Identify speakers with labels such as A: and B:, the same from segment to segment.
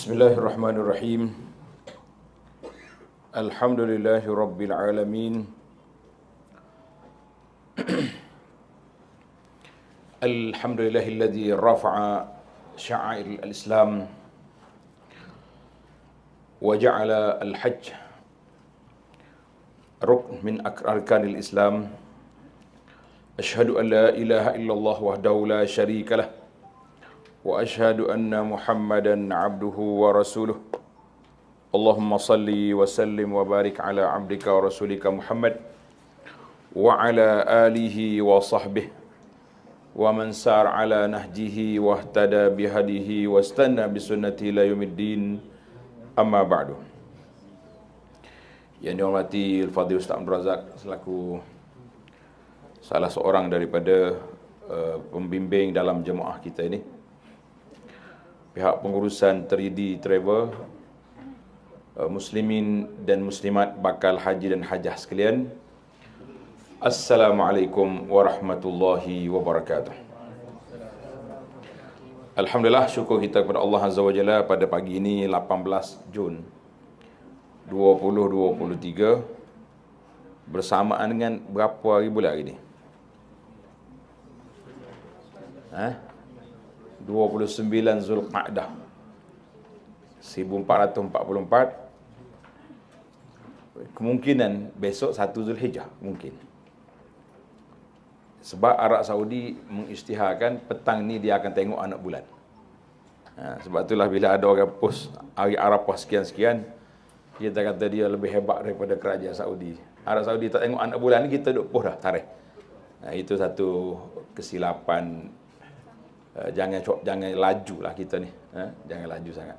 A: بسم الله الرحمن الرحيم الحمد لله رب العالمين الحمد لله الذي رفع شعائر الإسلام وجعل الحج ركن من أركان الإسلام أشهد أن لا إله إلا الله وحده لا شريك له واشهد ان محمدا عبده ورسوله اللهم صل وسلم وبارك على عبدك ورسولك محمد وعلى اله وصحبه ومن سار على نهجه واهتدى بهديه واستنى بسنته الى يوم الدين اما بعد Yang dihormati Al-Fadhil Ustaz Abdul Razak selaku salah seorang daripada uh, pembimbing dalam jemaah kita ini pihak pengurusan 3D Travel, uh, Muslimin dan Muslimat bakal haji dan hajah sekalian. Assalamualaikum warahmatullahi wabarakatuh. Alhamdulillah syukur kita kepada Allah Azza wa Jalla pada pagi ini 18 Jun 2023 bersamaan dengan berapa hari bulan hari ini? Ha? 29 Zulqa'dah 1444 kemungkinan besok 1 Zulhijjah mungkin sebab Arab Saudi mengisytiharkan petang ni dia akan tengok anak bulan ha, sebab itulah bila ada orang post hari Arafah sekian-sekian kita kata dia lebih hebat daripada kerajaan Saudi Arab Saudi tak tengok anak bulan ni kita duk post dah tarikh ha, itu satu kesilapan Eh, jangan cok, jangan laju lah kita ni. Ha? Jangan laju sangat.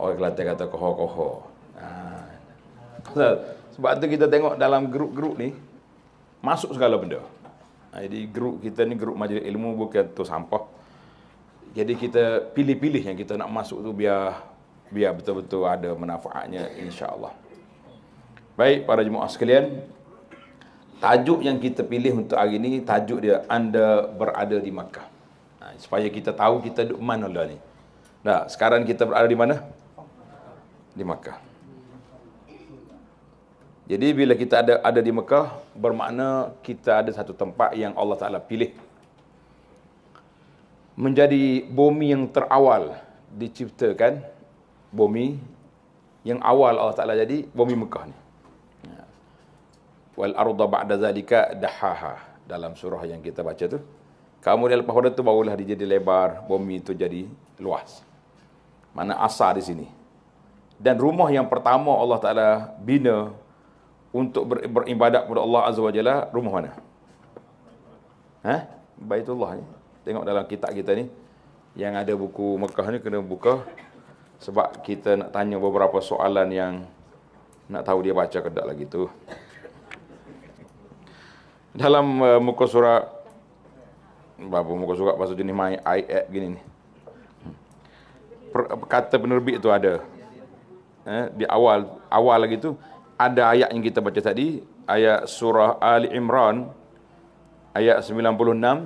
A: Orang Kelantan kata koho-koho. Ha. Sebab tu kita tengok dalam grup-grup ni, masuk segala benda. Ah, jadi grup kita ni grup majlis ilmu bukan tu sampah. Jadi kita pilih-pilih yang kita nak masuk tu biar biar betul-betul ada manfaatnya insya-Allah. Baik para jemaah sekalian, tajuk yang kita pilih untuk hari ini tajuk dia anda berada di Makkah supaya kita tahu kita duduk mana lah ni. Nah, sekarang kita berada di mana? Di Mekah. Jadi bila kita ada ada di Mekah bermakna kita ada satu tempat yang Allah Taala pilih menjadi bumi yang terawal diciptakan bumi yang awal Allah Taala jadi bumi Mekah ni. Wal arda ba'da zalika dahaha dalam surah yang kita baca tu. Kemudian lepas pada tu barulah dia jadi lebar, bumi itu jadi luas. Mana asar di sini. Dan rumah yang pertama Allah Ta'ala bina untuk beribadat kepada Allah Azza wa Jalla, rumah mana? Ha? Baitullah ni. Tengok dalam kitab kita ni. Yang ada buku Mekah ni kena buka. Sebab kita nak tanya beberapa soalan yang nak tahu dia baca ke tak lagi tu. Dalam uh, muka surat Bapa muka surat pasal jenis mai ayat gini ni. Per, kata penerbit tu ada. Eh, di awal awal lagi tu ada ayat yang kita baca tadi, ayat surah Ali Imran ayat 96.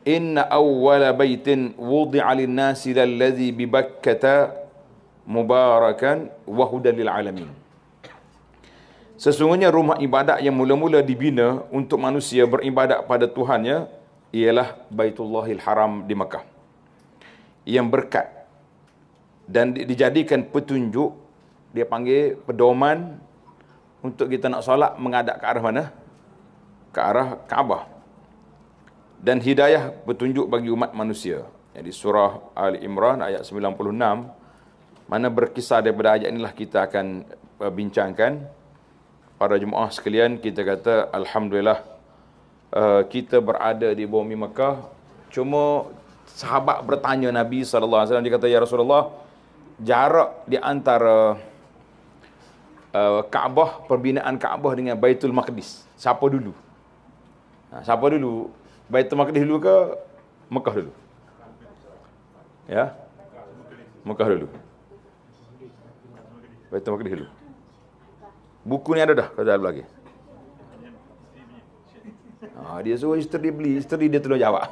A: Inna awwala baitin wudi'a lin-nasi lalladhi bi Bakkata mubarakan wa hudan lil alamin. Sesungguhnya rumah ibadat yang mula-mula dibina untuk manusia beribadat pada Tuhannya ialah Baitullahil Haram di Mekah yang berkat dan dijadikan petunjuk dia panggil pedoman untuk kita nak solat mengadap ke arah mana ke arah Kaabah dan hidayah petunjuk bagi umat manusia jadi surah Ali Imran ayat 96 mana berkisah daripada ayat inilah kita akan uh, bincangkan pada jemaah sekalian kita kata alhamdulillah uh, kita berada di bumi Mekah. Cuma sahabat bertanya Nabi sallallahu alaihi wasallam dia kata ya Rasulullah jarak di antara uh, Kaabah perbinaan Kaabah dengan Baitul Maqdis siapa dulu? Ha, siapa dulu? Baitul Maqdis dulu ke Mekah dulu? Ya. Mekah dulu. Baitul Maqdis dulu. Buku ni ada dah kata lagi. Ha, dia suruh isteri beli, isteri dia tolong jawab.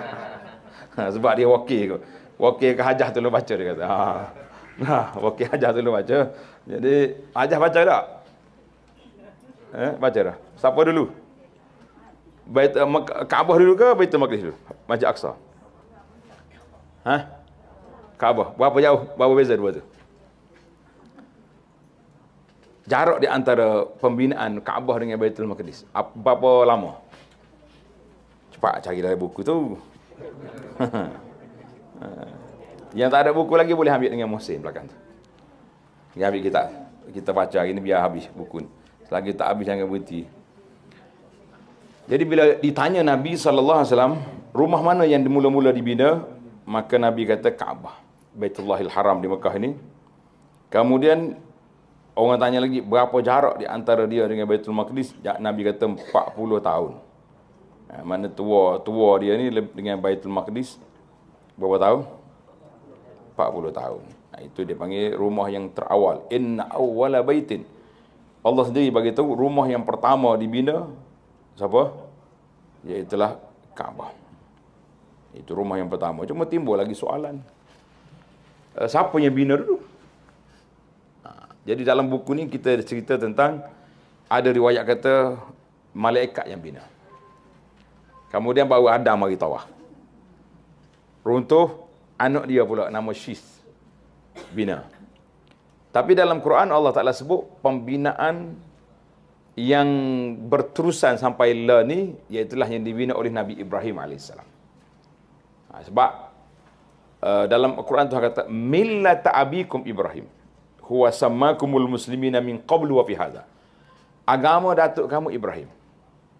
A: ha, sebab dia wakil ke. Wakil ke hajah tolong baca dia kata. Ha. Ha, wakil hajah tolong baca. Jadi, hajah baca tak? Eh, baca dah. Siapa dulu? Bait uh, eh, Mek- Kaabah dulu ke Baitul Maqdis dulu? Masjid Aqsa. Ha? Kaabah. Berapa jauh? Berapa beza dua tu? jarak di antara pembinaan Kaabah dengan Baitul Maqdis? Berapa lama? Cepat cari dari lah buku tu. Yang tak ada buku lagi boleh ambil dengan Mohsin belakang tu. Dia ambil kita kita baca hari ni biar habis buku ni. Selagi tak habis jangan berhenti. Jadi bila ditanya Nabi sallallahu alaihi wasallam, rumah mana yang mula-mula dibina? Maka Nabi kata Kaabah. Baitullahil Haram di Mekah ini. Kemudian Orang tanya lagi berapa jarak di antara dia dengan Baitul Maqdis? Nabi kata 40 tahun. Ha, mana tua tua dia ni dengan Baitul Maqdis berapa tahun? 40 tahun. Ha, itu dia panggil rumah yang terawal. Inna awwala baitin. Allah sendiri bagi tahu rumah yang pertama dibina siapa? Iaitulah Kaabah. Itu rumah yang pertama. Cuma timbul lagi soalan. Eh, siapa yang bina dulu? Jadi dalam buku ni kita cerita tentang ada riwayat kata malaikat yang bina. Kemudian baru Adam mari tawah. Runtuh anak dia pula nama Shis bina. Tapi dalam Quran Allah Taala sebut pembinaan yang berterusan sampai la ni iaitu yang dibina oleh Nabi Ibrahim AS. Ha, sebab eh, dalam Quran Tuhan kata millata abikum Ibrahim huwa samakumul muslimina min qablu wa fi hadha. Agama datuk kamu Ibrahim.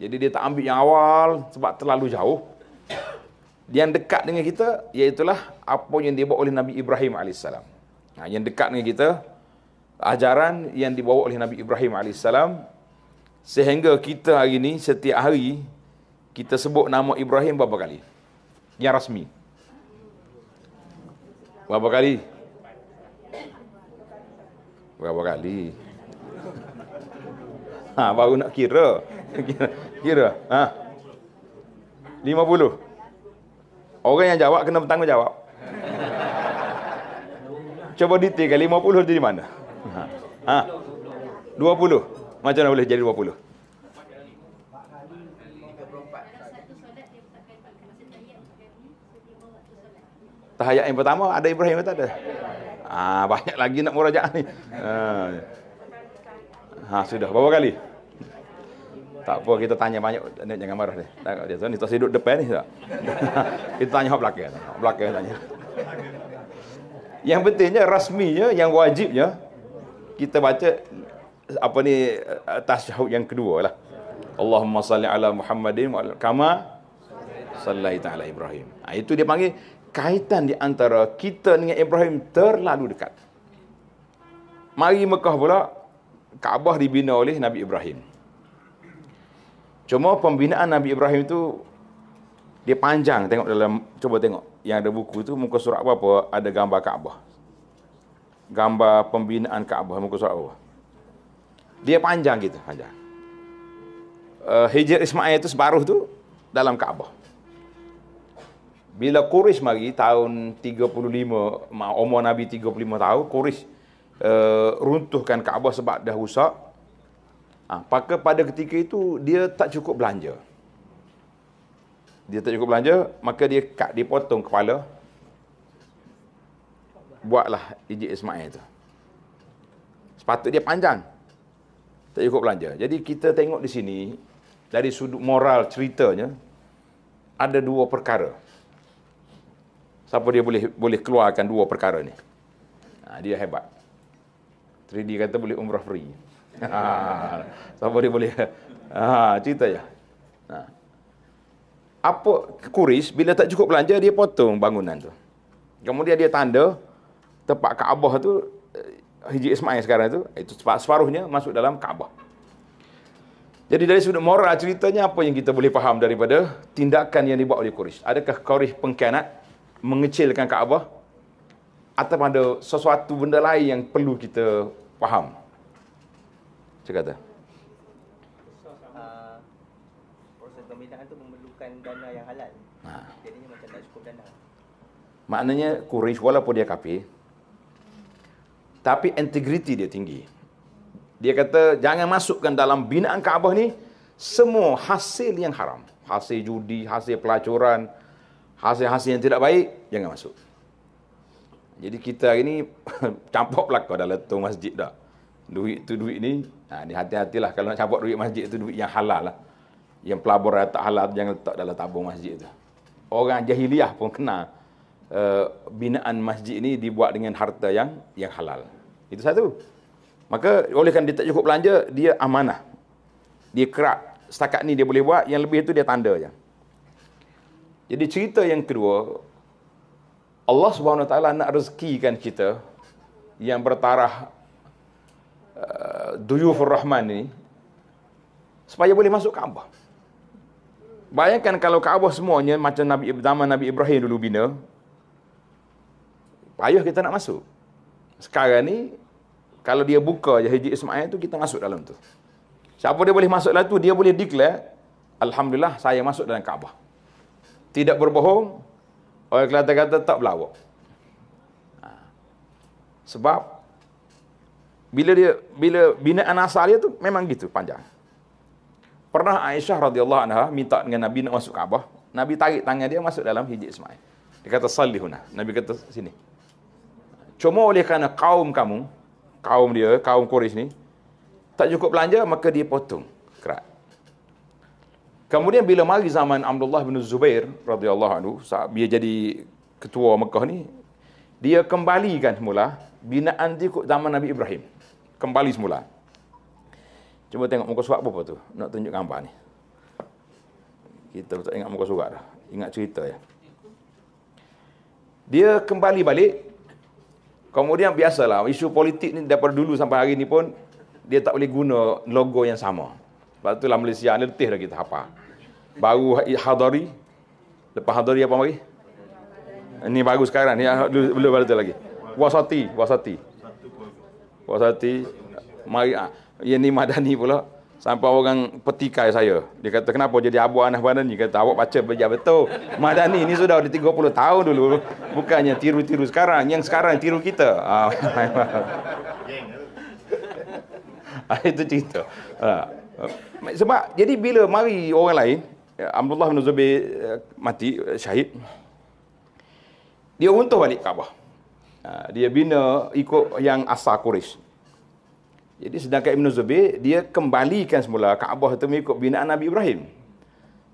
A: Jadi dia tak ambil yang awal sebab terlalu jauh. Dia Yang dekat dengan kita iaitulah apa yang dibawa oleh Nabi Ibrahim AS. Nah, ha, yang dekat dengan kita ajaran yang dibawa oleh Nabi Ibrahim AS sehingga kita hari ini setiap hari kita sebut nama Ibrahim berapa kali? Yang rasmi. Berapa Berapa kali? berapa kali. Ha, baru nak kira. Kira. Ha. 50. Orang yang jawab kena bertanggungjawab. Cuba detailkan 50 di mana. Ha. ha. 20. Macam mana boleh jadi 20? Tahayat yang pertama ada Ibrahim atau tak ada? Ah banyak lagi nak murajaah ni. Ha. ha sudah berapa kali? Tak apa kita tanya banyak jangan marah deh. Tak dia tu ni tak hidup depan ni tak. kita tanya hak belakang. Hak belakang tanya. Yang pentingnya rasminya yang wajibnya kita baca apa ni tasyahud yang kedua lah. Allahumma salli ala Muhammadin wa kama salli ta'ala Ibrahim. Ha, itu dia panggil kaitan di antara kita dengan Ibrahim terlalu dekat. Mari Mekah pula, Kaabah dibina oleh Nabi Ibrahim. Cuma pembinaan Nabi Ibrahim itu dia panjang tengok dalam cuba tengok yang ada buku itu muka surat apa ada gambar Kaabah. Gambar pembinaan Kaabah muka surat apa? Dia panjang gitu, panjang. Uh, eh, Hijr Ismail itu sebaruh tu dalam Kaabah. Bila Quraisy mari tahun 35, umur Nabi 35 tahun, Quraisy uh, eh, runtuhkan Kaabah sebab dah rusak. Ah, ha, pada pada ketika itu dia tak cukup belanja. Dia tak cukup belanja, maka dia kat potong kepala. Buatlah Iji Ismail itu. Sepatut dia panjang. Tak cukup belanja. Jadi kita tengok di sini dari sudut moral ceritanya ada dua perkara siapa dia boleh boleh keluarkan dua perkara ni. Ha, dia hebat. 3D kata boleh umrah free. Ha, siapa dia boleh ha, cerita je. Ha. Apa kuris bila tak cukup belanja dia potong bangunan tu. Kemudian dia tanda tempat Kaabah tu hiji eh, Ismail sekarang tu itu separuhnya masuk dalam Kaabah. Jadi dari sudut moral ceritanya apa yang kita boleh faham daripada tindakan yang dibuat oleh kuris. Adakah kuris pengkhianat mengecilkan Kaabah atau pada sesuatu benda lain yang perlu kita faham? Saya kata. Uh, dana yang halal. Ha. Jadinya macam tak cukup dana. Maknanya Quraisy walaupun dia kafir tapi integriti dia tinggi. Dia kata jangan masukkan dalam binaan Kaabah ni semua hasil yang haram. Hasil judi, hasil pelacuran, hasil-hasil yang tidak baik, jangan masuk. Jadi kita hari ini campur pelakon dalam tu masjid dah. Duit tu duit ni, nah, ha, ni hati-hatilah kalau nak campur duit masjid tu duit yang halal lah. Yang pelabur yang tak halal jangan letak dalam tabung masjid tu. Orang jahiliah pun kena uh, binaan masjid ni dibuat dengan harta yang yang halal. Itu satu. Maka oleh kerana dia tak cukup belanja, dia amanah. Dia kerak. Setakat ni dia boleh buat, yang lebih tu dia tanda je. Ya. Jadi cerita yang kedua, Allah Subhanahu taala nak rezekikan kita yang bertarah uh, Duyufur Rahman ini supaya boleh masuk Kaabah. Bayangkan kalau Kaabah semuanya macam Nabi Ibrahim, Nabi Ibrahim dulu bina, payah kita nak masuk. Sekarang ni kalau dia buka je Haji Ismail tu kita masuk dalam tu. Siapa dia boleh masuk dalam tu dia boleh declare Alhamdulillah saya masuk dalam Kaabah tidak berbohong, orang Kelantan kata tak berlawak. Ah. Sebab bila dia bila bina asal dia tu memang gitu panjang. Pernah Aisyah radhiyallahu anha minta dengan Nabi nak masuk Kaabah, Nabi tarik tangan dia masuk dalam hijab Ismail. Dia kata salli huna. Nabi kata sini. Cuma oleh kerana kaum kamu, kaum dia, kaum Quraisy ni tak cukup belanja maka dia potong. Kemudian bila mari zaman Abdullah bin Zubair radhiyallahu anhu, saat dia jadi ketua Mekah ni, dia kembalikan semula binaan dia ikut zaman Nabi Ibrahim. Kembali semula. Cuba tengok muka surat apa tu? Nak tunjuk gambar ni. Kita tak ingat muka surat dah. Ingat cerita ya. Dia kembali balik. Kemudian biasalah, isu politik ni daripada dulu sampai hari ni pun, dia tak boleh guna logo yang sama. Sebab itulah Malaysia ni letih dah kita hafal. Baru hadari. Lepas hadari apa mari? Ini baru sekarang. ni ah, belum ada lagi. Wasati. Wasati. Wasati. Mari. Ah, yang ni madani pula. Sampai orang petikai saya. Dia kata, kenapa jadi abu anak madani? Kata, awak baca bejak betul. Madani ni sudah ada 30 tahun dulu. Bukannya tiru-tiru sekarang. Yang sekarang tiru kita. Ah, itu cerita. Sebab, jadi bila mari orang lain, Eh, Abdullah bin Zubair uh, mati uh, syahid. Dia runtuh balik Kaabah. Uh, dia bina ikut yang asal Quraisy. Jadi sedangkan Ibn Zubair dia kembalikan semula Kaabah itu mengikut binaan Nabi Ibrahim.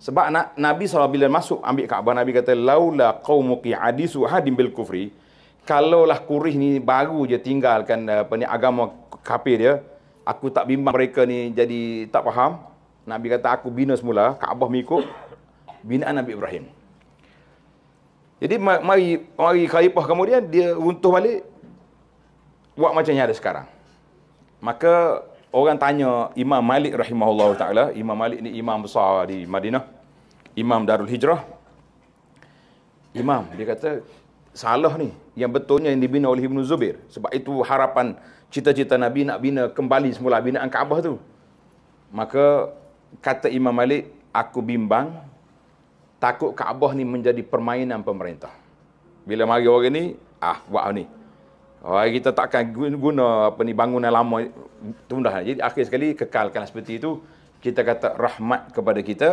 A: Sebab nak Nabi SAW bila masuk ambil Kaabah Nabi kata laula qaumuki adisu hadim bil kufri. Kalaulah Quraisy ni baru je tinggalkan apa ni agama kafir dia, aku tak bimbang mereka ni jadi tak faham. Nabi kata aku bina semula Kaabah mengikut binaan Nabi Ibrahim. Jadi mari mari khalifah kemudian dia runtuh balik buat macam yang ada sekarang. Maka orang tanya Imam Malik rahimahullahu taala, Imam Malik ni imam besar di Madinah. Imam Darul Hijrah. Imam dia kata salah ni yang betulnya yang dibina oleh Ibn Zubair sebab itu harapan cita-cita Nabi nak bina kembali semula binaan Kaabah tu. Maka kata Imam Malik, aku bimbang takut Kaabah ni menjadi permainan pemerintah. Bila mari orang ni, ah buat ni. Oh, kita takkan guna apa ni bangunan lama tunda. Jadi akhir sekali kekalkan seperti itu. Kita kata rahmat kepada kita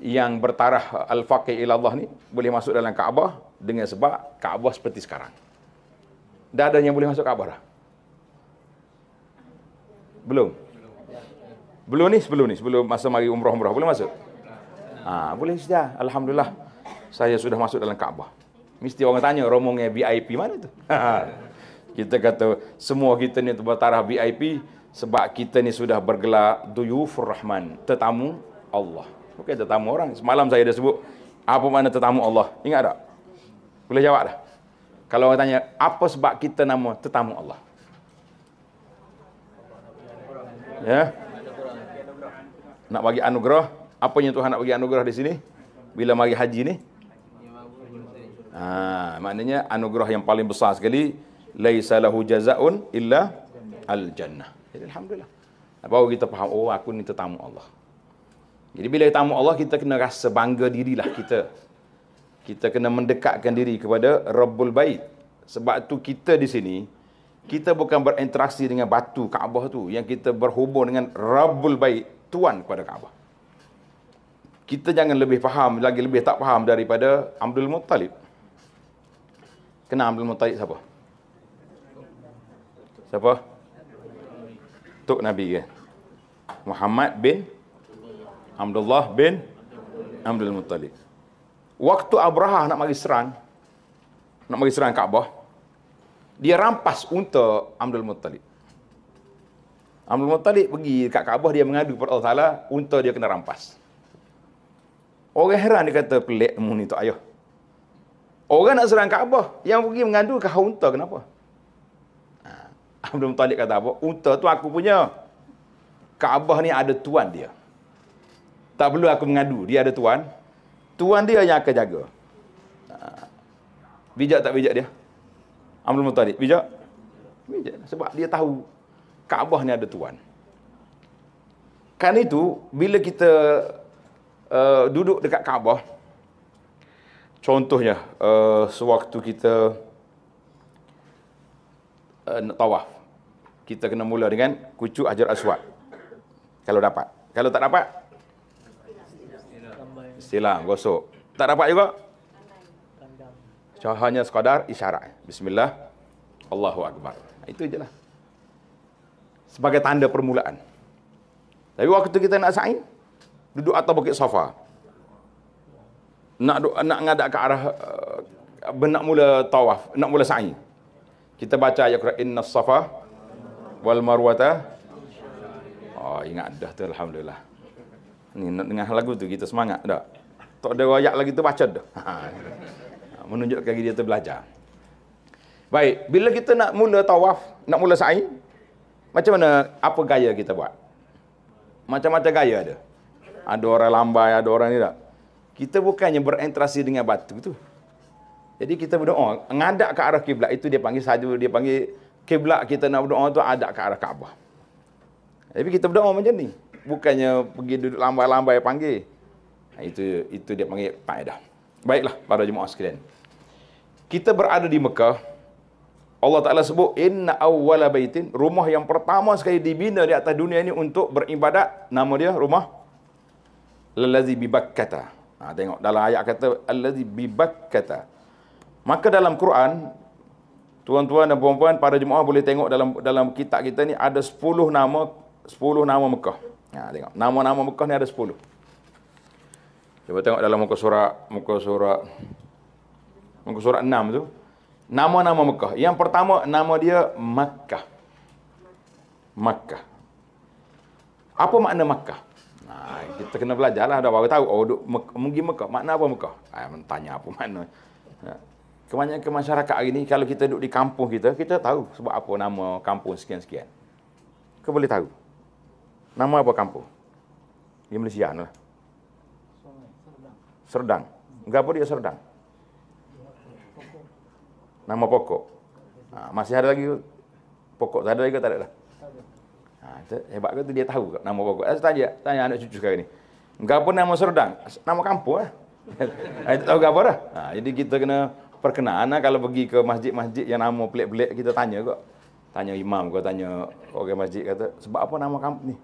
A: yang bertarah al-faqih ila Allah ni boleh masuk dalam Kaabah dengan sebab Kaabah seperti sekarang. Dah ada yang boleh masuk Kaabah dah? Belum. Belum ni, sebelum ni, sebelum masa mari umrah-umrah boleh masuk? Ha, boleh saja. Alhamdulillah. Saya sudah masuk dalam Kaabah. Mesti orang tanya rombongan VIP mana tu? Ha, ha. kita kata semua kita ni bertaraf VIP sebab kita ni sudah bergelar Duyufur Rahman, tetamu Allah. Bukan tetamu orang. Semalam saya dah sebut apa makna tetamu Allah. Ingat tak? Boleh jawab dah. Kalau orang tanya apa sebab kita nama tetamu Allah? Ya. Yeah? nak bagi anugerah. Apa yang Tuhan nak bagi anugerah di sini? Bila mari haji ni? Ha, maknanya anugerah yang paling besar sekali. Laisa jaza'un illa al-jannah. Jadi Alhamdulillah. Baru kita faham, oh aku ni tetamu Allah. Jadi bila tetamu Allah, kita kena rasa bangga dirilah kita. Kita kena mendekatkan diri kepada Rabbul Bait. Sebab tu kita di sini, kita bukan berinteraksi dengan batu Kaabah tu. Yang kita berhubung dengan Rabbul Bait tuan kepada Kaabah. Kita jangan lebih faham, lagi lebih tak faham daripada Abdul Muttalib. Kenal Abdul Muttalib siapa? Siapa? Tok Nabi ke? Muhammad bin Abdullah bin Abdul Muttalib. Waktu Abraha nak mari serang, nak mari serang Kaabah, dia rampas unta Abdul Muttalib. Abdul Muttalib pergi dekat Kaabah dia mengadu kepada Allah Taala unta dia kena rampas. Orang heran dia kata pelik mu ni tok ayah. Orang nak serang Kaabah yang pergi mengadu ke unta kenapa? Ha, Abdul Muttalib kata apa? Unta tu aku punya. Kaabah ni ada tuan dia. Tak perlu aku mengadu, dia ada tuan. Tuan dia yang akan jaga. Ha, bijak tak bijak dia? Abdul Muttalib, bijak? Bijak. Sebab dia tahu Kaabah ni ada tuan. Kan itu bila kita uh, duduk dekat Kaabah contohnya uh, sewaktu kita uh, nak tawaf kita kena mula dengan kucuk hajar aswad. Kalau dapat. Kalau tak dapat silam gosok. Tak dapat juga Cahanya sekadar isyarat. Bismillah. Allahu Akbar. Itu je lah sebagai tanda permulaan. Tapi waktu kita nak sa'i, duduk atas bukit sofa. Nak du- nak ngadak ke arah, uh, nak mula tawaf, nak mula sa'i. Kita baca ayat Quran, Inna safa wal marwata. Oh, ingat dah tu, Alhamdulillah. Ni, dengan lagu tu, kita semangat dah. Tak ada ayat lagi tu, baca dah. Ha, menunjukkan dia tu belajar. Baik, bila kita nak mula tawaf, nak mula sa'i, macam mana apa gaya kita buat? Macam-macam gaya ada. Ada orang lambai, ada orang tidak. Kita bukannya berinteraksi dengan batu tu. Jadi kita berdoa, ngadap ke arah kiblat itu dia panggil saja dia panggil kiblat kita nak berdoa tu ada ke arah Kaabah. Tapi kita berdoa macam ni. Bukannya pergi duduk lambai-lambai panggil. Ha, itu itu dia panggil faedah. Baiklah para jemaah sekalian. Kita berada di Mekah, Allah Ta'ala sebut, Inna awwala baitin, rumah yang pertama sekali dibina di atas dunia ini untuk beribadat, nama dia rumah, Lelazi kata Ha, tengok dalam ayat kata, Lelazi kata Maka dalam Quran, tuan-tuan dan puan-puan, para jemaah boleh tengok dalam dalam kitab kita ni ada 10 nama 10 nama Mekah. Ha, tengok, nama-nama Mekah ni ada 10. Cuba tengok dalam muka surat, muka surat, muka surat 6 tu nama-nama Mekah. Yang pertama nama dia Makkah. Makkah. Apa makna Makkah? Nah, kita kena belajar lah. Dah baru tahu. Oh, duk, Mek- mungkin Makna apa Mekah? Ayah tanya apa makna. Ha. Kebanyakan masyarakat hari ni, kalau kita duduk di kampung kita, kita tahu sebab apa nama kampung sekian-sekian. Kau boleh tahu. Nama apa kampung? Di Malaysia lah. Serdang. Serdang. Enggak apa dia Serdang? nama pokok. Ha, masih ada lagi pokok tak ada lagi tak ada dah? Ha, hebat ke tu dia tahu kat nama pokok. Saya tanya, tanya anak cucu sekarang ni. Gapo nama Serdang? Nama kampung lah. Itu tahu gapo dah. Ha, jadi kita kena perkenaan lah kalau pergi ke masjid-masjid yang nama pelik-pelik kita tanya kok. Tanya imam ke, tanya orang masjid kata, sebab apa nama kampung ni?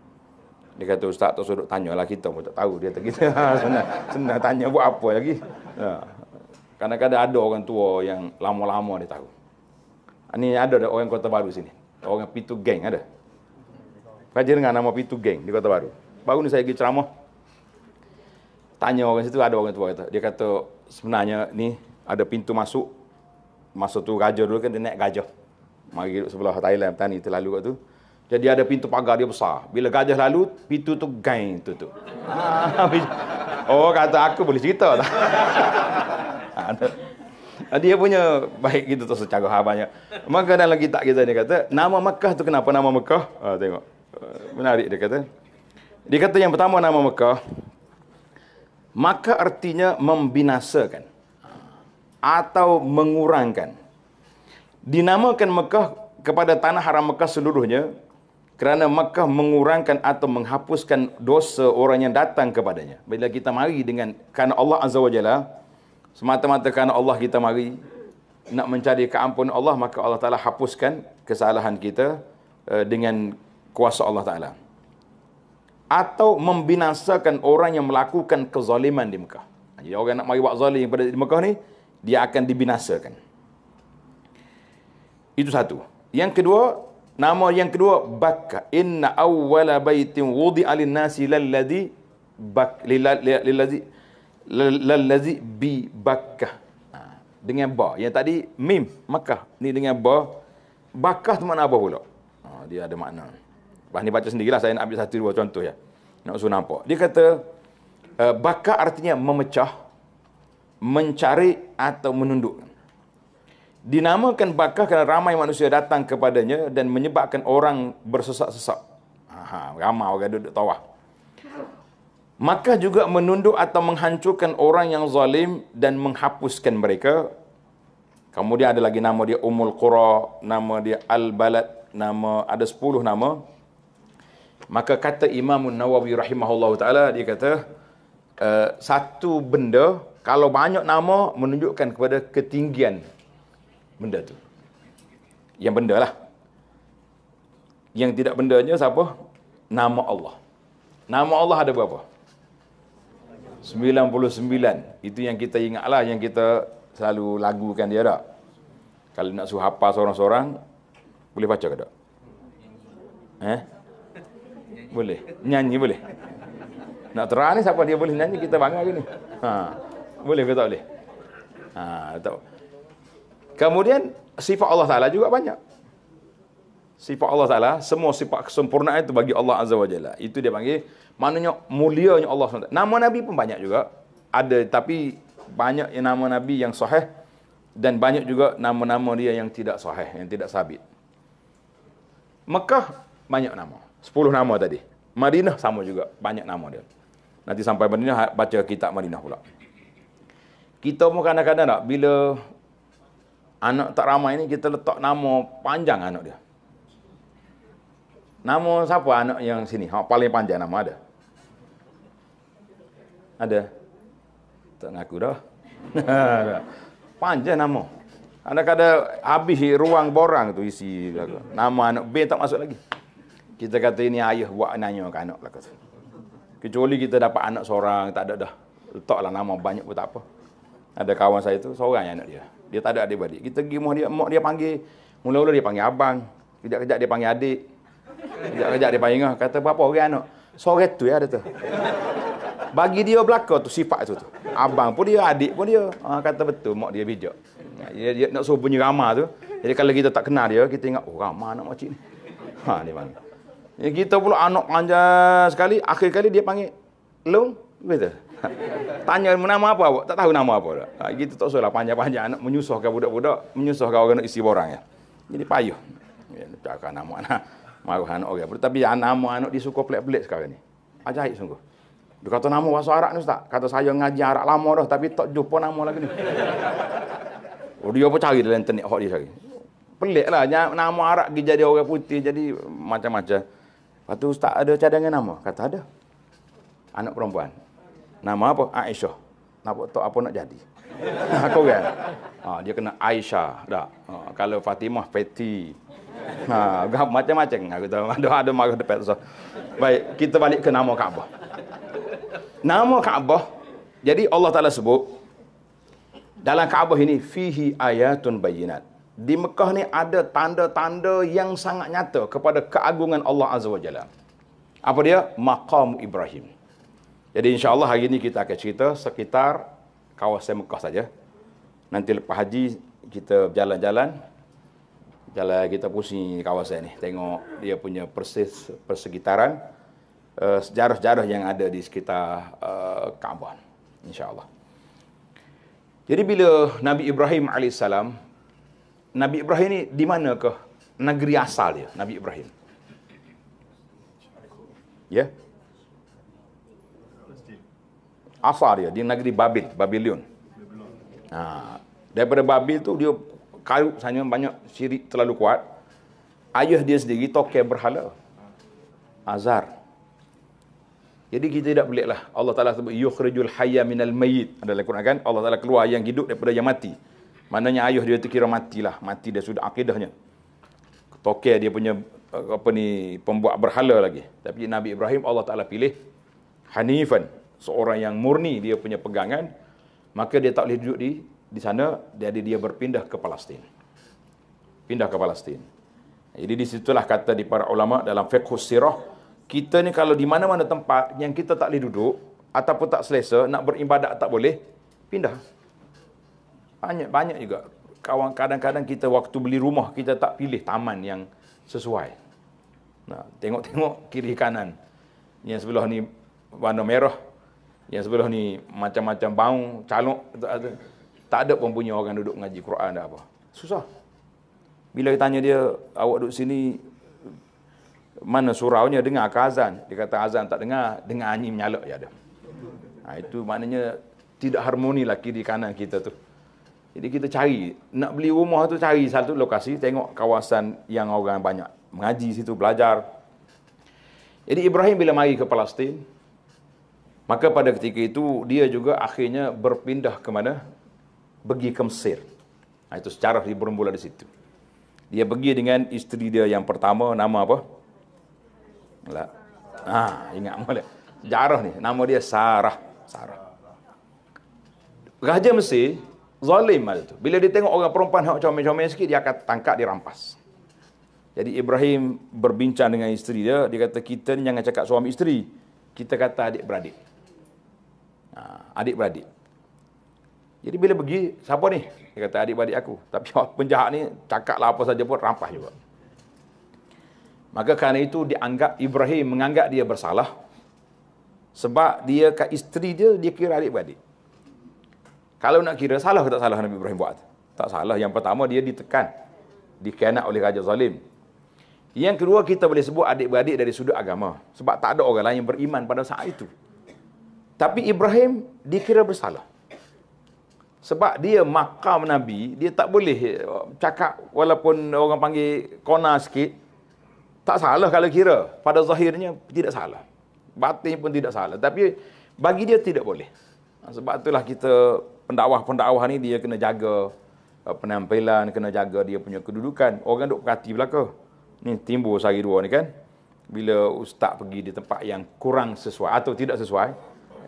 A: Dia kata, Ustaz tu suruh tanyalah kita pun tak tahu. Dia kata, kita senang, senang tanya buat apa lagi. Ha. Kadang-kadang ada orang tua yang lama-lama dia tahu. Ini ada ada orang Kota Baru sini. Orang Pitu Gang ada. Kaji dengan nama Pitu Gang di Kota Baru. Baru ni saya pergi ceramah. Tanya orang situ ada orang tua kata. Dia kata sebenarnya ni ada pintu masuk. Masa tu gajah dulu kan dia naik gajah. Mari duduk sebelah Thailand tani lalu kat tu. Jadi ada pintu pagar dia besar. Bila gajah lalu, pintu tu gain tu. Oh kata aku boleh cerita tak? Ah, dia punya baik gitu tu secara habanya. Maka dalam kitab kita ni kata, nama Mekah tu kenapa nama Mekah? Ah, tengok. Ah, menarik dia kata. Dia kata yang pertama nama Mekah, maka artinya membinasakan atau mengurangkan. Dinamakan Mekah kepada tanah haram Mekah seluruhnya kerana Mekah mengurangkan atau menghapuskan dosa orang yang datang kepadanya. Bila kita mari dengan kerana Allah Azza wa Jalla, semata-mata kerana Allah kita mari nak mencari keampun Allah maka Allah Taala hapuskan kesalahan kita eh, dengan kuasa Allah Taala atau membinasakan orang yang melakukan kezaliman di Mekah. Ha, jadi orang nak mari buat zalim pada di Mekah ni dia akan dibinasakan. Itu satu. Yang kedua, nama yang kedua Bakka. Inna awwala baitin wudi'a lin-nasi lalladhi bak lilladhi lil, lil, lallazi bi bakkah dengan ba yang tadi mim makkah ni dengan ba bakkah tu makna apa pula ha, dia ada makna bah ni baca sendirilah saya nak ambil satu dua contoh ya nak suruh nampak dia kata eh, bakkah artinya memecah mencari atau menunduk dinamakan bakkah kerana ramai manusia datang kepadanya dan menyebabkan orang bersesak-sesak ha, ramai orang duduk tawah Maka juga menunduk atau menghancurkan orang yang zalim dan menghapuskan mereka. Kemudian ada lagi nama dia Umul Qura, nama dia Al-Balad, nama ada sepuluh nama. Maka kata Imam Nawawi rahimahullah taala dia kata uh, satu benda kalau banyak nama menunjukkan kepada ketinggian benda tu. Yang benda lah. Yang tidak bendanya siapa? Nama Allah. Nama Allah ada berapa? 99 itu yang kita ingatlah yang kita selalu lagukan dia tak kalau nak suruh hafal seorang-seorang boleh baca ke tak eh boleh nyanyi boleh nak terang ni siapa dia boleh nyanyi kita bangga ke ni ha boleh ke tak boleh ha tak kemudian sifat Allah Taala juga banyak sifat Allah Taala semua sifat kesempurnaan itu bagi Allah Azza wa Jalla itu dia panggil maknanya mulianya Allah SWT. Nama Nabi pun banyak juga. Ada tapi banyak yang nama Nabi yang sahih dan banyak juga nama-nama dia yang tidak sahih, yang tidak sabit. Mekah banyak nama. Sepuluh nama tadi. Madinah sama juga, banyak nama dia. Nanti sampai Madinah baca kitab Madinah pula. Kita pun kadang-kadang tak bila anak tak ramai ni kita letak nama panjang anak dia. Nama siapa anak yang sini? Ha, paling panjang nama ada. Ada. Tak nak aku dah. Panjang nama. Anak ada habis ruang borang tu isi lagu. Nama anak B tak masuk lagi. Kita kata ini ayah buat nanya ke anak lah kata. Kecuali kita dapat anak seorang, tak ada dah. Letaklah nama banyak pun tak apa. Ada kawan saya tu, seorang yang anak dia. Dia tak ada adik-adik. Kita pergi rumah dia, mak dia panggil. Mula-mula dia panggil abang. Kejap-kejap dia panggil adik. Kejap-kejap dia panggil. Kata berapa orang anak? sore tu ya ada tu. Bagi dia belaka tu sifat tu tu. Abang pun dia, adik pun dia. Ha, kata betul mak dia bijak. Dia, dia nak suruh bunyi ramah tu. Jadi kalau kita tak kenal dia, kita ingat, oh ramah anak makcik ni. Ha, dia panggil. Ya, kita pula anak panjang sekali, akhir kali dia panggil, Long, begitu. Tanya nama apa awak? Tak tahu nama apa. Ha, gitu tak usahlah panjang-panjang anak menyusahkan budak-budak, menyusahkan orang nak isi borang ya. Jadi payuh. Ya, tak akan nama anak. Maruh anak orang. Tapi nama anak dia suka pelik-pelik sekarang ni. Ajaib sungguh. Dia kata nama bahasa Arab ni ustaz. Kata saya ngaji Arab lama dah tapi tak jumpa nama lagi ni. Oh, dia apa cari dalam internet hak dia cari. Pelik lah. Nama Arab pergi jadi orang putih. Jadi macam-macam. Lepas tu ustaz ada cadangan nama? Kata ada. Anak perempuan. Nama apa? Aisyah. Nampak tak apa nak jadi. Aku kan. Ha, ah, dia kena Aisyah. Tak. Ha, ah, kalau Fatimah, Fatih. Ha, macam-macam aku tahu. Ada ada marah dekat so. Baik, kita balik ke nama Kaabah. Nama Kaabah. Jadi Allah Taala sebut dalam Kaabah ini fihi ayatun bayyinat. Di Mekah ni ada tanda-tanda yang sangat nyata kepada keagungan Allah Azza wa Jalla. Apa dia? Maqam Ibrahim. Jadi insya-Allah hari ini kita akan cerita sekitar kawasan Mekah saja. Nanti lepas haji kita jalan-jalan jalan kita pusing kawasan ini. tengok dia punya persis persekitaran uh, sejarah-sejarah yang ada di sekitar uh, eh, Kaabah insyaallah jadi bila Nabi Ibrahim AS, Nabi Ibrahim ini di manakah negeri asal dia, Nabi Ibrahim? Ya? Yeah? Asal dia, di negeri Babil, Babilion. Ha. Daripada Babil tu, dia Kayu sanya banyak syirik terlalu kuat, ayah dia sendiri tokek berhala. Azar. Jadi kita tidak beliklah. Allah Ta'ala sebut, Yukhrijul hayya minal mayyit. Ada dalam Quran kan? Allah Ta'ala keluar yang hidup daripada yang mati. Maknanya ayah dia tu kira matilah. Mati dia sudah akidahnya. Tokek dia punya eh, apa ni pembuat berhala lagi. Tapi Nabi Ibrahim Allah Ta'ala pilih Hanifan. Seorang yang murni dia punya pegangan. Maka dia tak boleh duduk di di sana jadi dia berpindah ke Palestin. Pindah ke Palestin. Jadi di situlah kata di para ulama dalam fiqh sirah kita ni kalau di mana-mana tempat yang kita tak boleh duduk ataupun tak selesa nak beribadat tak boleh pindah. Banyak banyak juga kawan kadang-kadang kita waktu beli rumah kita tak pilih taman yang sesuai. Nah, tengok-tengok kiri kanan. Yang sebelah ni warna merah. Yang sebelah ni macam-macam bau calok ada. Tak ada pun punya orang duduk mengaji Quran dah apa. Susah. Bila kita tanya dia, awak duduk sini, mana suraunya dengar ke azan? Dia kata azan tak dengar, dengar anjing menyalak ya ada. Ha, itu maknanya tidak harmoni lah kiri kanan kita tu. Jadi kita cari, nak beli rumah tu cari satu lokasi, tengok kawasan yang orang banyak mengaji situ, belajar. Jadi Ibrahim bila mari ke Palestin, maka pada ketika itu dia juga akhirnya berpindah ke mana? pergi ke Mesir. Nah, ha, itu secara dia bermula di situ. Dia pergi dengan isteri dia yang pertama, nama apa? Lah. Ha, ingat boleh. Sejarah ni, nama dia Sarah. Sarah. Raja Mesir, zalim lah tu. Bila dia tengok orang perempuan yang comel-comel sikit, dia akan tangkap, dirampas. Jadi Ibrahim berbincang dengan isteri dia, dia kata, kita ni jangan cakap suami isteri. Kita kata adik-beradik. Ha, adik-beradik. Jadi bila pergi, siapa ni? Dia kata adik-adik aku. Tapi penjahat ni cakap lah apa saja pun rampas juga. Maka kerana itu dianggap Ibrahim menganggap dia bersalah. Sebab dia kat isteri dia, dia kira adik-adik. Kalau nak kira salah ke tak salah Nabi Ibrahim buat? Tak salah. Yang pertama dia ditekan. Dikianat oleh Raja Zalim. Yang kedua kita boleh sebut adik-beradik dari sudut agama. Sebab tak ada orang lain yang beriman pada saat itu. Tapi Ibrahim dikira bersalah. Sebab dia makam Nabi, dia tak boleh eh, cakap walaupun orang panggil kona sikit. Tak salah kalau kira. Pada zahirnya, tidak salah. Batin pun tidak salah. Tapi bagi dia tidak boleh. Ha, sebab itulah kita pendakwah-pendakwah ni dia kena jaga eh, penampilan, kena jaga dia punya kedudukan. Orang duk perhati belaka. Ni timbul sehari dua ni kan. Bila ustaz pergi di tempat yang kurang sesuai atau tidak sesuai.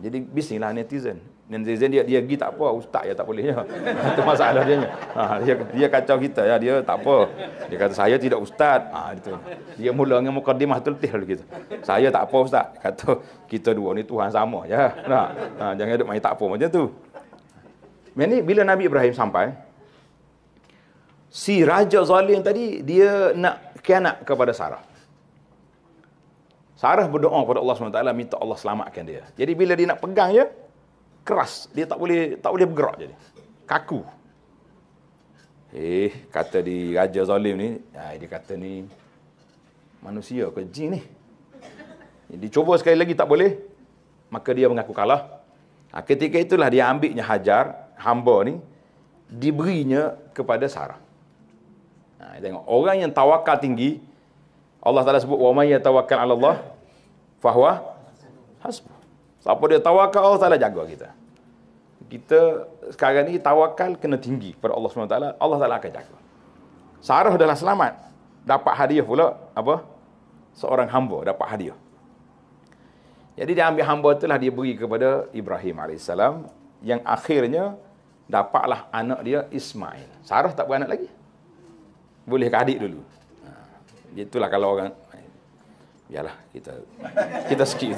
A: Jadi bisinglah netizen. Dan Zezen dia dia pergi tak apa, ustaz ya tak boleh ya. Itu masalah dia. Ha, dia dia kacau kita ya, dia tak apa. Dia kata saya tidak ustaz. Ha, itu. Dia mula dengan mukadimah tu letih lalu kita. Saya tak apa ustaz. Kata kita dua ni Tuhan sama ya. Nah, ha, ha, jangan ada main tak apa macam tu. Ini bila Nabi Ibrahim sampai si raja zalim tadi dia nak kianat kepada Sarah. Sarah berdoa kepada Allah SWT minta Allah selamatkan dia. Jadi bila dia nak pegang ya, keras dia tak boleh tak boleh bergerak jadi kaku eh kata di raja zalim ni ah, dia kata ni manusia ke jin ni jadi cuba sekali lagi tak boleh maka dia mengaku kalah ah, ketika itulah dia ambilnya hajar hamba ni diberinya kepada Sarah. Ha, tengok orang yang tawakal tinggi Allah Taala sebut wa may yatawakkal 'ala Allah fahuwa hasbu. Siapa dia tawakal Allah Ta'ala jaga kita. Kita sekarang ni tawakal kena tinggi kepada Allah SWT. Allah Ta'ala akan jaga. Sarah dalam selamat. Dapat hadiah pula. Apa? Seorang hamba dapat hadiah. Jadi dia ambil hamba itulah dia beri kepada Ibrahim AS. Yang akhirnya dapatlah anak dia Ismail. Sarah tak beranak lagi. Boleh ke adik dulu. Ha, itulah kalau orang... Biarlah kita kita skip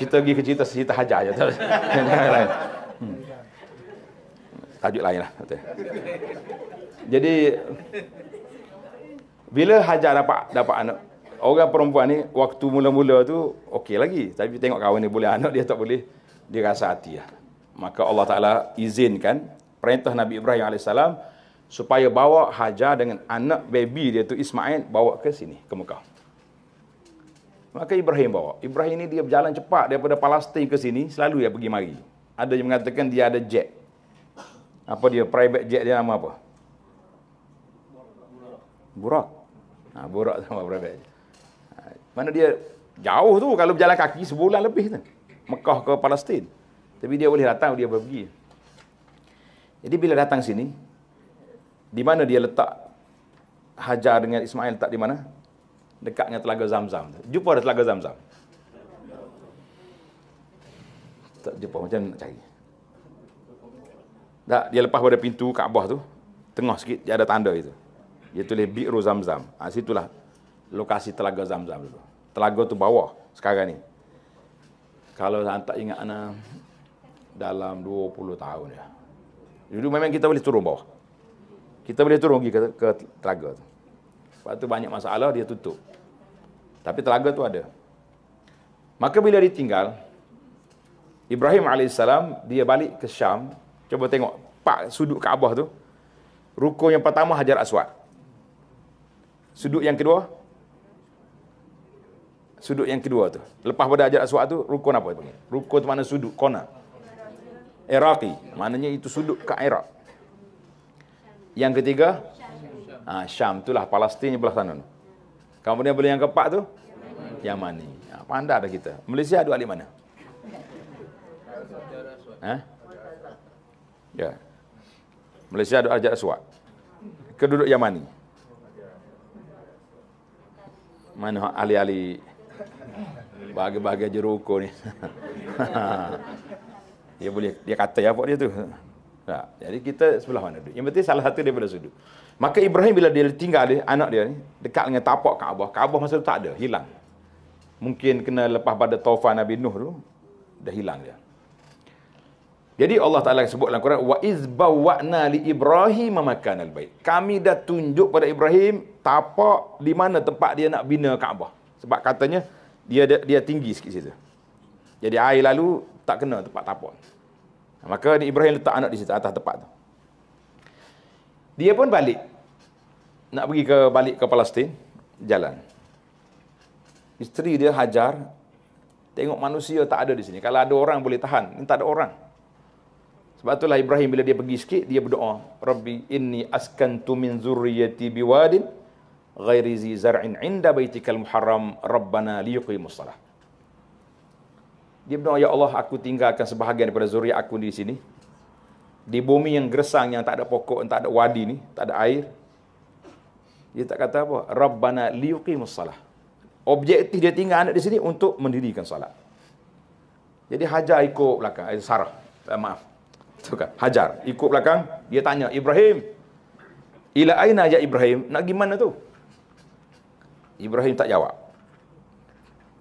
A: kita pergi ke cerita cerita hajar je tu. hmm. Tajuk lainlah. Jadi bila hajar dapat dapat anak orang perempuan ni waktu mula-mula tu okey lagi tapi tengok kawan ni boleh anak dia tak boleh dia rasa hati lah. Maka Allah Ta'ala izinkan perintah Nabi Ibrahim AS supaya bawa hajar dengan anak baby dia tu Ismail bawa ke sini ke Mekah. Maka Ibrahim bawa. Ibrahim ini dia berjalan cepat daripada Palestin ke sini, selalu dia pergi mari. Ada yang mengatakan dia ada jet. Apa dia private jet dia nama apa? Burak. Ha, burak sama private. Jet. Ha, mana dia jauh tu kalau berjalan kaki sebulan lebih tu. Mekah ke Palestin. Tapi dia boleh datang dia pergi. Jadi bila datang sini di mana dia letak Hajar dengan Ismail tak di mana? dekatnya telaga zam-zam. Jumpa ada telaga zam-zam. Tak jumpa macam nak cari. Tak, dia lepas pada pintu Kaabah tu, tengah sikit, dia ada tanda itu. Dia tulis Bi'ru Zam-Zam. Ha, situlah lokasi telaga zam-zam dulu. Telaga tu bawah sekarang ni. Kalau saya tak ingat anak, dalam 20 tahun dah. Ya. Dulu memang kita boleh turun bawah. Kita boleh turun pergi ke, ke telaga tu. Lepas tu banyak masalah, dia tutup. Tapi telaga tu ada. Maka bila dia tinggal, Ibrahim AS, dia balik ke Syam. Cuba tengok, pak sudut Kaabah tu. ruko yang pertama Hajar Aswad. Sudut yang kedua, sudut yang kedua tu. Lepas pada Hajar Aswad tu, rukun apa? Itu? Rukun tu mana sudut, kona. Iraqi, maknanya itu sudut ke Iraq. Yang ketiga, Syam. Ha, Syam itulah Palestin yang belah sana tu. Kemudian beli yang keempat tu? Yamani. Ya, ha, pandai dah kita. Malaysia ada ahli mana? Ha? Ya. Malaysia ada ajar aswad. Keduduk Yamani. Mana ahli-ahli bahagia-bahagia jeruko ni. dia boleh dia kata ya apa dia tu. Tak. Ha. Ya, jadi kita sebelah mana duduk? Yang penting salah satu daripada sudut. Maka Ibrahim bila dia tinggal dia, anak dia ni dekat dengan tapak Kaabah. Kaabah masa tu tak ada, hilang. Mungkin kena lepas pada taufan Nabi Nuh tu dah hilang dia. Jadi Allah Taala sebut dalam Quran wa iz li Ibrahim memakan al bait. Kami dah tunjuk pada Ibrahim tapak di mana tempat dia nak bina Kaabah. Sebab katanya dia dia tinggi sikit situ. Jadi air lalu tak kena tempat tapak. Maka Ibrahim letak anak di situ atas tempat tu. Dia pun balik. Nak pergi ke balik ke Palestin, jalan. Isteri dia hajar, tengok manusia tak ada di sini. Kalau ada orang boleh tahan, ini tak ada orang. Sebab itulah Ibrahim bila dia pergi sikit, dia berdoa. Rabbi inni askantu min zurriyati biwadin ghairi zi zar'in inda baitikal muharram rabbana liyuqimus salah. Dia berdoa, Ya Allah, aku tinggalkan sebahagian daripada zuriat aku di sini di bumi yang gersang yang tak ada pokok, yang tak ada wadi ni, tak ada air. Dia tak kata apa? Rabbana liyuqimus salah. Objektif dia tinggal anak di sini untuk mendirikan salat. Jadi Hajar ikut belakang. Eh, Sarah. Eh, maaf. Tukar. Hajar ikut belakang. Dia tanya, Ibrahim. Ila aina ya Ibrahim? Nak gimana tu? Ibrahim tak jawab.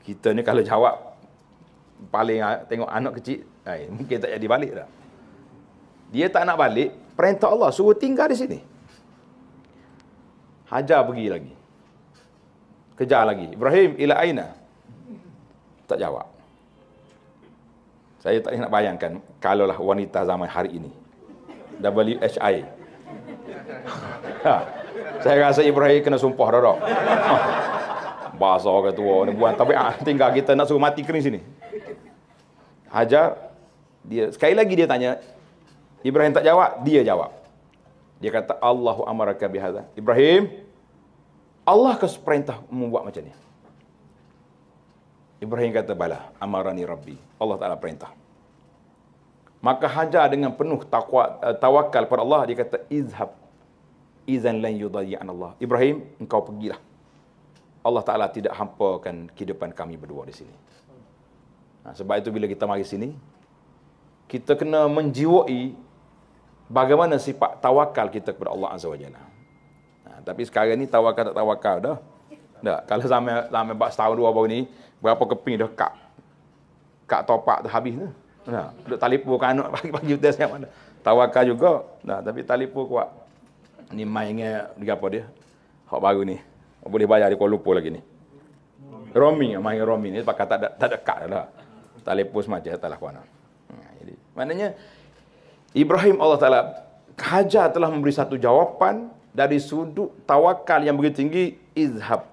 A: Kita ni kalau jawab, paling ah, tengok anak kecil, eh, mungkin tak jadi balik dah. Dia tak nak balik, perintah Allah suruh tinggal di sini. Hajar pergi lagi. Kejar lagi. Ibrahim ila aina? Tak jawab. Saya tak nak bayangkan kalaulah wanita zaman hari ini. WHI. Ha. Saya rasa Ibrahim kena sumpah dah dah. Ha. Bahasa tua ni buat tapi ah, tinggal kita nak suruh mati kering sini. Hajar dia sekali lagi dia tanya, Ibrahim tak jawab, dia jawab. Dia kata Allahu amaraka bihadza. Ibrahim, Allah ke perintah membuat macam ni. Ibrahim kata bala, amarani rabbi. Allah Taala perintah. Maka Hajar dengan penuh takwa eh, tawakal pada Allah dia kata izhab izan lan yudayyan Allah. Ibrahim, engkau pergilah. Allah Taala tidak hampakan kehidupan kami berdua di sini. Nah, sebab itu bila kita mari sini, kita kena menjiwai bagaimana sifat tawakal kita kepada Allah Azza Wajalla. Jalla. Ha, tapi sekarang ni tawakal tak tawakal dah. Dah. Kalau sampai sampai bab setahun dua baru ni, berapa keping dah kak. Kak topak tu habis dah. Nah, ha, duk telefon ke anak bagi-bagi test yang mana. Tawakal juga. Nah, tapi telefon kuat. Ni main dengan dia apa dia? Hak baru ni. Boleh bayar di Kuala Lumpur lagi ni. Romi, main Romi ni pakai tak ada tak ada kak dah. Lah. Telefon semaja taklah kuat. Ha, jadi, maknanya Ibrahim Allah Ta'ala Hajar telah memberi satu jawapan Dari sudut tawakal yang begitu tinggi Izhab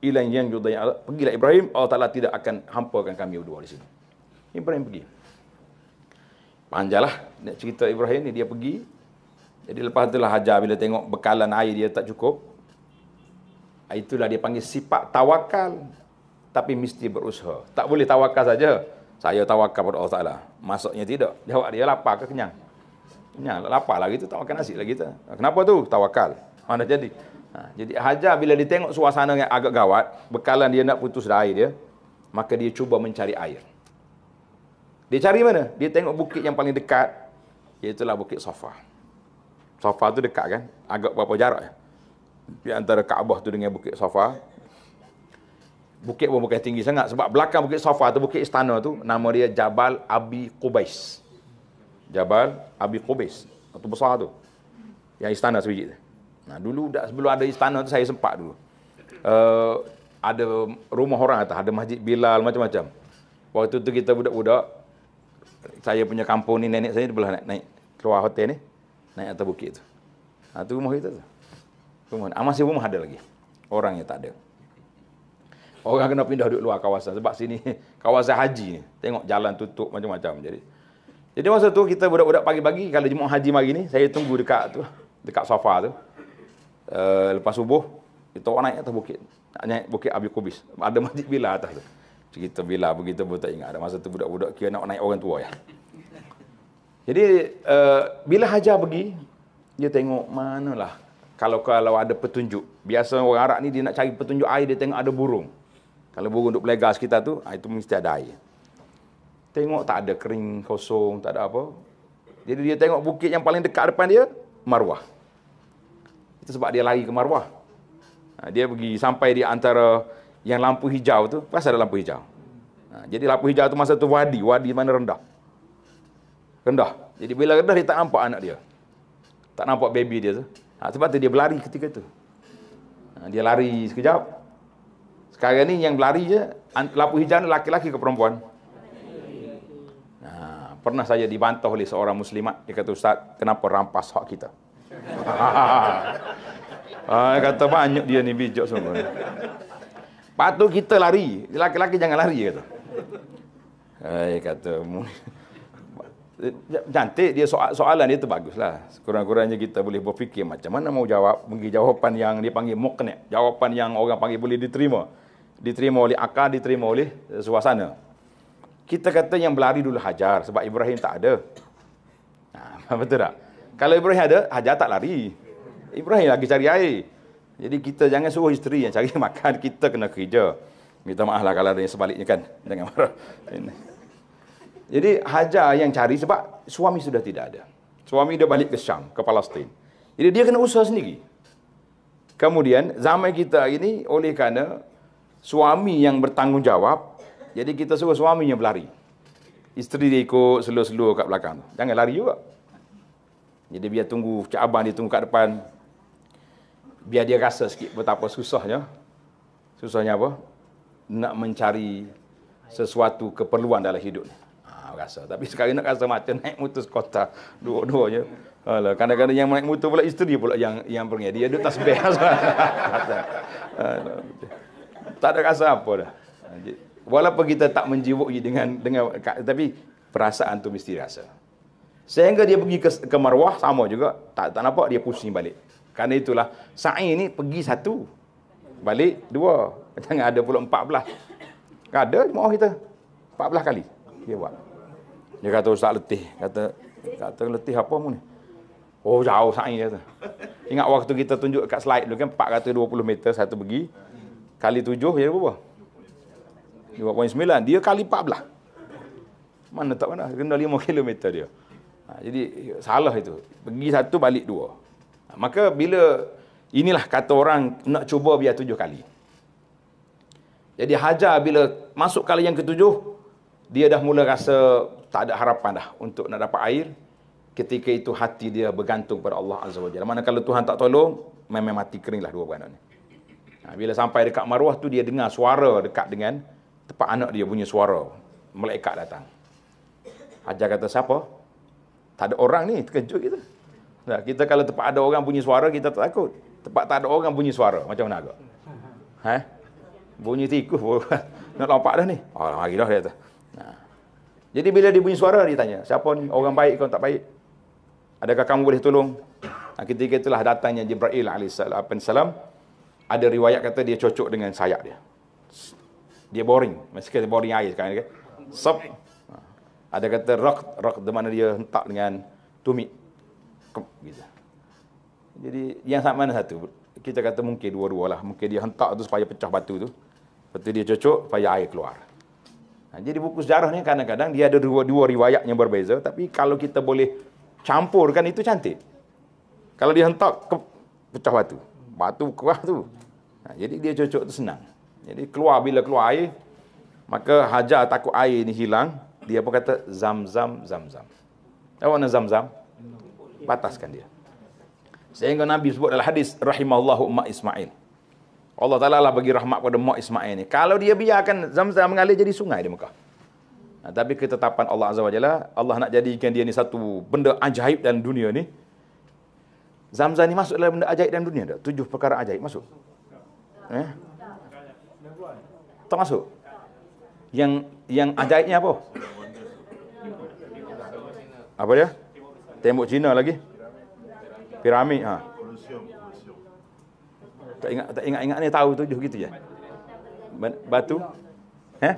A: Ilan yang yudai Pergilah Ibrahim Allah Ta'ala tidak akan hampakan kami berdua di sini Ibrahim pergi Panjalah Nak cerita Ibrahim ni dia pergi Jadi lepas tu lah Hajar bila tengok bekalan air dia tak cukup Itulah dia panggil sifat tawakal Tapi mesti berusaha Tak boleh tawakal saja saya tawakal kepada Allah Ta'ala. Maksudnya tidak. Jawab dia lapar ke kenyang? kenyang, lapar lagi tu tak makan nasi lagi tu. Kenapa tu? Tawakal. Mana jadi? Ha, jadi Hajar bila dia tengok suasana yang agak gawat, bekalan dia nak putus air dia, maka dia cuba mencari air. Dia cari mana? Dia tengok bukit yang paling dekat, iaitu bukit Safa. Safa tu dekat kan? Agak berapa jarak? Ya? Di antara Kaabah tu dengan bukit Safa. Bukit pun bukan tinggi sangat. Sebab belakang bukit Safa tu, bukit istana tu, nama dia Jabal Abi Qubais. Qubais. Jabal Abi Qubais. satu besar tu. Yang istana sebiji tu. Nah, dulu dah, sebelum ada istana tu saya sempat dulu. Uh, ada rumah orang atas, ada masjid Bilal macam-macam. Waktu tu kita budak-budak saya punya kampung ni nenek saya sebelah naik, naik keluar hotel ni naik atas bukit tu. Ha, tu rumah kita tu. Rumah. Ah, masih rumah ada lagi. Orang yang tak ada. Orang kena pindah duduk luar kawasan sebab sini kawasan haji ni. Tengok jalan tutup macam-macam. Jadi, -macam. Jadi masa tu kita budak-budak pagi-pagi kalau jemaah haji hari ni saya tunggu dekat tu dekat sofa tu. Uh, lepas subuh kita orang naik atas bukit. Naik bukit Abi Kubis. Ada masjid bila atas tu. Cerita bila begitu pun tak ingat. Ada masa tu budak-budak kira nak naik orang tua ya. Jadi uh, bila hajar pergi dia tengok manalah kalau kalau ada petunjuk. Biasa orang Arab ni dia nak cari petunjuk air dia tengok ada burung. Kalau burung duk belegar sekitar tu, ah, itu mesti ada air. Tengok tak ada kering, kosong, tak ada apa. Jadi dia tengok bukit yang paling dekat depan dia, Marwah. Itu sebab dia lari ke Marwah. Ha, dia pergi sampai di antara yang lampu hijau tu, Pas ada lampu hijau. Ha, jadi lampu hijau tu masa tu wadi, wadi mana rendah. Rendah. Jadi bila rendah dia tak nampak anak dia. Tak nampak baby dia tu. Ha, sebab tu dia berlari ketika tu. dia lari sekejap. Sekarang ni yang berlari je, lampu hijau ni laki-laki ke perempuan? pernah saya dibantah oleh seorang muslimat dia kata ustaz kenapa rampas hak kita ah kata banyak dia ni bijak semua patu kita lari laki-laki jangan lari kata ai ah, kata nanti dia soal soalan dia tu lah. sekurang-kurangnya kita boleh berfikir macam mana mau jawab bagi jawapan yang dia panggil muknat jawapan yang orang panggil boleh diterima diterima oleh akal diterima oleh suasana kita kata yang berlari dulu Hajar sebab Ibrahim tak ada. Ha, betul tak? Kalau Ibrahim ada, Hajar tak lari. Ibrahim lagi cari air. Jadi kita jangan suruh isteri yang cari makan, kita kena kerja. Minta maaf lah kalau ada yang sebaliknya kan. Jangan marah. Jadi Hajar yang cari sebab suami sudah tidak ada. Suami dia balik ke Syam, ke Palestin. Jadi dia kena usaha sendiri. Kemudian zaman kita ini oleh kerana suami yang bertanggungjawab jadi kita suruh suaminya berlari. Isteri dia ikut slow-slow kat belakang. Jangan lari juga. Jadi biar tunggu, cik abang dia tunggu kat depan. Biar dia rasa sikit betapa susahnya. Susahnya apa? Nak mencari sesuatu keperluan dalam hidup ni. Ha, rasa. Tapi sekarang nak rasa macam naik mutus kota Dua-duanya. Alah, kadang-kadang yang naik motor pula isteri pula yang yang pergi. Dia duduk tas bel. tak ada rasa apa dah. Ha, walaupun kita tak menjiwai dengan dengan tapi perasaan tu mesti rasa. Sehingga dia pergi ke, ke Marwah sama juga, tak tak nampak dia pusing balik. Karena itulah sa'i ni pergi satu, balik dua. Jangan ada pula empat belas. Ada mau oh, kita empat belas kali dia buat. Dia kata ustaz letih, kata kata letih apa mu ni? Oh jauh sa'i dia kata. Ingat waktu kita tunjuk kat slide dulu kan 420 meter satu pergi. Kali tujuh jadi berapa? 2.9, dia kali 14. Mana tak mana, kena 5 km dia. Ha, jadi salah itu. Pergi satu balik dua. Ha, maka bila inilah kata orang nak cuba biar tujuh kali. Jadi Hajar bila masuk kali yang ketujuh, dia dah mula rasa tak ada harapan dah untuk nak dapat air. Ketika itu hati dia bergantung pada Allah Azza wa Jalla. Mana kalau Tuhan tak tolong, memang mati keringlah dua beranak ni. Ha, bila sampai dekat marwah tu dia dengar suara dekat dengan tempat anak dia bunyi suara. Malaikat datang. Haja kata, siapa? Tak ada orang ni, terkejut kita. Nah, kita kalau tempat ada orang bunyi suara, kita tak takut. Tempat tak ada orang bunyi suara. Macam mana agak? Ha? Bunyi tikus. Nak lompat dah ni. Oh, lagi dah dia kata. Nah. Ha. Jadi bila dia bunyi suara, dia tanya, siapa ni? Orang baik kau tak baik? Adakah kamu boleh tolong? Nah, ha, ketika itulah datangnya Jibril salam. Ada riwayat kata dia cocok dengan sayap dia dia boring. Mereka dia boring air sekarang. Okay? So, ada kata rock, rock di mana dia hentak dengan tumit. Kep, gitu. Jadi yang sama mana satu? Kita kata mungkin dua-dua lah. Mungkin dia hentak tu supaya pecah batu tu. Lepas tu dia cocok supaya air keluar. Nah, ha, jadi buku sejarah ni kadang-kadang dia ada dua, dua riwayat yang berbeza. Tapi kalau kita boleh campurkan itu cantik. Kalau dia hentak, kep, pecah batu. Batu keras tu. Nah, ha, jadi dia cocok tu senang. Jadi keluar bila keluar air, maka hajar takut air ni hilang, dia pun kata zam-zam, zam-zam. Tahu mana zam-zam? Bataskan dia. Sehingga Nabi sebut dalam hadis, Rahimallahu Ma Ismail. Allah Ta'ala lah bagi rahmat kepada Ma Ismail ni. Kalau dia biarkan zam-zam mengalir jadi sungai di Mekah. Nah, tapi ketetapan Allah Azza wa Jalla, Allah nak jadikan dia ni satu benda ajaib dalam dunia ni. Zam-zam ni masuk dalam benda ajaib dalam dunia tak? Tujuh perkara ajaib masuk. Eh? Tak masuk. Yang yang ajaibnya apa? Apa dia? Tembok Cina lagi. Piramid ha. Tak ingat tak ingat ingat ni tahu tujuh gitu je. Batu. Eh?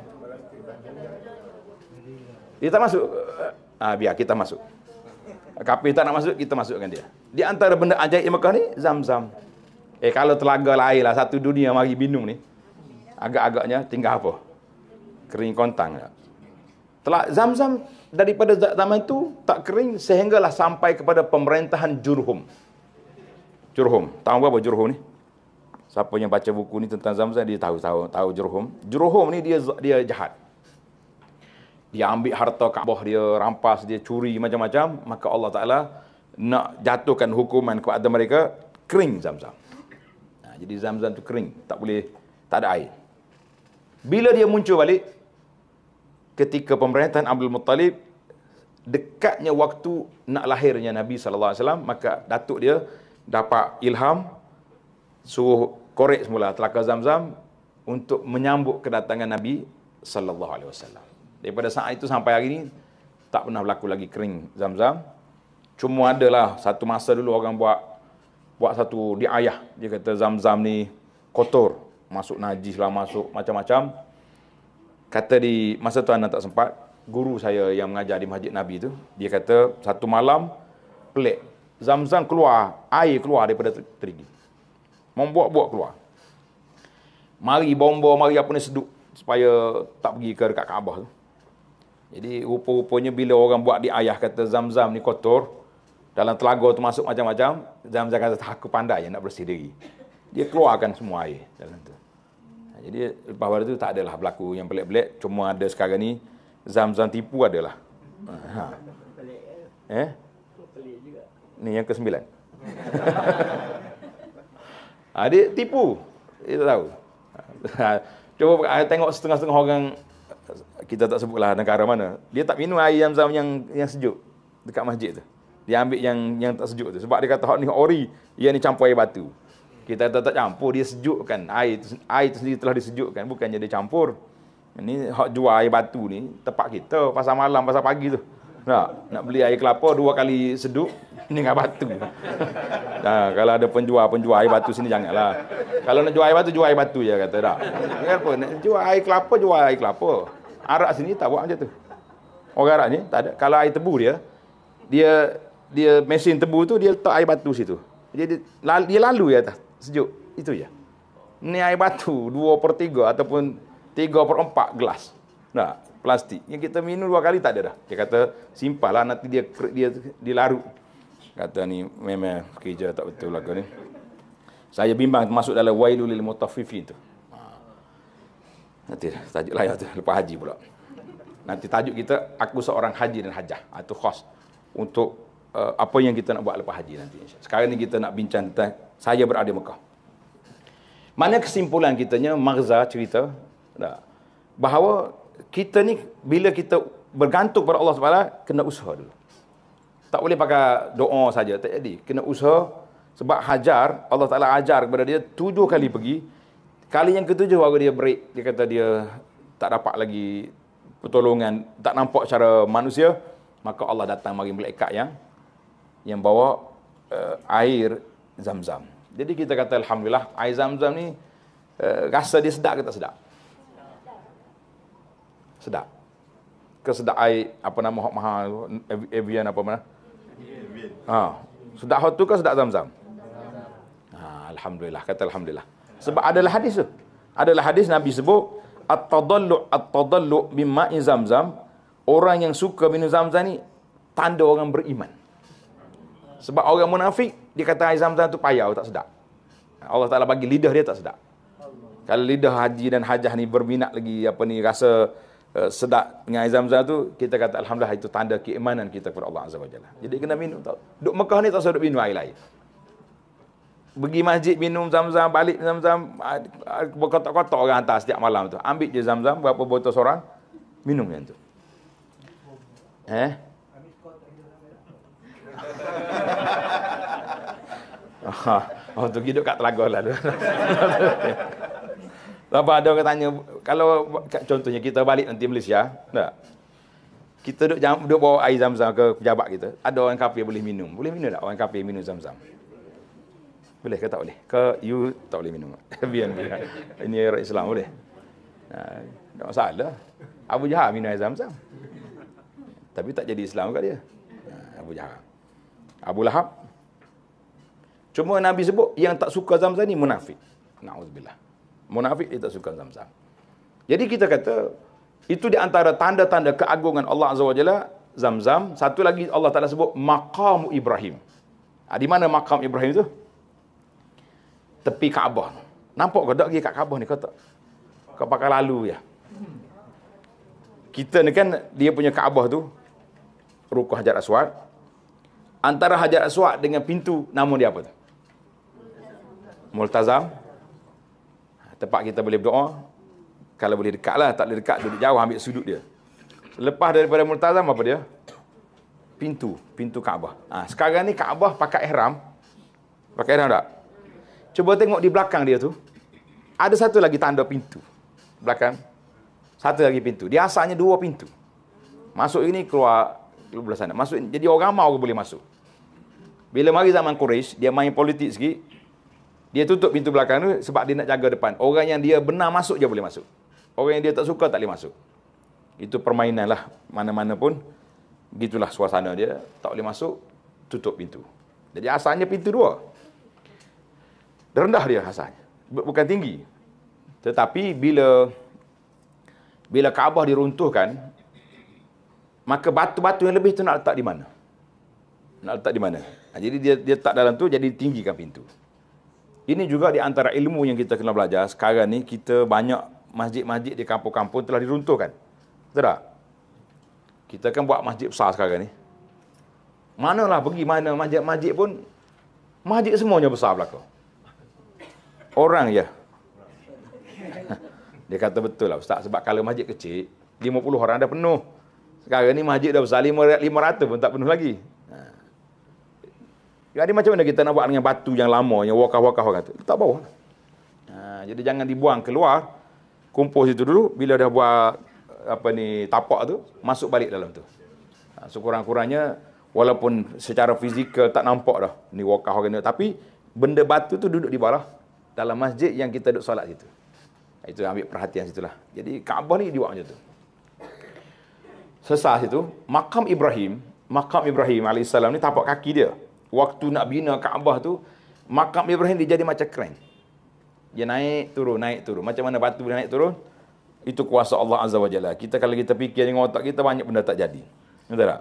A: Dia tak masuk. Ah ha, biar kita masuk. Kapi tak nak masuk, kita masukkan dia. Di antara benda ajaib di Mekah ni, zam-zam. Eh, kalau telaga lain lah, satu dunia mari binum ni agak-agaknya tinggal apa? Kering kontang. Telah zam-zam daripada zaman itu tak kering sehinggalah sampai kepada pemerintahan Jurhum. Jurhum. Tahu berapa Jurhum ni? Siapa yang baca buku ni tentang zam-zam dia tahu tahu tahu Jurhum. Jurhum ni dia dia jahat. Dia ambil harta Kaabah dia, rampas dia, curi macam-macam. Maka Allah Ta'ala nak jatuhkan hukuman kepada mereka, kering zam-zam. Nah, jadi zam-zam tu kering, tak boleh, tak ada air. Bila dia muncul balik ketika pemerintahan Abdul Muttalib dekatnya waktu nak lahirnya Nabi sallallahu alaihi wasallam maka datuk dia dapat ilham suruh korek semula zam-zam untuk menyambut kedatangan Nabi sallallahu alaihi wasallam. Daripada saat itu sampai hari ini tak pernah berlaku lagi kering zam-zam. Cuma adalah satu masa dulu orang buat buat satu diayah dia kata zam-zam ni kotor masuk najis lah masuk macam-macam kata di masa tu anak tak sempat guru saya yang mengajar di masjid Nabi tu dia kata satu malam pelik zam-zam keluar air keluar daripada terigi membuat-buat keluar mari bomba mari apa ni seduk supaya tak pergi ke dekat Kaabah tu jadi rupa-rupanya bila orang buat di ayah kata zam-zam ni kotor dalam telaga tu masuk macam-macam zam-zam kata aku pandai nak bersih diri dia keluarkan semua air dalam tu jadi lepas pada tu tak adalah berlaku yang pelik-pelik. Cuma ada sekarang ni zam-zam tipu adalah. Ha. Eh? Ni yang kesembilan. ha, dia tipu. Dia tak tahu. Ha. Cuba ah, tengok setengah-setengah orang kita tak sebutlah negara mana. Dia tak minum air zam-zam yang yang sejuk dekat masjid tu. Dia ambil yang yang tak sejuk tu sebab dia kata ni ori, yang ni campur air batu. Kita tak, tak campur, dia sejukkan. Air itu, air itu sendiri telah disejukkan, bukannya dia campur. Ini hak jual air batu ni, tepat kita pasal malam, pasal pagi tu. Nak, nak beli air kelapa dua kali seduk, ni dengan batu. Nah, kalau ada penjual-penjual air batu sini janganlah. Kalau nak jual air batu, jual air batu je kata. Tak. Kenapa? Nak jual air kelapa, jual air kelapa. Arak sini tak buat macam tu. Orang Arak ni tak ada. Kalau air tebu dia, dia dia mesin tebu tu dia letak air batu situ. Jadi dia, lalu ya sejuk. Itu je. Ni air batu 2 per 3 ataupun 3 per 4 gelas. Nah, plastik. Yang kita minum dua kali tak ada dah. Dia kata simpan lah nanti dia dia dilarut. Kata ni memang kerja tak betul lah ni. Saya bimbang masuk dalam wailul lil mutaffifin tu. Ah. Nanti tajuk layak tu lepas haji pula. Nanti tajuk kita aku seorang haji dan hajah. Itu ah, khas untuk uh, apa yang kita nak buat lepas haji nanti. Sekarang ni kita nak bincang tentang saya berada di Mekah. Mana kesimpulan kitanya, Marza cerita, bahawa kita ni bila kita bergantung kepada Allah SWT, kena usaha dulu. Tak boleh pakai doa saja, tak jadi. Kena usaha sebab hajar, Allah Ta'ala ajar kepada dia tujuh kali pergi. Kali yang ketujuh baru dia break, dia kata dia tak dapat lagi pertolongan, tak nampak cara manusia. Maka Allah datang bagi malaikat yang yang bawa uh, air zam-zam. Jadi kita kata Alhamdulillah, air zam-zam ni uh, rasa dia sedap ke tak sedap? Sedap. Kesedap air, apa nama hak maha, avian apa mana? Ha. Sedap hot tu ke sedap zam-zam? Ha, Alhamdulillah, kata Alhamdulillah. Sebab adalah hadis tu. Adalah hadis Nabi sebut, At-tadalluk, at-tadalluk bimma'i zam-zam. Orang yang suka minum zam-zam ni, tanda orang beriman. Sebab orang munafik, dia kata air zam-zam tu payau tak sedap. Allah Taala bagi lidah dia tak sedap. Kalau lidah haji dan hajah ni berminat lagi apa ni rasa uh, sedap dengan air zam-zam tu, kita kata alhamdulillah itu tanda keimanan kita kepada Allah Azza wa Jalla. Jadi kena minum tak. Duk Mekah ni tak usah duk minum air lain. Pergi masjid minum zam-zam, balik zam-zam, ah, ah, kotak-kotak orang hantar setiap malam tu. Ambil je zam-zam, berapa botol seorang, minum yang tu. Eh? Ha, untuk oh, hidup kat telaga lah. tu. Lepas ada orang tanya, kalau contohnya kita balik nanti Malaysia, tak? Kita duduk, jam, duduk bawa air zam-zam ke pejabat kita, ada orang kafir boleh minum. Boleh minum tak orang kafir minum zam-zam? Boleh ke tak boleh? Ke you tak boleh minum? Biar, biar. Ini orang Islam boleh? Ha, tak masalah. Abu Jahal minum air zam-zam. Tapi tak jadi Islam kat dia. Ha, Abu Jahal. Abu Lahab Cuma Nabi sebut yang tak suka zam-zam ni munafik. Na'udzubillah. Munafik dia tak suka zam-zam. Jadi kita kata, itu di antara tanda-tanda keagungan Allah Azza wa Jalla, zam-zam. Satu lagi Allah Ta'ala sebut, maqam Ibrahim. Ha, di mana maqam Ibrahim tu? Tepi Kaabah. Nampak ke tak pergi kat Kaabah ni? kata tak? Kau pakai lalu ya. Kita ni kan, dia punya Kaabah tu, rukuh Hajar Aswad. Antara Hajar Aswad dengan pintu, nama dia apa tu? Multazam. Tempat kita boleh berdoa. Kalau boleh dekat lah. Tak boleh dekat, duduk jauh ambil sudut dia. Lepas daripada Multazam, apa dia? Pintu. Pintu Kaabah. Ha, sekarang ni Kaabah pakai ihram. Pakai ihram tak? Cuba tengok di belakang dia tu. Ada satu lagi tanda pintu. Belakang. Satu lagi pintu. Dia asalnya dua pintu. Masuk ini keluar belah sana. Masuk Jadi orang mau boleh masuk. Bila mari zaman Quraisy, dia main politik sikit, dia tutup pintu belakang tu sebab dia nak jaga depan. Orang yang dia benar masuk je boleh masuk. Orang yang dia tak suka tak boleh masuk. Itu permainan lah mana-mana pun. Gitulah suasana dia. Tak boleh masuk, tutup pintu. Jadi asalnya pintu dua. Rendah dia asalnya. Bukan tinggi. Tetapi bila bila Kaabah diruntuhkan, maka batu-batu yang lebih tu nak letak di mana? Nak letak di mana? Ha, jadi dia dia tak dalam tu jadi tinggikan pintu. Ini juga di antara ilmu yang kita kena belajar. Sekarang ni kita banyak masjid-masjid di kampung-kampung telah diruntuhkan. Betul tak? Kita kan buat masjid besar sekarang ni. Manalah pergi mana masjid-masjid pun masjid semuanya besar belaka. Orang ya. Dia kata betul lah ustaz sebab kalau masjid kecil 50 orang dah penuh. Sekarang ni masjid dah besar 500 pun tak penuh lagi. Ada macam mana kita nak buat dengan batu yang lama, yang wakah-wakah orang tu? Letak bawah. Ha, jadi jangan dibuang keluar. Kumpul situ dulu. Bila dah buat apa ni tapak tu, masuk balik dalam tu. Ha, sekurang-kurangnya, walaupun secara fizikal tak nampak dah ni wakah orang tu. Tapi, benda batu tu duduk di bawah dalam masjid yang kita duduk solat situ. Ha, itu ambil perhatian situlah. Jadi Kaabah ni dibuat macam tu. Sesah situ, makam Ibrahim, makam Ibrahim alaihissalam ni tapak kaki dia waktu nak bina Kaabah tu, makam Ibrahim dia jadi macam keren. Dia naik turun, naik turun. Macam mana batu dia naik turun? Itu kuasa Allah Azza wa Jalla. Kita kalau kita fikir dengan otak kita, banyak benda tak jadi. Betul tak?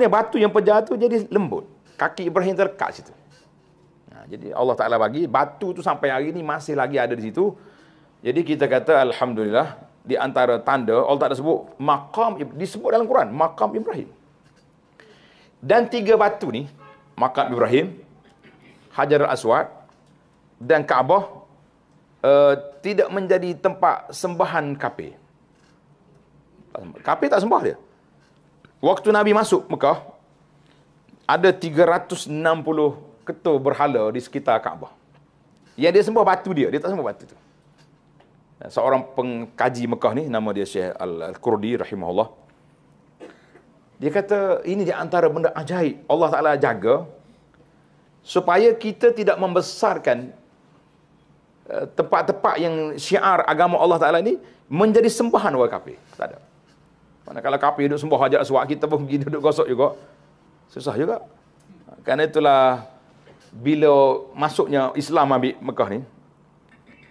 A: ni batu yang pejal tu jadi lembut. Kaki Ibrahim terkat situ. Nah, jadi Allah Ta'ala bagi, batu tu sampai hari ni masih lagi ada di situ. Jadi kita kata Alhamdulillah, di antara tanda, Allah tak ada sebut, makam, disebut dalam Quran, makam Ibrahim. Dan tiga batu ni, makam Ibrahim, Hajar al-Aswad dan Kaabah uh, tidak menjadi tempat sembahan kafir. Kafir tak sembah dia. Waktu Nabi masuk Mekah, ada 360 ketua berhala di sekitar Kaabah. Yang dia sembah batu dia, dia tak sembah batu tu. Seorang pengkaji Mekah ni, nama dia Syekh Al-Qurdi rahimahullah. Dia kata ini di antara benda ajaib Allah Ta'ala jaga supaya kita tidak membesarkan eh, tempat-tempat yang syiar agama Allah Ta'ala ini menjadi sembahan orang kafir. Tak ada. Mana kalau kafir duduk sembah hajat suak kita pun pergi duduk gosok juga. Susah juga. Karena itulah bila masuknya Islam ambil Mekah ni,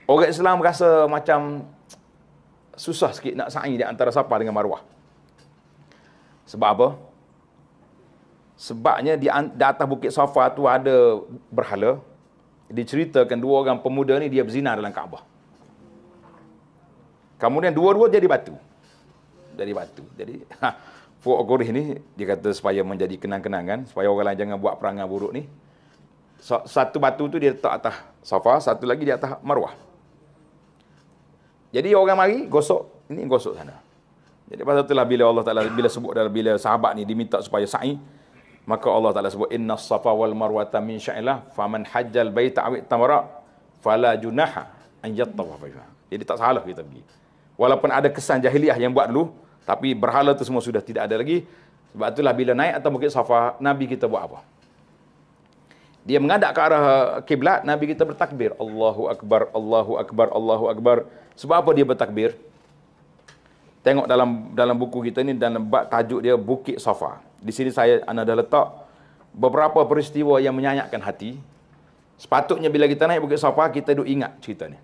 A: orang Islam rasa macam susah sikit nak sa'i di antara sapa dengan marwah. Sebab apa? Sebabnya di atas Bukit Safa tu ada berhala. Diceritakan dua orang pemuda ni dia berzina dalam Kaabah. Kemudian dua-dua jadi batu. Jadi batu. Jadi ha, Fuq Qurih ni dia kata supaya menjadi kenang-kenangan. Supaya orang lain jangan buat perangai buruk ni. Satu batu tu dia letak atas Safa. Satu lagi dia atas Marwah. Jadi orang mari gosok. Ini gosok sana. Jadi pada itulah bila Allah Taala bila sebut dalam bila sahabat ni diminta supaya sa'i maka Allah Taala sebut inna safa wal marwata min sya'ilah faman hajjal baita awi tamara fala junaha an yattawaf Jadi tak salah kita pergi. Walaupun ada kesan jahiliah yang buat dulu tapi berhala tu semua sudah tidak ada lagi. Sebab itulah bila naik atau mungkin safa nabi kita buat apa? Dia mengadak ke arah kiblat, Nabi kita bertakbir. Allahu Akbar, Allahu Akbar, Allahu Akbar. Sebab apa dia bertakbir? tengok dalam dalam buku kita ni dan bab tajuk dia Bukit Safa. Di sini saya anda dah letak beberapa peristiwa yang menyayatkan hati. Sepatutnya bila kita naik Bukit Safa kita duk ingat cerita ni.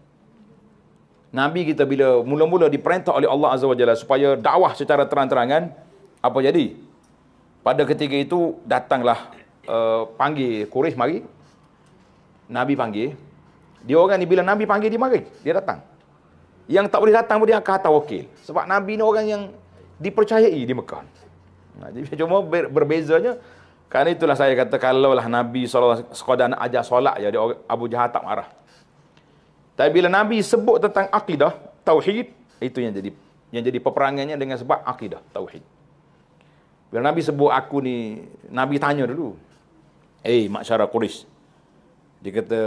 A: Nabi kita bila mula-mula diperintah oleh Allah Azza wa Jalla supaya dakwah secara terang-terangan apa jadi? Pada ketika itu datanglah uh, panggil Quraisy mari. Nabi panggil. Dia orang ni bila Nabi panggil dia mari. Dia datang. Yang tak boleh datang pun dia akan hantar wakil. Sebab Nabi ni orang yang dipercayai di Mekah. Jadi cuma ber- berbezanya, kerana itulah saya kata, kalau lah Nabi SAW sekadar nak ajar solat, ya, dia Abu Jahat tak marah. Tapi bila Nabi sebut tentang akidah, tauhid, itu yang jadi yang jadi peperangannya dengan sebab akidah, tauhid. Bila Nabi sebut aku ni, Nabi tanya dulu. Eh, hey, maksyarah Quraisy. Dia kata,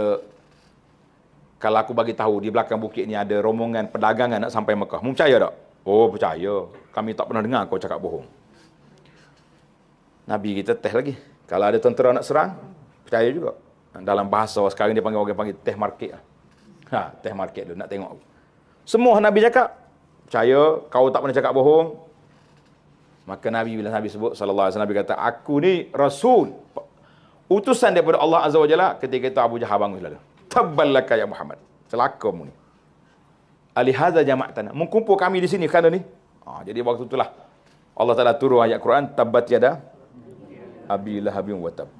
A: kalau aku bagi tahu di belakang bukit ni ada rombongan perdagangan nak sampai Mekah, mu percaya tak? Oh, percaya. Kami tak pernah dengar kau cakap bohong. Nabi kita teh lagi. Kalau ada tentera nak serang, percaya juga. Dalam bahasa sekarang dia panggil orang panggil teh market. Lah. Ha, teh market tu nak tengok. Semua Nabi cakap, percaya kau tak pernah cakap bohong. Maka Nabi bila Nabi sebut sallallahu alaihi wasallam Nabi kata, "Aku ni rasul." Utusan daripada Allah Azza wa Jalla ketika itu Abu Jahal bangun selalu taballaka ya Muhammad. Celaka mu ni. Alihaza jama'atana. Mengkumpul kami di sini kerana ni. Ha, jadi waktu itulah. Allah Ta'ala turun ayat Quran. Tabbat tiada Abi lahabim watab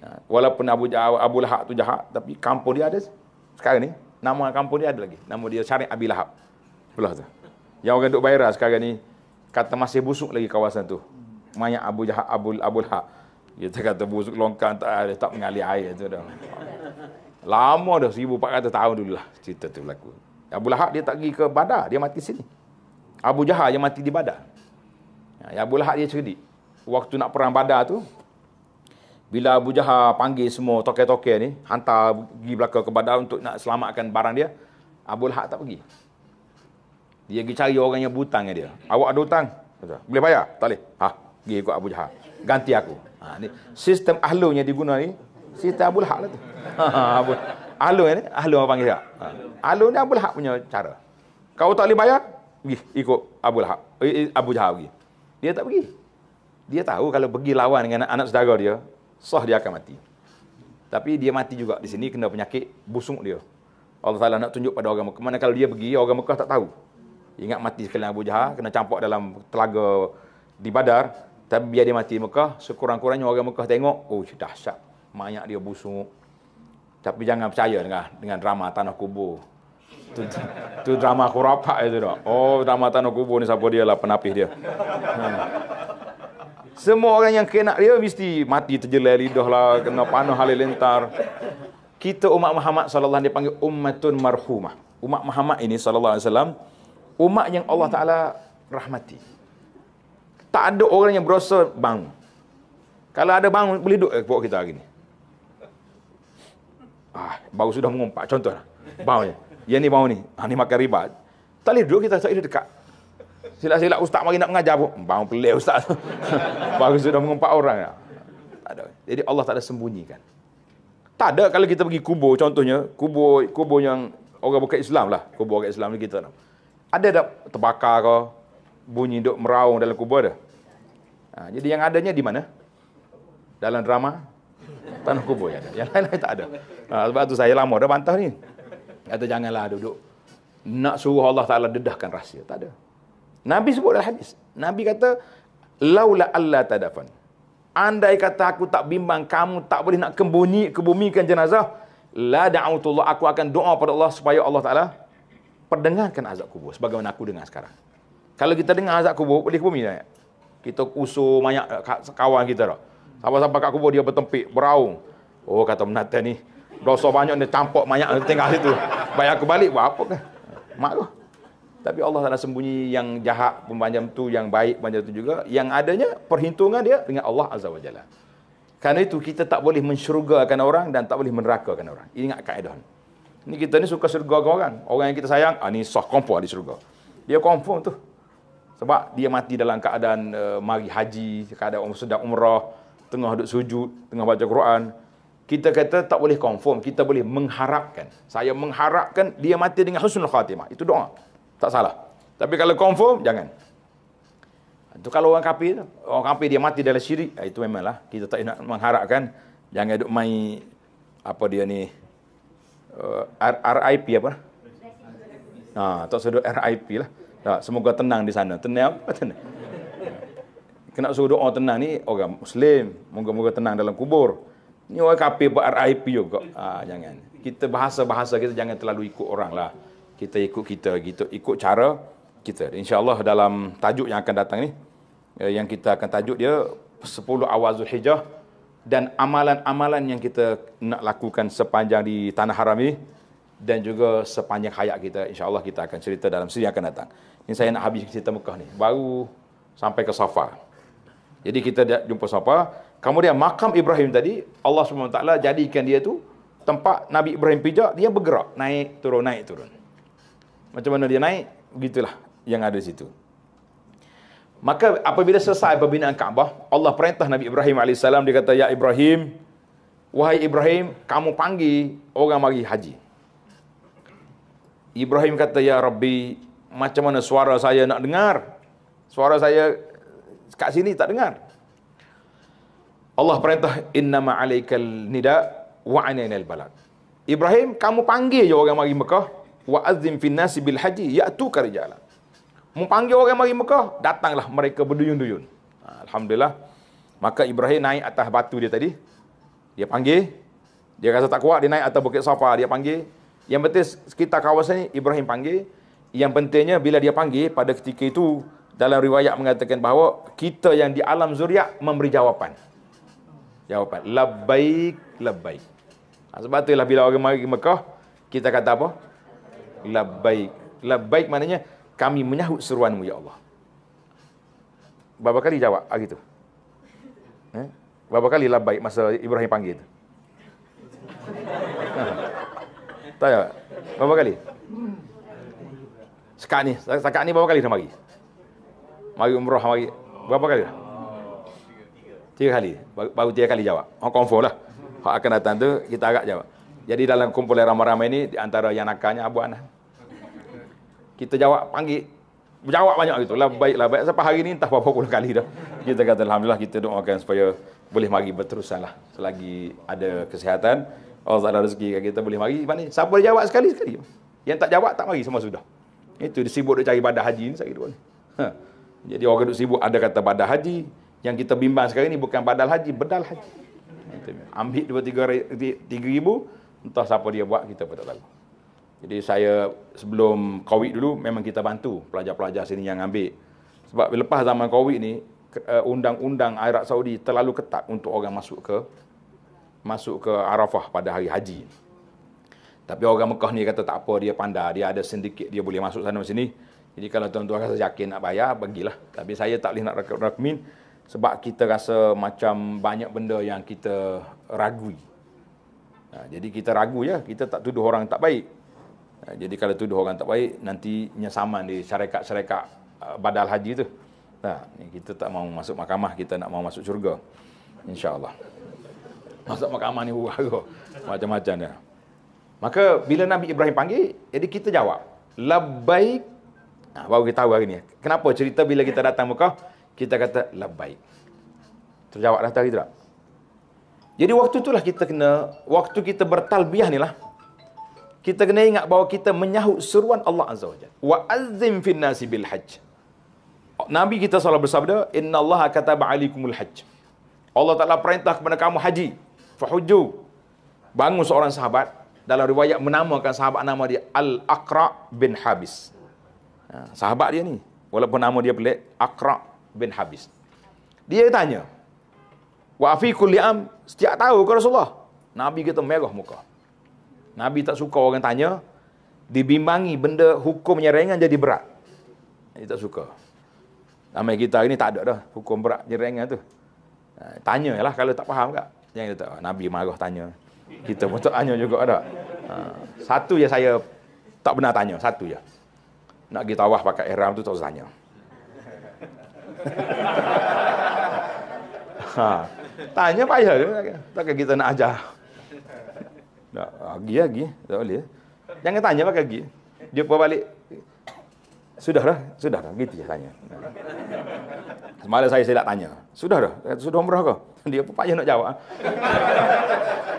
A: Ha, walaupun Abu, Abu Lahab tu jahat. Tapi kampung dia ada. Sekarang ni. Nama kampung dia ada lagi. Nama dia syarik Abi Lahab. Belah tu. Yang orang duduk bayar sekarang ni. Kata masih busuk lagi kawasan tu. Mayak Abu Jahat Abu, Abu Lahab. Kita kata busuk longkang tak ada. Tak mengalir air tu dah. Lama dah 1400 tahun dulu lah cerita tu berlaku. Abu Lahab dia tak pergi ke Badar, dia mati sini. Abu Jahal yang mati di Badar. Ya, ya, Abu Lahab dia cerdik. Waktu nak perang Badar tu, bila Abu Jahal panggil semua tokek-tokek ni, hantar pergi belakang ke Badar untuk nak selamatkan barang dia, Abu Lahab tak pergi. Dia pergi cari orang yang butang dia. Awak ada hutang? Boleh bayar? Tak boleh. Ha, pergi ikut Abu Jahal. Ganti aku. Ha, ni, sistem ahlunya digunakan ni, sistem Abu Lahab lah tu. Apa? Ha, ha, ha, alun ni, eh, alun orang panggil tak? Alun ni Abu Lahab punya cara. Kau tak boleh bayar, pergi ikut eh, eh, Abu Lahab. Abu Jahab pergi. Dia tak pergi. Dia tahu kalau pergi lawan dengan anak, saudara dia, sah dia akan mati. Tapi dia mati juga di sini kena penyakit busung dia. Allah Ta'ala nak tunjuk pada orang Mekah. Mana kalau dia pergi, orang Mekah tak tahu. Ingat mati sekali Abu Jahab, kena campak dalam telaga di badar. Tapi biar dia mati di Mekah, sekurang-kurangnya orang Mekah tengok, oh dahsyat. Mayak dia busuk, tapi jangan percaya dengan, dengan drama tanah kubur. Itu tu drama kurapak itu dok. Oh, drama tanah kubur ni siapa dia lah penapis dia. Hmm. Semua orang yang kena dia mesti mati terjelai lidah lah, kena panah halilintar. Kita umat Muhammad sallallahu alaihi Wasallam dipanggil ummatun marhumah. Umat Muhammad ini sallallahu alaihi wasallam umat yang Allah Taala rahmati. Tak ada orang yang berasa bang. Kalau ada bang boleh duduk eh, buat kita hari ni. Ah, bau sudah mengumpat. contoh, Bau ni. Yang ni bau ni. Ah, ni makan riba. Tak boleh duduk kita tak boleh dekat. Sila-sila ustaz mari nak mengajar pun. Bau pelik ustaz tu. sudah mengumpat orang. Tak ada. Jadi Allah tak ada sembunyikan. Tak ada kalau kita pergi kubur contohnya. Kubur kubur yang orang bukan Islam lah. Kubur orang Islam ni kita. Nak. Ada tak terbakar ke? Bunyi duk meraung dalam kubur ada? Ha, jadi yang adanya di mana? Dalam Drama? tanah kubur yang ada. Yang lain-lain tak ada. Ha, sebab tu saya lama dah bantah ni. Kata janganlah duduk. Nak suruh Allah Ta'ala dedahkan rahsia. Tak ada. Nabi sebut dalam hadis. Nabi kata, Laula Allah tadafan. Andai kata aku tak bimbang kamu tak boleh nak kembuni kebumikan jenazah. La da'autullah. Aku akan doa pada Allah supaya Allah Ta'ala perdengarkan azab kubur. Sebagaimana aku dengar sekarang. Kalau kita dengar azab kubur, boleh kebumi tak? Kita usul banyak kawan kita tak? Sampai-sampai kat kubur dia bertempik, beraung. Oh kata menata ni, dosa banyak ni campur mayat tinggal situ. Bayar aku balik buat apa kan? Mak tu. Tapi Allah Taala sembunyi yang jahat pembanjam tu, yang baik pembanjam tu juga. Yang adanya perhitungan dia dengan Allah Azza wa Jalla. Karena itu kita tak boleh mensyurgakan orang dan tak boleh menerakakan orang. Ingat kaedah ni. Ini kita ni suka syurga ke orang. Orang yang kita sayang, ah, ni sah confirm di syurga. Dia confirm tu. Sebab dia mati dalam keadaan uh, mari haji, keadaan sedang umrah tengah duduk sujud, tengah baca Quran. Kita kata tak boleh confirm, kita boleh mengharapkan. Saya mengharapkan dia mati dengan husnul khatimah. Itu doa. Tak salah. Tapi kalau confirm, jangan. Itu kalau orang kafir, orang kafir dia mati dalam syirik, ah, itu memanglah kita tak nak mengharapkan jangan duk mai apa dia ni uh, RIP apa? Ha, tak sedut RIP lah. Tak, semoga tenang di sana. Tenang apa tenang? kena suruh doa tenang ni orang muslim moga-moga tenang dalam kubur ni orang kafir buat RIP juga ha, jangan kita bahasa-bahasa kita jangan terlalu ikut orang lah kita ikut kita gitu ikut cara kita insyaallah dalam tajuk yang akan datang ni eh, yang kita akan tajuk dia 10 awal Zulhijjah dan amalan-amalan yang kita nak lakukan sepanjang di tanah haram ini dan juga sepanjang hayat kita insyaallah kita akan cerita dalam siri yang akan datang ini saya nak habis cerita Mekah ni baru sampai ke Safar. Jadi kita jumpa siapa? Kemudian makam Ibrahim tadi, Allah SWT jadikan dia tu tempat Nabi Ibrahim pijak, dia bergerak. Naik, turun, naik, turun. Macam mana dia naik? Begitulah yang ada di situ. Maka apabila selesai pembinaan Kaabah, Allah perintah Nabi Ibrahim AS, dia kata, Ya Ibrahim, wahai Ibrahim, kamu panggil orang mari haji. Ibrahim kata, Ya Rabbi, macam mana suara saya nak dengar? Suara saya kat sini tak dengar. Allah perintah innama alaikal nida wa anainal balad. Ibrahim kamu panggil je orang mari Mekah wa azim fin nas bil haji yatu karjala. Mu panggil orang mari Mekah, datanglah mereka berduyun-duyun. Ha, Alhamdulillah. Maka Ibrahim naik atas batu dia tadi. Dia panggil. Dia rasa tak kuat, dia naik atas bukit Safa, dia panggil. Yang penting sekitar kawasan ni Ibrahim panggil. Yang pentingnya bila dia panggil pada ketika itu dalam riwayat mengatakan bahawa kita yang di alam zuriat memberi jawapan. Jawapan labbaik labbaik. Ha, sebab itulah bila orang mari ke Mekah, kita kata apa? Labbaik. Labbaik maknanya kami menyahut seruanmu ya Allah. Berapa kali jawab hari ah, itu? Eh? Berapa kali labbaik masa Ibrahim panggil itu? Ha. Tanya, berapa kali? Sekarang ni, sekarang ni berapa kali dah mari? Mari umrah mari. Berapa kali dah? Tiga kali. Baru tiga kali jawab. Hong Kong lah. Hak akan datang tu kita agak jawab. Jadi dalam kumpulan ramai-ramai ni di antara yang nakalnya Abu Anah. Kita jawab panggil Jawab banyak gitu. Lah Baik lah baik sampai hari ni entah berapa puluh kali dah. Kita kata alhamdulillah kita doakan supaya boleh mari berterusan lah selagi ada kesihatan Allah ada rezeki kita boleh mari. Mana siapa boleh jawab sekali sekali. Yang tak jawab tak mari semua sudah. Itu disebut dia cari badan haji ni sakit dulu. Ha. Jadi orang duduk sibuk ada kata badal haji. Yang kita bimbang sekarang ni bukan badal haji, bedal haji. Ambil dua tiga, ribu, entah siapa dia buat, kita pun tak tahu. Jadi saya sebelum COVID dulu, memang kita bantu pelajar-pelajar sini yang ambil. Sebab lepas zaman COVID ni, eh, undang-undang Arab Saudi terlalu ketat untuk orang masuk ke masuk ke Arafah pada hari haji. Tapi orang Mekah ni kata tak apa, dia pandai, dia ada sindiket, dia boleh masuk sana sini. Jadi kalau tuan-tuan rasa yakin nak bayar, bagilah. Tapi saya tak boleh nak rekomen sebab kita rasa macam banyak benda yang kita ragu. Ha, jadi kita ragu ya, kita tak tuduh orang tak baik. Ha, jadi kalau tuduh orang tak baik, nanti nyesaman di syarikat-syarikat ha, badal haji tu. Ha, kita tak mau masuk mahkamah, kita nak mau masuk syurga. InsyaAllah. Masuk mahkamah ni huru-hara. Macam-macam dia. Maka bila Nabi Ibrahim panggil, jadi kita jawab. Labbaik Ha, baru kita tahu hari ni. Kenapa cerita bila kita datang Mekah, kita kata labbaik. Terjawab dah tadi tak? Jadi waktu tu lah kita kena, waktu kita bertalbiah ni lah. Kita kena ingat bahawa kita menyahut seruan Allah Azza wa Jalla. Wa azim fin nasi bil hajj. Nabi kita salah bersabda, Inna Allah kata alikumul hajj. Allah Ta'ala perintah kepada kamu haji. Fahuju. Bangun seorang sahabat. Dalam riwayat menamakan sahabat nama dia Al-Aqra bin Habis. Ah, sahabat dia ni walaupun nama dia pelik Akra bin Habis dia tanya wa fi setiap tahu ke Rasulullah Nabi kata merah muka Nabi tak suka orang tanya dibimbangi benda hukumnya ringan jadi berat dia tak suka Ramai kita hari ni tak ada dah hukum berat jerengan tu. Ah, tanya lah kalau tak faham kak. Yang kita ah, Nabi marah tanya. Kita pun tak tanya juga ada. Satu je saya tak pernah tanya, satu je nak pergi tawah pakai ihram tu tak usah tanya. ha. Tanya payah dia. Takkan kita nak ajar. Tak, ah, pergi lagi. Tak boleh. Jangan tanya pakai pergi. Dia pun balik. Sudah dah. Sudah dah. Gitu je tanya. Semalam saya silap tanya. Sudah dah. Eh, sudah umrah kau? Dia pun payah nak jawab. Ah.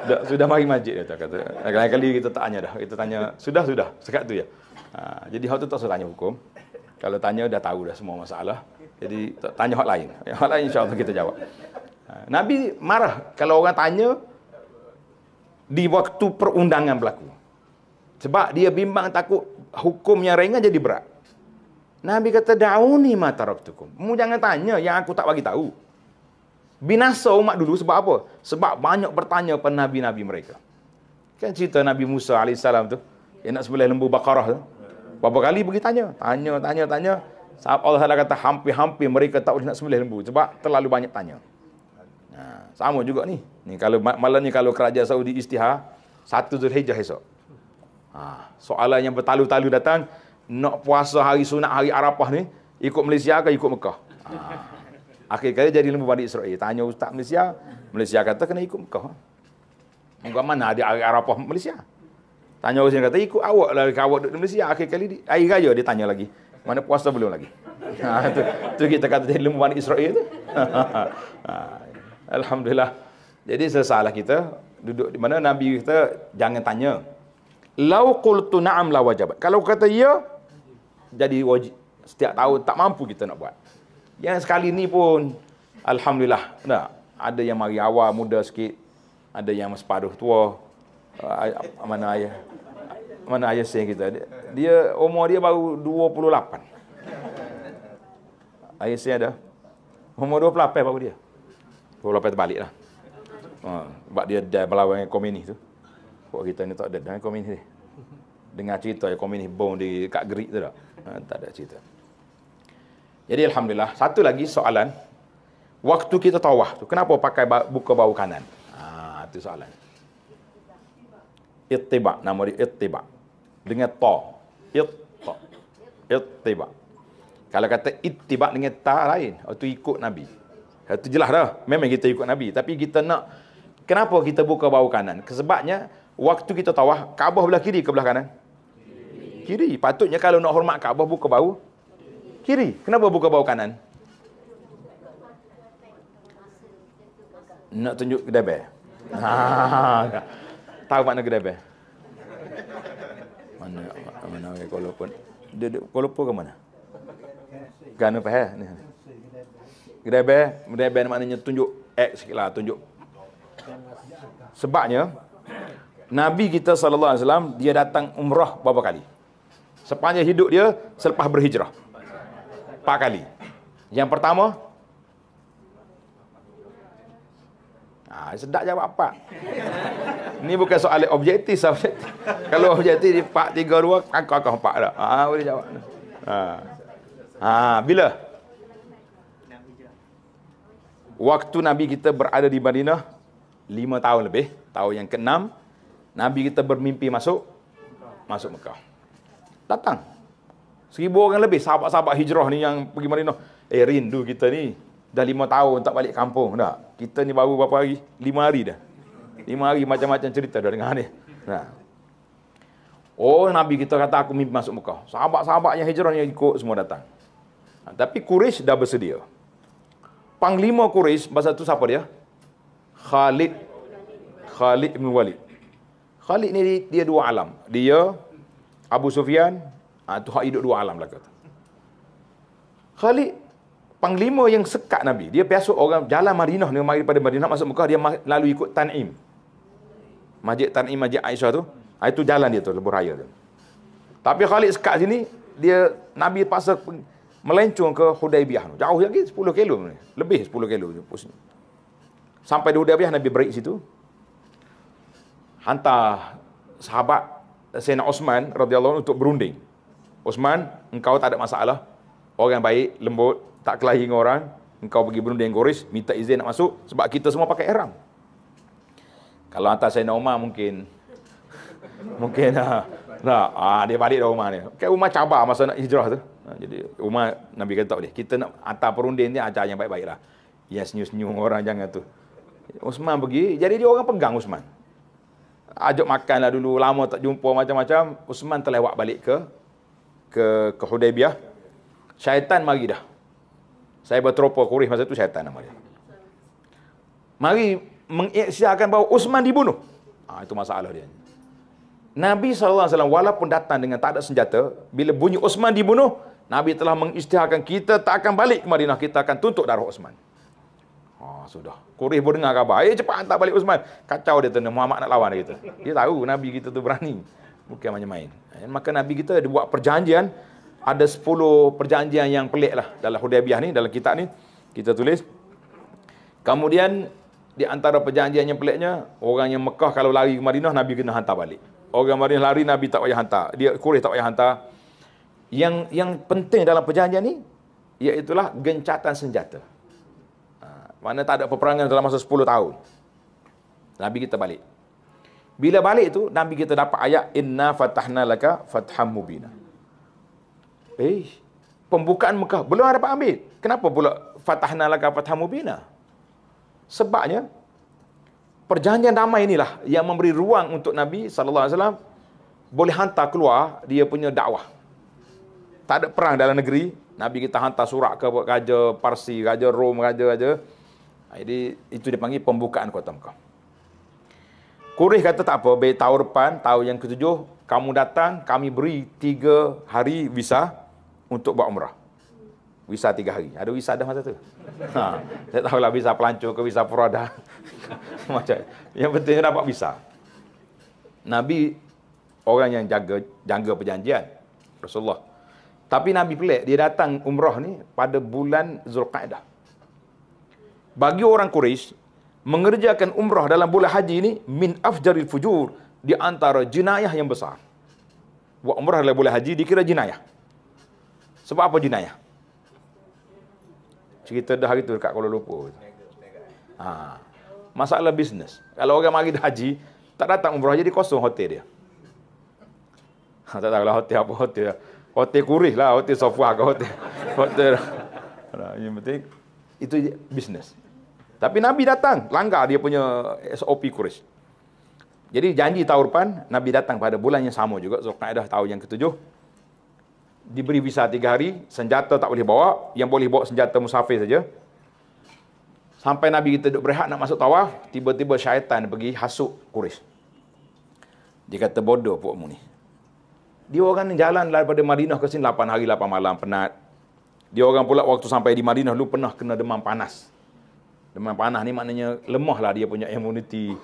A: Sudah mari masjid dia Lain kali kita tak tanya dah. Kita tanya, sudah, sudah. Sekarang tu ya. Ha, jadi hak tu tak selanya hukum. Kalau tanya dah tahu dah semua masalah. Jadi tanya hak lain. Hak lain insya-Allah kita jawab. Ha, Nabi marah kalau orang tanya di waktu perundangan berlaku. Sebab dia bimbang takut hukum yang ringan jadi berat. Nabi kata dauni ma taraktukum. Mu jangan tanya yang aku tak bagi tahu. Binasa umat dulu sebab apa? Sebab banyak bertanya pada nabi-nabi mereka. Kan cerita Nabi Musa alaihissalam tu yang nak sebelah lembu bakarah tu. Berapa kali pergi tanya? Tanya, tanya, tanya. Sahabat Allah Ta'ala kata hampir-hampir mereka tak boleh nak sembelih lembu. Sebab terlalu banyak tanya. Nah, ha, sama juga ni. ni kalau malam ni kalau kerajaan Saudi istihar, satu hijah esok. Ha, soalan yang bertalu-talu datang, nak puasa hari sunat hari Arafah ni, ikut Malaysia ke ikut Mekah? Ha, akhir kali jadi lembu Bani Israel. Tanya Ustaz Malaysia, Malaysia kata kena ikut Mekah. Enggak mana ada hari Arafah Malaysia. Tanya orang sini kata, ikut awak lah ke awak duduk di Malaysia. Akhir kali, di, air raya dia tanya lagi. Mana puasa belum lagi? Itu
B: ha,
A: tu, kita kata dia lembu Israel tu. Ha, alhamdulillah. Jadi sesalah kita duduk di mana Nabi kita jangan tanya. Lau qultu na'am la wajabat. Kalau kata ya jadi wajib. Setiap tahun tak mampu kita nak buat. Yang sekali ni pun alhamdulillah. Nah, ada yang mari awal muda sikit, ada yang separuh tua, mana ayah mana ayah saya kita dia, dia umur dia baru 28 ayah saya ada umur 28 baru dia 28 terbalik lah ha, sebab dia dah melawan dengan komunis tu Kok kita ni tak ada dengan komunis ni dengar cerita ya, komunis bom di kat gerik tu tak ha, tak ada cerita jadi Alhamdulillah satu lagi soalan waktu kita tawah tu kenapa pakai buka bau kanan ha, tu soalan ittiba nama dia ittiba dengan ta itta ittiba kalau kata ittiba dengan ta lain itu oh, ikut nabi itu ha, jelas dah memang kita ikut nabi tapi kita nak kenapa kita buka bahu kanan sebabnya waktu kita tawah kaabah belah kiri ke belah kanan kiri patutnya kalau nak hormat kaabah buka bahu kiri kenapa buka bahu kanan nak tunjuk kedai ha tahu makna grabe. Eh? Mana mana ke Kuala Lumpur? Dia de Kuala Lumpur ke mana?
B: Gana pa eh? ni. Eh?
A: Grabe, grabe maknanya tunjuk X sikitlah, tunjuk. Sebabnya Nabi kita sallallahu alaihi wasallam dia datang umrah berapa kali? Sepanjang hidup dia selepas berhijrah. Empat kali. Yang pertama, Ah, ha, sedap jawab pak. Ni bukan soal objektif subjektif. Kalau objektif di pak 3 2 kakak akan pak dah. Ha, ah, boleh jawab. Ah, ha. ha, bila? Waktu Nabi kita berada di Madinah lima tahun lebih, tahun yang keenam, Nabi kita bermimpi masuk masuk Mekah. Datang. Seribu orang lebih sahabat-sahabat hijrah ni yang pergi Madinah. Eh rindu kita ni dah lima tahun tak balik kampung dah. Kita ni baru berapa hari? Lima hari dah. Lima hari macam-macam cerita dah dengan dia. Ha. Nah. Oh Nabi kita kata aku mimpi masuk Mekah. Sahabat-sahabat yang hijrah yang ikut semua datang. Nah, ha, tapi Quraisy dah bersedia. Panglima Quraisy masa tu siapa dia? Khalid Khalid bin Walid. Khalid ni dia dua alam. Dia Abu Sufyan, ah tu hak hidup dua alam lah kata. Khalid panglima yang sekat Nabi. Dia biasa orang jalan Madinah ni, mari pada Madinah masuk Mekah, dia lalu ikut Tan'im. Masjid Tan'im, Masjid Aisyah tu. Ah, itu jalan dia tu, lebur raya tu. Tapi Khalid sekat sini, dia Nabi pasal melencung ke Hudaybiyah tu. Jauh lagi, 10 kilo ni. Lebih 10 kilo tu. Sampai di Hudaybiyah, Nabi break situ. Hantar sahabat Sayyidina Osman radhiyallahu anhu untuk berunding. Osman, engkau tak ada masalah. Orang baik, lembut, tak kelahi dengan orang, engkau pergi bunuh dia yang goris, minta izin nak masuk sebab kita semua pakai eram. Kalau atas saya nak rumah mungkin mungkin lah. nah, ah dia balik dah rumah ni. Okey rumah cabar masa nak hijrah tu. Ha, jadi rumah Nabi kata tak boleh. Kita nak atas perunding ni ajar yang baik-baik lah. Yes, senyum-senyum orang jangan tu. Usman pergi, jadi dia orang pegang Usman. Ajak makan lah dulu, lama tak jumpa macam-macam. Usman terlewat balik ke ke, ke Hudaybiyah. Syaitan mari dah. Saya Cybertropa Kurih masa tu syaitan nama dia. Mari mengiksiakan bahawa Usman dibunuh. Ah ha, itu masalah dia. Nabi SAW walaupun datang dengan tak ada senjata, bila bunyi Usman dibunuh, Nabi telah mengisytiharkan kita tak akan balik ke Madinah, kita akan tuntut darah Usman. Ha, sudah. Kurih pun dengar khabar. Eh cepat hantar balik Usman. Kacau dia tanda Muhammad nak lawan dia kita. Dia tahu Nabi kita tu berani. Bukan main-main. Eh, maka Nabi kita dia buat perjanjian ada 10 perjanjian yang pelik lah dalam Hudaybiyah ni, dalam kitab ni. Kita tulis. Kemudian, di antara perjanjian yang peliknya, orang yang Mekah kalau lari ke Madinah, Nabi kena hantar balik. Orang Madinah lari, Nabi tak payah hantar. Dia kurih tak payah hantar. Yang yang penting dalam perjanjian ni, iaitulah gencatan senjata. Ha, mana tak ada peperangan dalam masa 10 tahun. Nabi kita balik. Bila balik tu, Nabi kita dapat ayat, Inna fatahna laka fatham Eh, pembukaan Mekah belum ada dapat ambil. Kenapa pula fatahna laka fatah mubina? Sebabnya perjanjian damai inilah yang memberi ruang untuk Nabi sallallahu alaihi wasallam boleh hantar keluar dia punya dakwah. Tak ada perang dalam negeri, Nabi kita hantar surat ke raja Parsi, raja Rom, raja raja. Ha, jadi itu dipanggil pembukaan kota Mekah. Quraisy kata tak apa, baik tahun depan, tahun yang ketujuh kamu datang, kami beri tiga hari visa untuk buat umrah. Visa tiga hari. Ada visa dah masa tu.
B: Ha. Saya
A: tahu lah visa pelancong ke visa peradah. Macam yang penting dapat visa. Nabi orang yang jaga jaga perjanjian Rasulullah. Tapi Nabi pelik dia datang umrah ni pada bulan Zulkaidah. Bagi orang Quraisy mengerjakan umrah dalam bulan haji ini min afjaril fujur di antara jenayah yang besar. Buat umrah dalam bulan haji dikira jenayah. Sebab apa jenayah? Cerita dah hari tu dekat Kuala Lumpur. Ha. Masalah bisnes. Kalau orang mari haji, tak datang umrah jadi kosong hotel dia. Ha, tak tahu lah hotel apa hotel. Hotel kurih lah, hotel sofa ke hotel. Hotel. Yang penting, itu bisnes. Tapi Nabi datang, langgar dia punya SOP kurish. Jadi janji tahun depan, Nabi datang pada bulan yang sama juga. So, kaedah tahun yang ketujuh, diberi visa tiga hari, senjata tak boleh bawa, yang boleh bawa senjata musafir saja. Sampai Nabi kita duduk berehat nak masuk tawaf, tiba-tiba syaitan pergi hasuk kuris. Dia kata bodoh puakmu ni. Dia orang ni jalan daripada Madinah ke sini 8 hari 8 malam penat. Dia orang pula waktu sampai di Madinah lu pernah kena demam panas. Demam panas ni maknanya lemah lah dia punya imuniti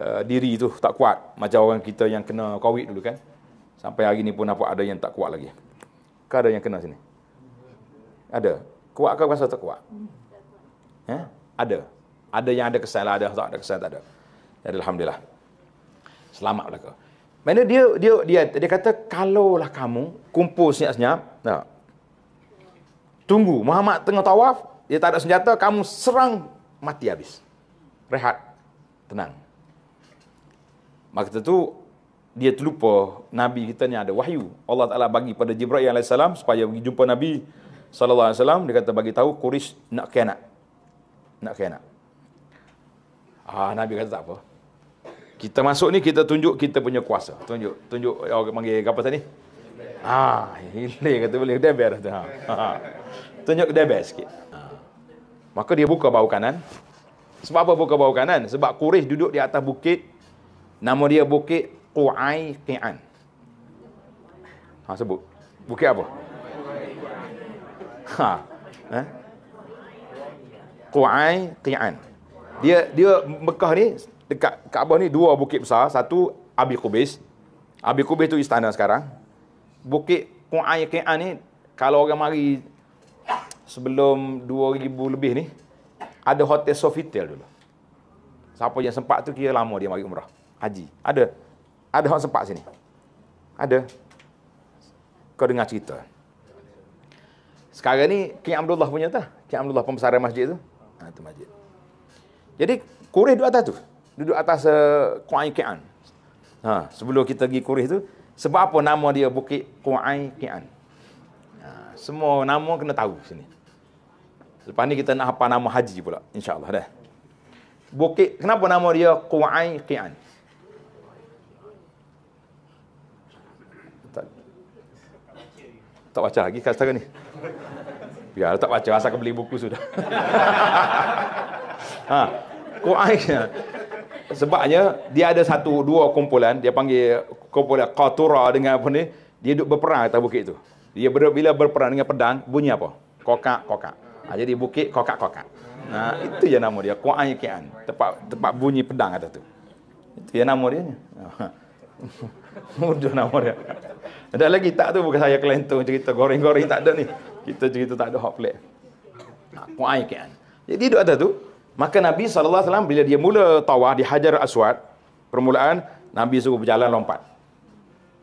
A: uh, eh, diri tu tak kuat macam orang kita yang kena covid dulu kan. Sampai hari ni pun apa ada yang tak kuat lagi. Ke ada yang kena sini? Ada. Kuat ke rasa tak kuat? Ya? Ada. Ada yang ada kesan lah, ada tak ada kesan tak ada. Jadi alhamdulillah. Selamat belaka. Mana dia dia dia dia kata kalaulah kamu kumpul senyap-senyap, Tunggu Muhammad tengah tawaf, dia tak ada senjata, kamu serang mati habis. Rehat. Tenang. Maka tu dia terlupa Nabi kita ni ada wahyu. Allah Ta'ala bagi pada Jibril AS supaya pergi jumpa Nabi SAW. Dia kata bagi tahu Quraisy nak kianat. Nak kianat. Ah, Nabi kata tak apa. Kita masuk ni kita tunjuk kita punya kuasa. Tunjuk. Tunjuk oh, orang oh, panggil kapal ni Ah, hilir kata boleh. Deber tu. Ha. ha. Tunjuk deber sikit. Ha. Maka dia buka bahu kanan. Sebab apa buka bahu kanan? Sebab Quraisy duduk di atas bukit. Nama dia bukit Qu'ai'an. Ha sebut. Bukit apa? Ha. Eh? Qu'ai'an. Dia dia Mekah ni dekat Kaabah ni dua bukit besar, satu Abi Qubais. Abi Qubais tu istana sekarang. Bukit Qu'ai'an ni kalau orang mari sebelum 2000 lebih ni ada hotel Sofitel dulu. Siapa yang sempat tu kira lama dia mari umrah. Haji. Ada ada orang sempat sini? Ada? Kau dengar cerita. Sekarang ni King Abdullah punya tu. King Abdullah pembesaran masjid tu. Ha, tu masjid. Jadi Quraisy duduk atas tu. Duduk atas uh, eh, Kuai Kian. Ha, sebelum kita pergi Quraisy tu, sebab apa nama dia Bukit Kuai Kian? Ha, semua nama kena tahu sini. Lepas ni kita nak apa nama haji pula. InsyaAllah dah. Bukit, kenapa nama dia Kuai Kian? tak baca lagi kan sekarang ni. Biar tak baca asal beli buku sudah. ha. Quran. Sebabnya dia ada satu dua kumpulan dia panggil kumpulan Qatura dengan apa ni? Dia duduk berperang atas bukit tu. Dia ber, bila berperang dengan pedang bunyi apa? Kokak kokak. Ha, jadi bukit kokak kokak. Nah, ha, itu je nama dia Quran kan. Tempat tempat bunyi pedang atas tu. Itu je nama dia. Ha. Mudah nama dia. Ada lagi tak tu bukan saya kelentong cerita goreng-goreng tak ada ni. Kita cerita tak ada hot plate. Nak kuai kan. Jadi duduk atas tu. Maka Nabi Alaihi Wasallam bila dia mula tawah di Hajar Aswad. Permulaan Nabi suruh berjalan lompat.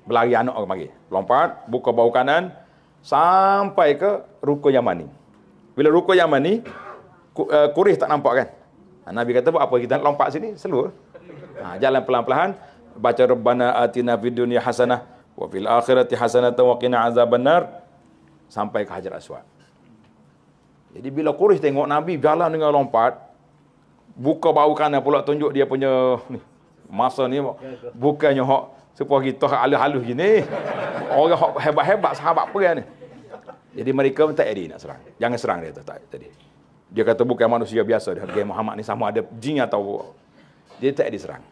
A: Berlari anak orang pagi. Lompat, buka bau kanan. Sampai ke rukun Yamani. Bila rukun Yamani, kurih eh, tak nampak kan. Ha, Nabi kata, apa kita lompat sini? Seluruh. Ha, jalan pelan-pelan. Baca Rabbana atina fid dunya hasanah wa fil akhirati hasanatan wa qina azaban nar sampai ke Hajar Aswad. Jadi bila Quraisy tengok Nabi jalan dengan lompat buka bau kanan pula tunjuk dia punya ni, masa ni bukannya hak sepuh kita hak halus-halus gini. Orang hak hebat-hebat sahabat perang ni. Jadi mereka tak ada nak serang. Jangan serang dia tu tadi. Dia kata bukan manusia biasa dia Nabi Muhammad ni sama ada jin atau dia tak ada serang.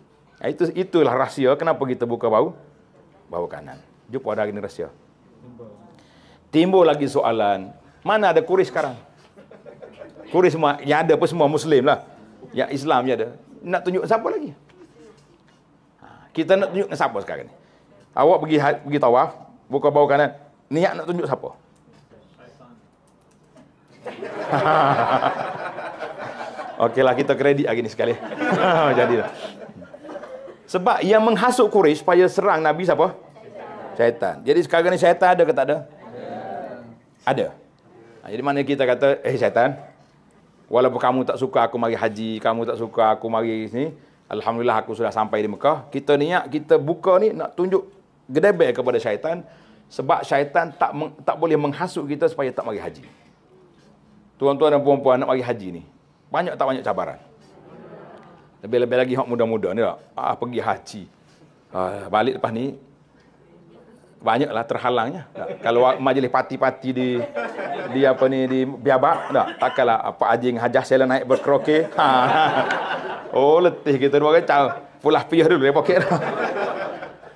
A: itu itulah rahsia kenapa kita buka bau bawah kanan. Dia ada hari ni rahsia. Timbul lagi soalan, mana ada kuris sekarang? Kuris semua, yang ada pun semua Muslim lah. Yang Islam yang ada. Nak tunjuk siapa lagi? Ha, kita nak tunjuk siapa sekarang ni? Awak pergi ha- pergi tawaf, buka bawah kanan, niat nak tunjuk siapa? Okeylah kita kredit hari ni sekali. Jadilah. Sebab yang menghasut Quraisy supaya serang Nabi siapa? Syaitan. Jadi sekarang ni syaitan ada ke tak ada? Ada. ada. Ha, jadi mana kita kata, eh syaitan, walaupun kamu tak suka aku mari haji, kamu tak suka aku mari sini, Alhamdulillah aku sudah sampai di Mekah. Kita niat, kita buka ni nak tunjuk gedebe kepada syaitan. Sebab syaitan tak tak boleh menghasut kita supaya tak mari haji. Tuan-tuan dan puan-puan nak mari haji ni. Banyak tak banyak cabaran. Lebih-lebih lagi hok muda-muda ni tak? Ah, pergi haji. Ah, balik lepas ni, banyaklah terhalangnya. Tak? Kalau majlis parti-parti di di apa ni di biabak tak? Takkanlah apa ajing hajah saya naik berkeroke. Ha. Oh letih kita dua kacau. Pulah piah dulu dari poket.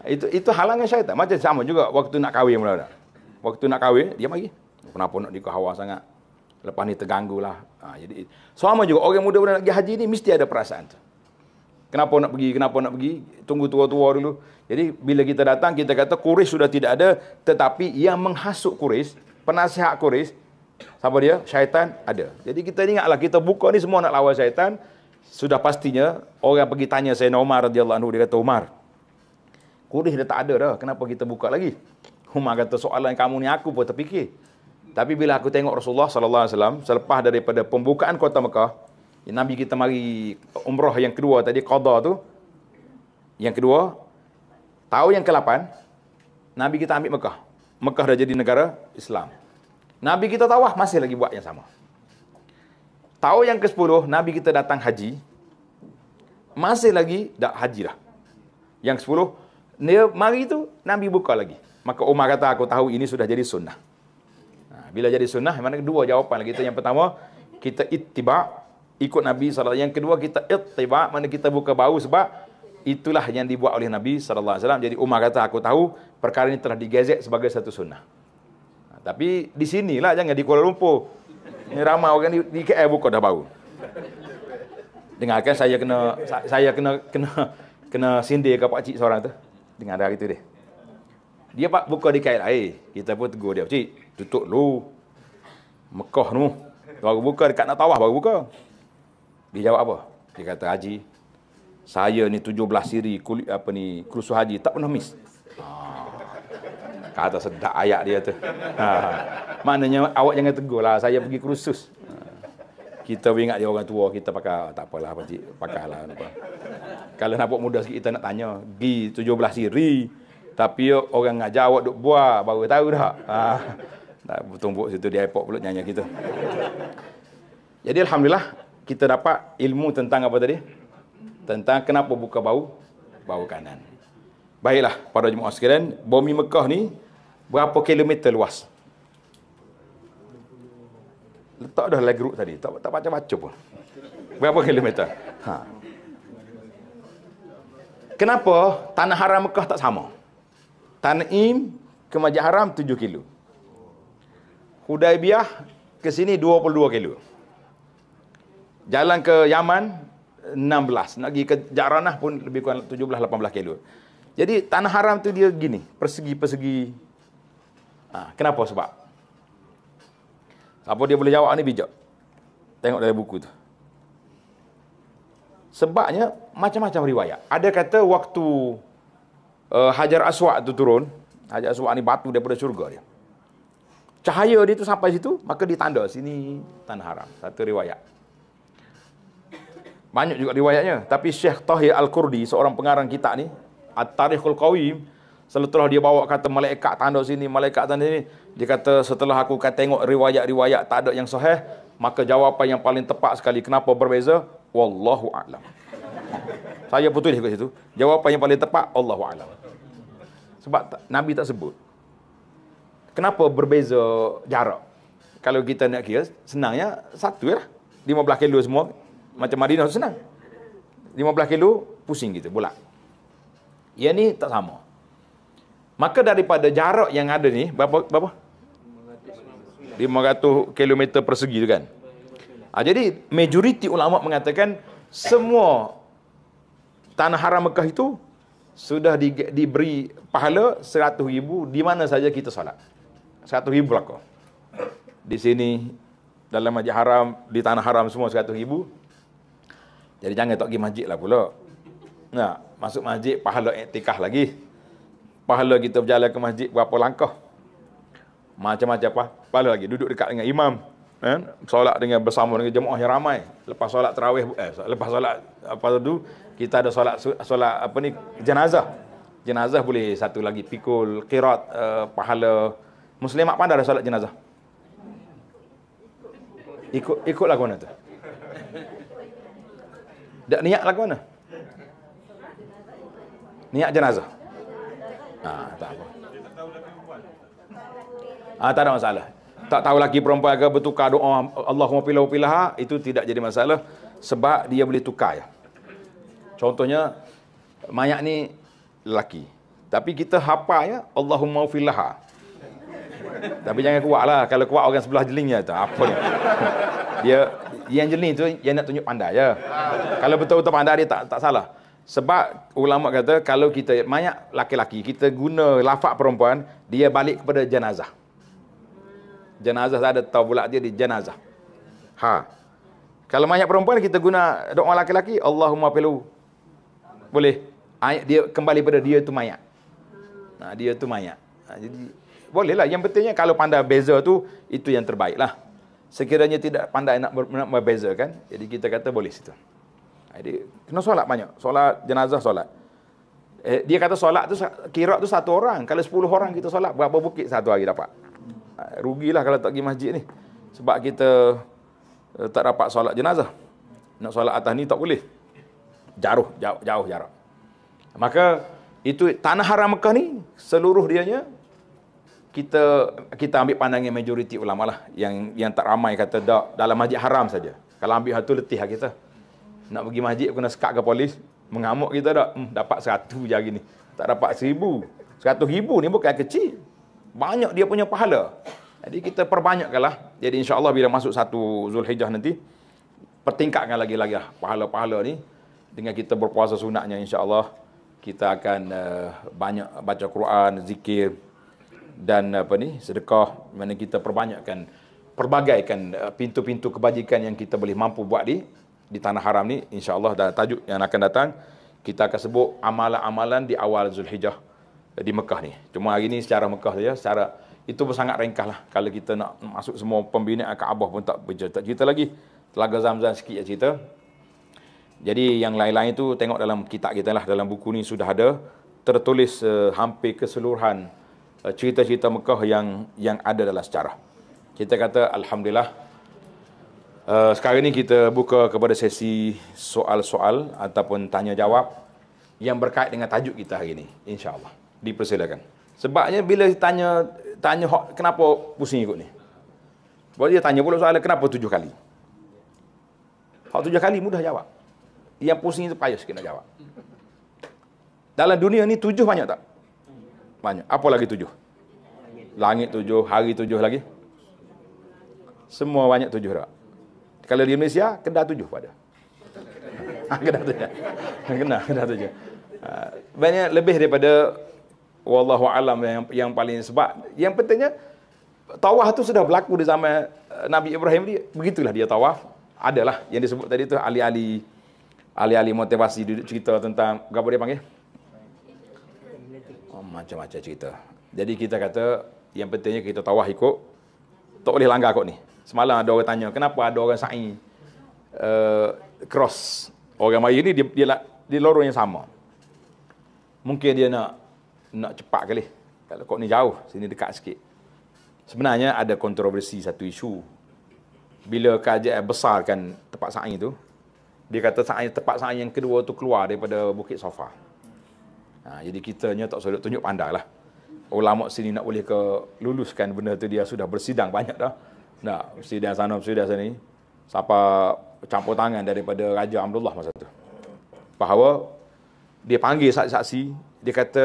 A: Itu itu halangan syaitan. Macam sama juga waktu nak kahwin mula tak? Waktu nak kahwin dia pergi Kenapa nak dikahwa sangat? Lepas ni terganggu lah. Ha, jadi sama juga orang muda-muda nak pergi haji ni mesti ada perasaan tu. Kenapa nak pergi? Kenapa nak pergi? Tunggu tua-tua dulu. Jadi bila kita datang kita kata Quraisy sudah tidak ada tetapi yang menghasut Quraisy, penasihat Quraisy siapa dia? Syaitan ada. Jadi kita ingatlah kita buka ni semua nak lawan syaitan. Sudah pastinya orang pergi tanya saya Umar radhiyallahu anhu dia kata Umar. Quraisy dah tak ada dah. Kenapa kita buka lagi? Umar kata soalan kamu ni aku pun terfikir. Tapi bila aku tengok Rasulullah sallallahu alaihi wasallam selepas daripada pembukaan kota Mekah, Ya, Nabi kita mari umrah yang kedua tadi qada tu. Yang kedua tahu yang ke-8 Nabi kita ambil Mekah. Mekah dah jadi negara Islam. Nabi kita tawah masih lagi buat yang sama. Tahu yang ke-10 Nabi kita datang haji. Masih lagi dak haji dah. Yang ke-10 dia mari tu Nabi buka lagi. Maka Umar kata aku tahu ini sudah jadi sunnah. Ha, bila jadi sunnah, mana dua jawapan lagi. Yang pertama, kita itibak ikut Nabi SAW. Yang kedua kita ittiba, mana kita buka bau sebab itulah yang dibuat oleh Nabi SAW. Jadi Umar kata, aku tahu perkara ini telah digezek sebagai satu sunnah. Ha, tapi di sinilah jangan di Kuala Lumpur. Ini ramai orang di, KL buka dah bau. Dengarkan saya kena saya kena kena kena sindir ke pak cik seorang tu. Dengar dah gitu dia. Dia pak buka di KL air. Kita pun tegur dia, cik, tutup lu. Mekah nu. Baru buka dekat nak tawah baru buka. Dia jawab apa? Dia kata, Haji, saya ni 17 siri kul, apa ni, kerusuh haji, tak pernah miss. Ah. Kata sedap ayat dia tu. Ha. Maknanya awak jangan tegur lah. Saya pergi kursus. Ha. Kita ingat dia orang tua. Kita pakai ah, tak apalah Pak Cik. Pakai lah. Apa. Kalau nampak muda sikit kita nak tanya. Gi 17 siri. Tapi orang nak awak duk buah. Baru tahu dah. Ha. Tak tumbuk situ di airport pulut nyanyi kita. Jadi Alhamdulillah kita dapat ilmu tentang apa tadi? Tentang kenapa buka bau bau kanan. Baiklah, pada jemaah sekalian, bumi Mekah ni berapa kilometer luas? Letak dah lagi grup tadi. Tak tak macam baca pun. Berapa kilometer? Ha. Kenapa tanah haram Mekah tak sama? Tanim ke Masjid Haram 7 kilo. Hudaibiyah ke sini 22 kilo jalan ke Yaman 16 nak pergi ke Jaranah pun lebih kurang 17 18 kilo jadi tanah haram tu dia gini persegi-persegi ha, kenapa sebab apa dia boleh jawab ni bijak tengok dari buku tu sebabnya macam-macam riwayat ada kata waktu uh, Hajar Aswad tu turun Hajar Aswad ni batu daripada syurga dia cahaya dia tu sampai situ maka ditanda sini tanah haram satu riwayat banyak juga riwayatnya. Tapi Syekh Tahir Al-Kurdi, seorang pengarang kita ni, At-Tarikhul Qawim, setelah dia bawa kata malaikat tanda sini, malaikat tanda sini, dia kata setelah aku kata tengok riwayat-riwayat tak ada yang sahih, maka jawapan yang paling tepat sekali kenapa berbeza? Wallahu a'lam. Saya betul dekat situ. Jawapan yang paling tepat Allahu a'lam. Sebab ta- Nabi tak sebut. Kenapa berbeza jarak? Kalau kita nak kira, senangnya satu lah. 15 kilo semua, macam Madinah tu senang. 15 kilo, pusing kita, bulat. Yang ni tak sama. Maka daripada jarak yang ada ni, berapa? berapa? 500 km persegi tu kan. Ha, jadi, majoriti ulama mengatakan semua tanah haram Mekah itu sudah di, diberi pahala 100 ribu di mana saja kita salat. 100 ribu lah kau. Di sini, dalam majlis haram, di tanah haram semua 100 ribu. Jadi jangan tak pergi masjid lah pula. Nah, masuk masjid, pahala etikah lagi. Pahala kita berjalan ke masjid berapa langkah. Macam-macam apa. Pahala lagi, duduk dekat dengan imam. Eh? Solat dengan bersama dengan jemaah yang ramai. Lepas solat terawih, eh, lepas solat apa tu, kita ada solat, solat apa ni, jenazah. Jenazah boleh satu lagi, pikul, kirat, uh, pahala. Muslimat pandai ada solat jenazah. Ikut, ikutlah guna tu. Tak niat lagu mana? Niat jenazah. Ah, ha, tak apa. Ah, ha, tak ada masalah. Tak tahu lagi perempuan ke bertukar doa Allahumma pilah pilah itu tidak jadi masalah sebab dia boleh tukar ya. Contohnya mayat ni lelaki. Tapi kita hafal ya Allahumma filah. Tapi jangan kuatlah kalau kuat orang sebelah jelingnya Tak Apa ni? dia yang jeling tu yang nak tunjuk pandai ya. kalau betul-betul pandai dia tak tak salah. Sebab ulama kata kalau kita banyak laki-laki kita guna lafaz perempuan dia balik kepada jenazah. Jenazah tak ada tahu pula dia di jenazah. Ha. Kalau banyak perempuan kita guna doa laki-laki Allahumma pilu. Boleh. Ayat dia kembali pada dia tu mayat. Nah, ha, dia tu mayat. Nah, ha, jadi bolehlah yang pentingnya kalau pandai beza tu itu yang terbaiklah sekiranya tidak pandai nak, berbeza kan, jadi kita kata boleh situ. Ha, jadi, kena solat banyak. Solat, jenazah solat. Eh, dia kata solat tu, kira tu satu orang. Kalau sepuluh orang kita solat, berapa bukit satu hari dapat. Ha, rugilah kalau tak pergi masjid ni. Sebab kita eh, tak dapat solat jenazah. Nak solat atas ni tak boleh. jauh, jauh jarak. Maka, itu tanah haram Mekah ni, seluruh dianya, kita kita ambil pandangan majoriti ulama lah yang yang tak ramai kata dak dalam masjid haram saja. Kalau ambil satu letihlah kita. Nak pergi masjid kena sekat ke polis, mengamuk kita dak. Hmm, dapat 100 je hari Tak dapat 1000. 100000 ni bukan kecil. Banyak dia punya pahala. Jadi kita perbanyakkanlah. Jadi insya-Allah bila masuk satu Zulhijjah nanti pertingkatkan lagi lagi lah pahala-pahala ni dengan kita berpuasa sunatnya insya-Allah kita akan uh, banyak baca Quran, zikir, dan apa ni sedekah mana kita perbanyakkan perbagaikan eh, pintu-pintu kebajikan yang kita boleh mampu buat di di tanah haram ni insyaallah dalam tajuk yang akan datang kita akan sebut amalan-amalan di awal Zulhijjah eh, di Mekah ni. Cuma hari ni secara Mekah saja secara itu pun sangat ringkas lah. Kalau kita nak masuk semua pembinaan Kaabah pun tak bercerita. Cerita lagi. Telaga Zamzam sikit je cerita. Jadi yang lain-lain tu tengok dalam kitab kita lah. Dalam buku ni sudah ada. Tertulis uh, hampir keseluruhan Eh, cerita-cerita Mekah yang yang ada dalam sejarah. Kita kata alhamdulillah. Uh, sekarang ini kita buka kepada sesi soal-soal ataupun tanya jawab yang berkait dengan tajuk kita hari ini. Insya-Allah. Dipersilakan. Sebabnya bila tanya tanya kenapa pusing ikut ni? Sebab dia tanya pula soalan kenapa tujuh kali? Hok tujuh kali mudah jawab. Yang pusing itu payah sikit nak jawab. Dalam dunia ni tujuh banyak tak? banyak. Apa lagi tujuh? Langit tujuh, hari tujuh lagi. Semua banyak tujuh tak? Kalau di Malaysia, kena tujuh pada. Kena tujuh. Kena, kena tujuh. Ah, banyak lebih daripada wallahu alam yang yang paling sebab yang pentingnya tawaf tu sudah berlaku di zaman eh, Nabi Ibrahim dia begitulah dia tawaf adalah yang disebut tadi tu ahli-ahli ahli-ahli motivasi cerita tentang apa dia panggil macam-macam cerita. Jadi kita kata yang pentingnya kita tawah ikut tak boleh langgar kot ni. Semalam ada orang tanya kenapa ada orang sa'i uh, cross orang Melayu ni dia dia, dia di lorong yang sama. Mungkin dia nak nak cepat kali. Kalau kot ni jauh, sini dekat sikit. Sebenarnya ada kontroversi satu isu. Bila kajian besarkan tempat sa'i tu, dia kata sa'i tempat sa'i yang kedua tu keluar daripada Bukit Sofa. Ha, jadi kitanya tak selalu tunjuk pandai lah. Ulama' sini nak boleh ke luluskan benda tu dia sudah bersidang banyak dah. Nah, bersidang sana, bersidang sini. Siapa campur tangan daripada Raja Abdullah masa tu. Bahawa dia panggil saksi-saksi. Dia kata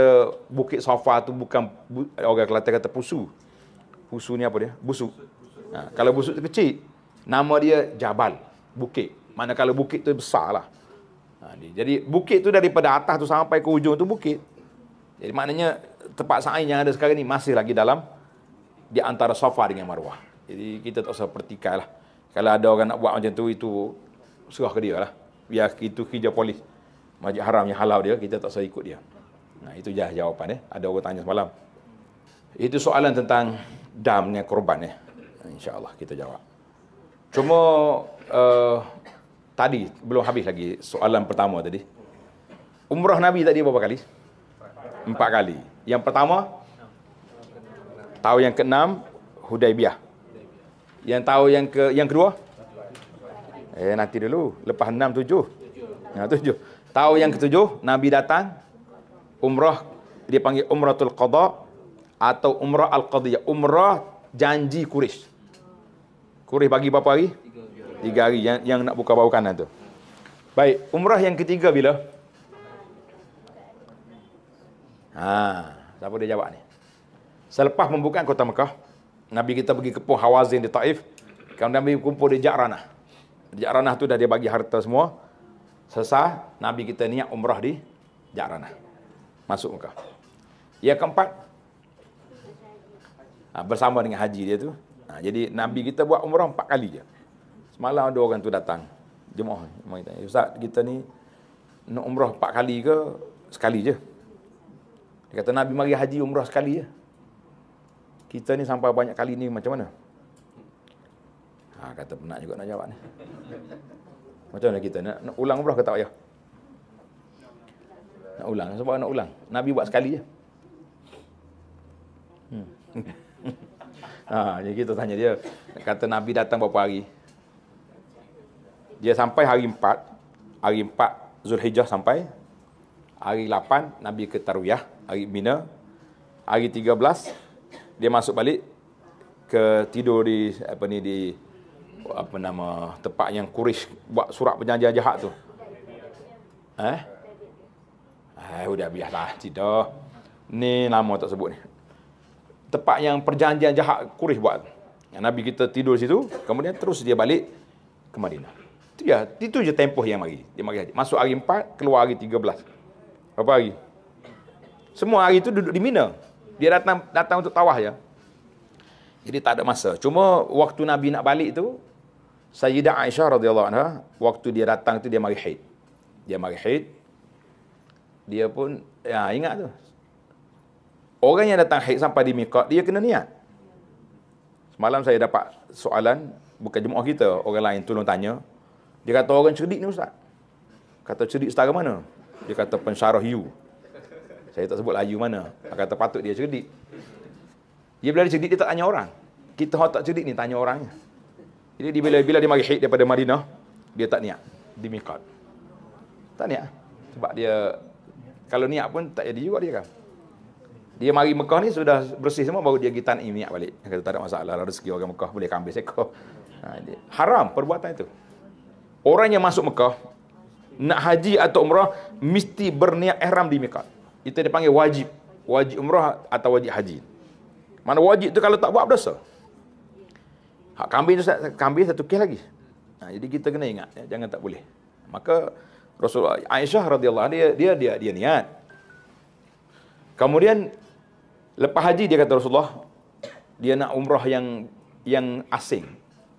A: Bukit Sofa tu bukan orang Kelantan kata pusu. Pusu ni apa dia? Busuk. Ha, kalau busuk tu kecil. Nama dia Jabal. Bukit. Mana kalau bukit tu besar lah. Ha, dia, jadi bukit tu daripada atas tu sampai ke hujung tu bukit. Jadi maknanya tempat sa'i yang ada sekarang ni masih lagi dalam di antara Safa dengan Marwah. Jadi kita tak usah pertikai lah. Kalau ada orang nak buat macam tu, itu serah ke dia lah. Biar itu kerja polis. Majid haram yang halau dia, kita tak usah ikut dia. Nah, itu jah jawapan. Eh. Ada orang tanya semalam. Itu soalan tentang damnya korban. ya. Eh. InsyaAllah kita jawab. Cuma uh, Tadi belum habis lagi soalan pertama tadi. Umrah Nabi tadi berapa kali? Empat kali. Yang pertama tahun yang keenam Hudaybiyah. Yang tahun yang ke yang kedua? Eh nanti dulu lepas enam tujuh. Ya nah, tujuh. Tahun yang ketujuh Nabi datang umrah dia panggil Umratul Qadha atau Umrah Al-Qadhiyah, Umrah janji Quraisy. Quraisy bagi berapa hari? Tiga hari yang, yang nak buka bau kanan tu. Baik, umrah yang ketiga bila? Ha, siapa dia jawab ni? Selepas membuka kota Mekah, Nabi kita pergi ke Puh Hawazin di Taif. Kemudian Nabi kumpul di Ja'ranah. Di Ja'ranah tu dah dia bagi harta semua. Selesai, Nabi kita niat umrah di Ja'ranah. Masuk Mekah. Yang keempat, ha, bersama dengan haji dia tu. Ha, jadi Nabi kita buat umrah empat kali je. Semalam ada orang tu datang. Jemaah. Ustaz, kita ni nak umrah empat kali ke? Sekali je. Dia kata Nabi mari haji umrah sekali je. Kita ni sampai banyak kali ni macam mana? Ha, kata penat juga nak jawab ni. Macam mana kita nak, nak ulang umrah ke tak payah? Nak ulang. Sebab nak ulang. Nabi buat sekali je. Hmm. ha, jadi kita tanya dia. Kata Nabi datang berapa hari? dia sampai hari 4 hari 4 Zulhijjah sampai hari 8 Nabi ke Tarwiyah hari Mina hari 13 dia masuk balik ke tidur di apa ni di apa nama tempat yang Quraisy buat surat penjajah jahat tu eh eh sudah biarlah tidur ni nama tak sebut ni tempat yang perjanjian jahat Quraisy buat Nabi kita tidur situ kemudian terus dia balik ke Madinah itu ya, itu je tempoh yang mari. Dia mari haji. Masuk hari 4, keluar hari 13. Berapa hari? Semua hari itu duduk di Mina. Dia datang datang untuk tawah ya. Jadi tak ada masa. Cuma waktu Nabi nak balik tu Sayyidah Aisyah radhiyallahu anha waktu dia datang tu dia mari haid. Dia mari haid. Dia pun ya ingat tu. Orang yang datang haid sampai di Miqat dia kena niat. Semalam saya dapat soalan bukan jemaah kita, orang lain tolong tanya. Dia kata orang cerdik ni ustaz. Kata cerdik setara mana? Dia kata pensyarah you. Saya tak sebut lah you mana. Dia kata patut dia cerdik. Dia bila dia cerdik dia tak tanya orang. Kita orang tak cerdik ni tanya orang. Jadi dia bila, bila dia mari haid daripada Madinah, dia tak niat. Di Mikad. Tak niat. Sebab dia, kalau niat pun tak jadi juga dia kan. Dia mari Mekah ni sudah bersih semua baru dia pergi tanim niat balik. Dia kata tak ada masalah lah rezeki orang Mekah boleh ambil seko. Ha, haram perbuatan itu orang yang masuk Mekah nak haji atau umrah mesti berniat ihram di Mekah. Itu dipanggil wajib. Wajib umrah atau wajib haji. Mana wajib tu kalau tak buat dosa. Hak kambing tu kambing satu kes lagi. Ha, jadi kita kena ingat ya. jangan tak boleh. Maka Rasulullah Aisyah radhiyallahu dia, dia dia dia niat. Kemudian lepas haji dia kata Rasulullah dia nak umrah yang yang asing.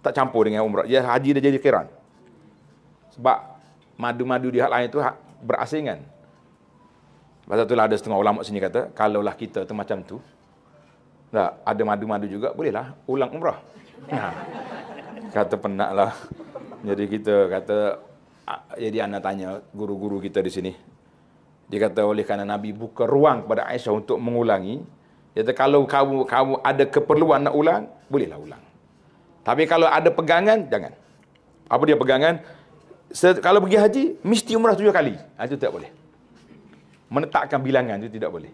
A: Tak campur dengan umrah. Dia haji dia jadi kiran sebab madu-madu di hak lain tu hak berasingan. Sebab lah ada setengah ulama sini kata, kalaulah kita tu macam tu, tak, ada madu-madu juga bolehlah ulang umrah. Ha. Kata penatlah. Jadi kita kata, jadi anak tanya guru-guru kita di sini. Dia kata oleh kerana Nabi buka ruang kepada Aisyah untuk mengulangi. Dia kata kalau kamu, kamu ada keperluan nak ulang, bolehlah ulang. Tapi kalau ada pegangan, jangan. Apa dia pegangan? kalau pergi haji mesti umrah tujuh kali ha, itu tak boleh menetapkan bilangan itu tidak boleh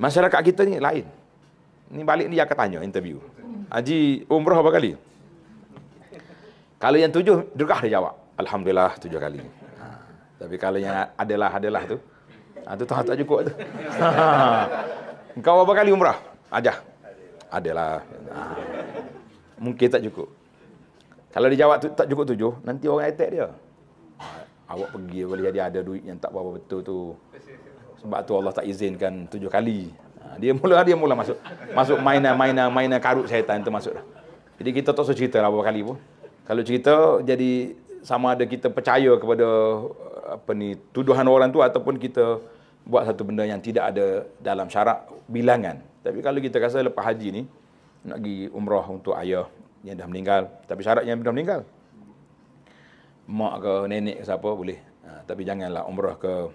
A: masyarakat kita ni lain Ini balik ni akan tanya interview haji umrah berapa kali kalau yang tujuh dekah dia jawab alhamdulillah tujuh kali ha, tapi kalau yang adalah adalah tu ha, tu tak, tak cukup tu kau berapa kali umrah ajah adalah ha, mungkin tak cukup kalau dia jawab tak cukup tujuh, nanti orang attack dia. Ah, awak pergi boleh jadi ada duit yang tak berapa betul tu. Sebab tu Allah tak izinkan tujuh kali. Ah, dia mula dia mula masuk. Masuk mainan mainan mainan karut syaitan tu masuk dah. Jadi kita tak usah cerita lah berapa kali pun. Kalau cerita jadi sama ada kita percaya kepada apa ni tuduhan orang tu ataupun kita buat satu benda yang tidak ada dalam syarak bilangan. Tapi kalau kita rasa lepas haji ni nak pergi umrah untuk ayah, yang dah meninggal tapi syarat yang dah meninggal mak ke nenek ke siapa boleh ha, tapi janganlah umrah ke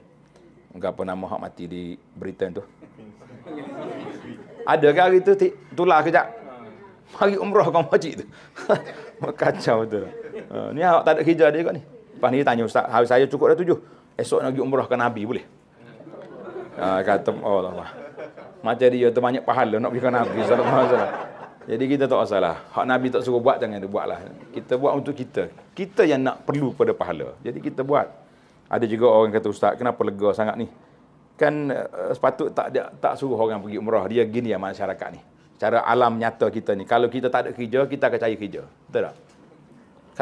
A: apa nama hak mati di Britain tu ada ke hari tu tulah kejap mari umrah kau makcik tu kacau tu ha, ni awak tak ada kerja dia kot ni lepas ni tanya ustaz hari saya cukup dah tujuh esok nak pergi umrah ke Nabi boleh ha, kata oh, Allah macam dia tu banyak pahala nak pergi ke Nabi salam, salam. Jadi kita tak masalah. Hak Nabi tak suruh buat, jangan dibuat lah. Kita buat untuk kita. Kita yang nak perlu pada pahala. Jadi kita buat. Ada juga orang kata, Ustaz, kenapa lega sangat ni? Kan uh, sepatut tak dia, tak suruh orang pergi umrah. Dia gini yang masyarakat ni. Cara alam nyata kita ni. Kalau kita tak ada kerja, kita akan cari kerja. Betul tak?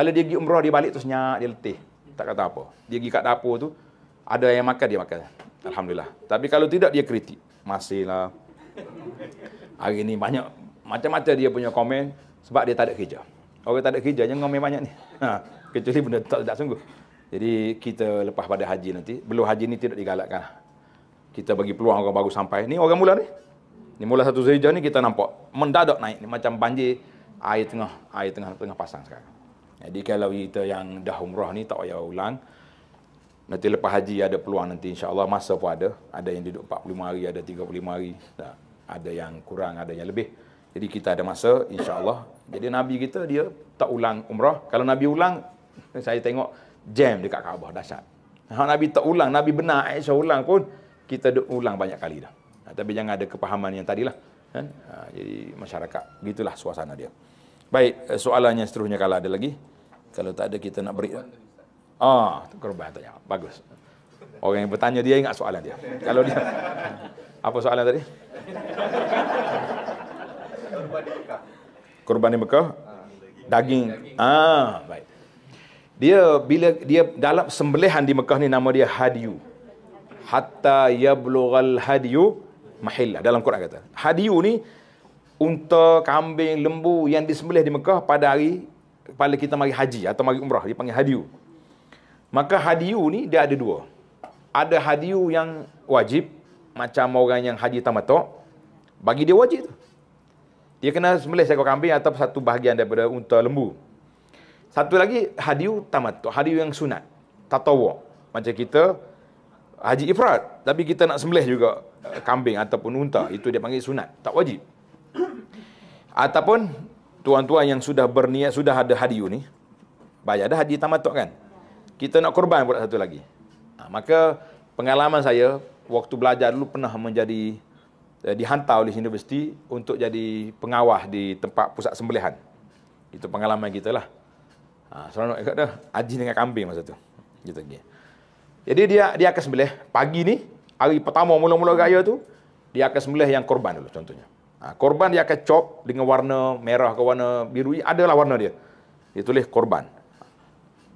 A: Kalau dia pergi umrah, dia balik terus nyak, dia letih. Tak kata apa. Dia pergi kat dapur tu, ada yang makan, dia makan. Alhamdulillah. Tapi kalau tidak, dia kritik. Masih lah. Hari ni banyak macam-macam dia punya komen sebab dia tak ada kerja. Orang tak ada kerja jangan komen banyak ni. Ha, kecuali benda tak tak sungguh. Jadi kita lepas pada haji nanti, belum haji ni tidak digalakkan. Kita bagi peluang orang baru sampai. Ni orang mula ni. Ni mula satu Zulhijjah ni kita nampak mendadak naik ni macam banjir air tengah air tengah tengah pasang sekarang. Jadi kalau kita yang dah umrah ni tak payah ulang. Nanti lepas haji ada peluang nanti insya-Allah masa pun ada. Ada yang duduk 45 hari, ada 35 hari. Tak. Ada yang kurang, ada yang lebih. Jadi kita ada masa insya-Allah. Jadi Nabi kita dia tak ulang umrah. Kalau Nabi ulang saya tengok jam dekat Kaabah dahsyat. Kalau ha, Nabi tak ulang, Nabi benar eh, Aisyah ulang pun kita dah ulang banyak kali dah. Ha, tapi jangan ada kepahaman yang tadilah. Kan? Ha, jadi masyarakat gitulah suasana dia. Baik, eh, soalannya seterusnya kalau ada lagi. Kalau tak ada kita nak beri. Ah, oh, korban tanya. Bagus. Orang yang bertanya dia ingat soalan dia. Kalau dia apa soalan tadi? Kurban di Mekah. Ah, daging. Ah, baik. Dia bila dia dalam sembelihan di Mekah ni nama dia hadiyu. Hatta yablughal hadiyu mahillah. Dalam Quran kata. Hadiyu ni unta, kambing, lembu yang disembelih di Mekah pada hari pada kita mari haji atau mari umrah dia panggil hadiyu. Maka hadiyu ni dia ada dua. Ada hadiyu yang wajib macam orang yang haji tamatuk bagi dia wajib tu dia kena sembelih seekor kambing atau satu bahagian daripada unta lembu. Satu lagi hadiu tamattu, hadiu yang sunat, tatawu. Macam kita haji ifrad, tapi kita nak sembelih juga eh, kambing ataupun unta, itu dia panggil sunat, tak wajib. Ataupun tuan-tuan yang sudah berniat sudah ada hadiu ni, bayar dah haji tamattu kan. Kita nak korban pula satu lagi. Ha, maka pengalaman saya waktu belajar dulu pernah menjadi Eh, dihantar oleh universiti untuk jadi pengawas di tempat pusat sembelihan. Itu pengalaman kita lah. Ha, seronok juga dah. Haji dengan kambing masa tu. Gitu, gitu. Jadi dia dia akan sembelih. Pagi ni, hari pertama mula-mula gaya tu, dia akan sembelih yang korban dulu contohnya. Ha, korban dia akan cop dengan warna merah ke warna biru. Adalah warna dia. Dia tulis korban.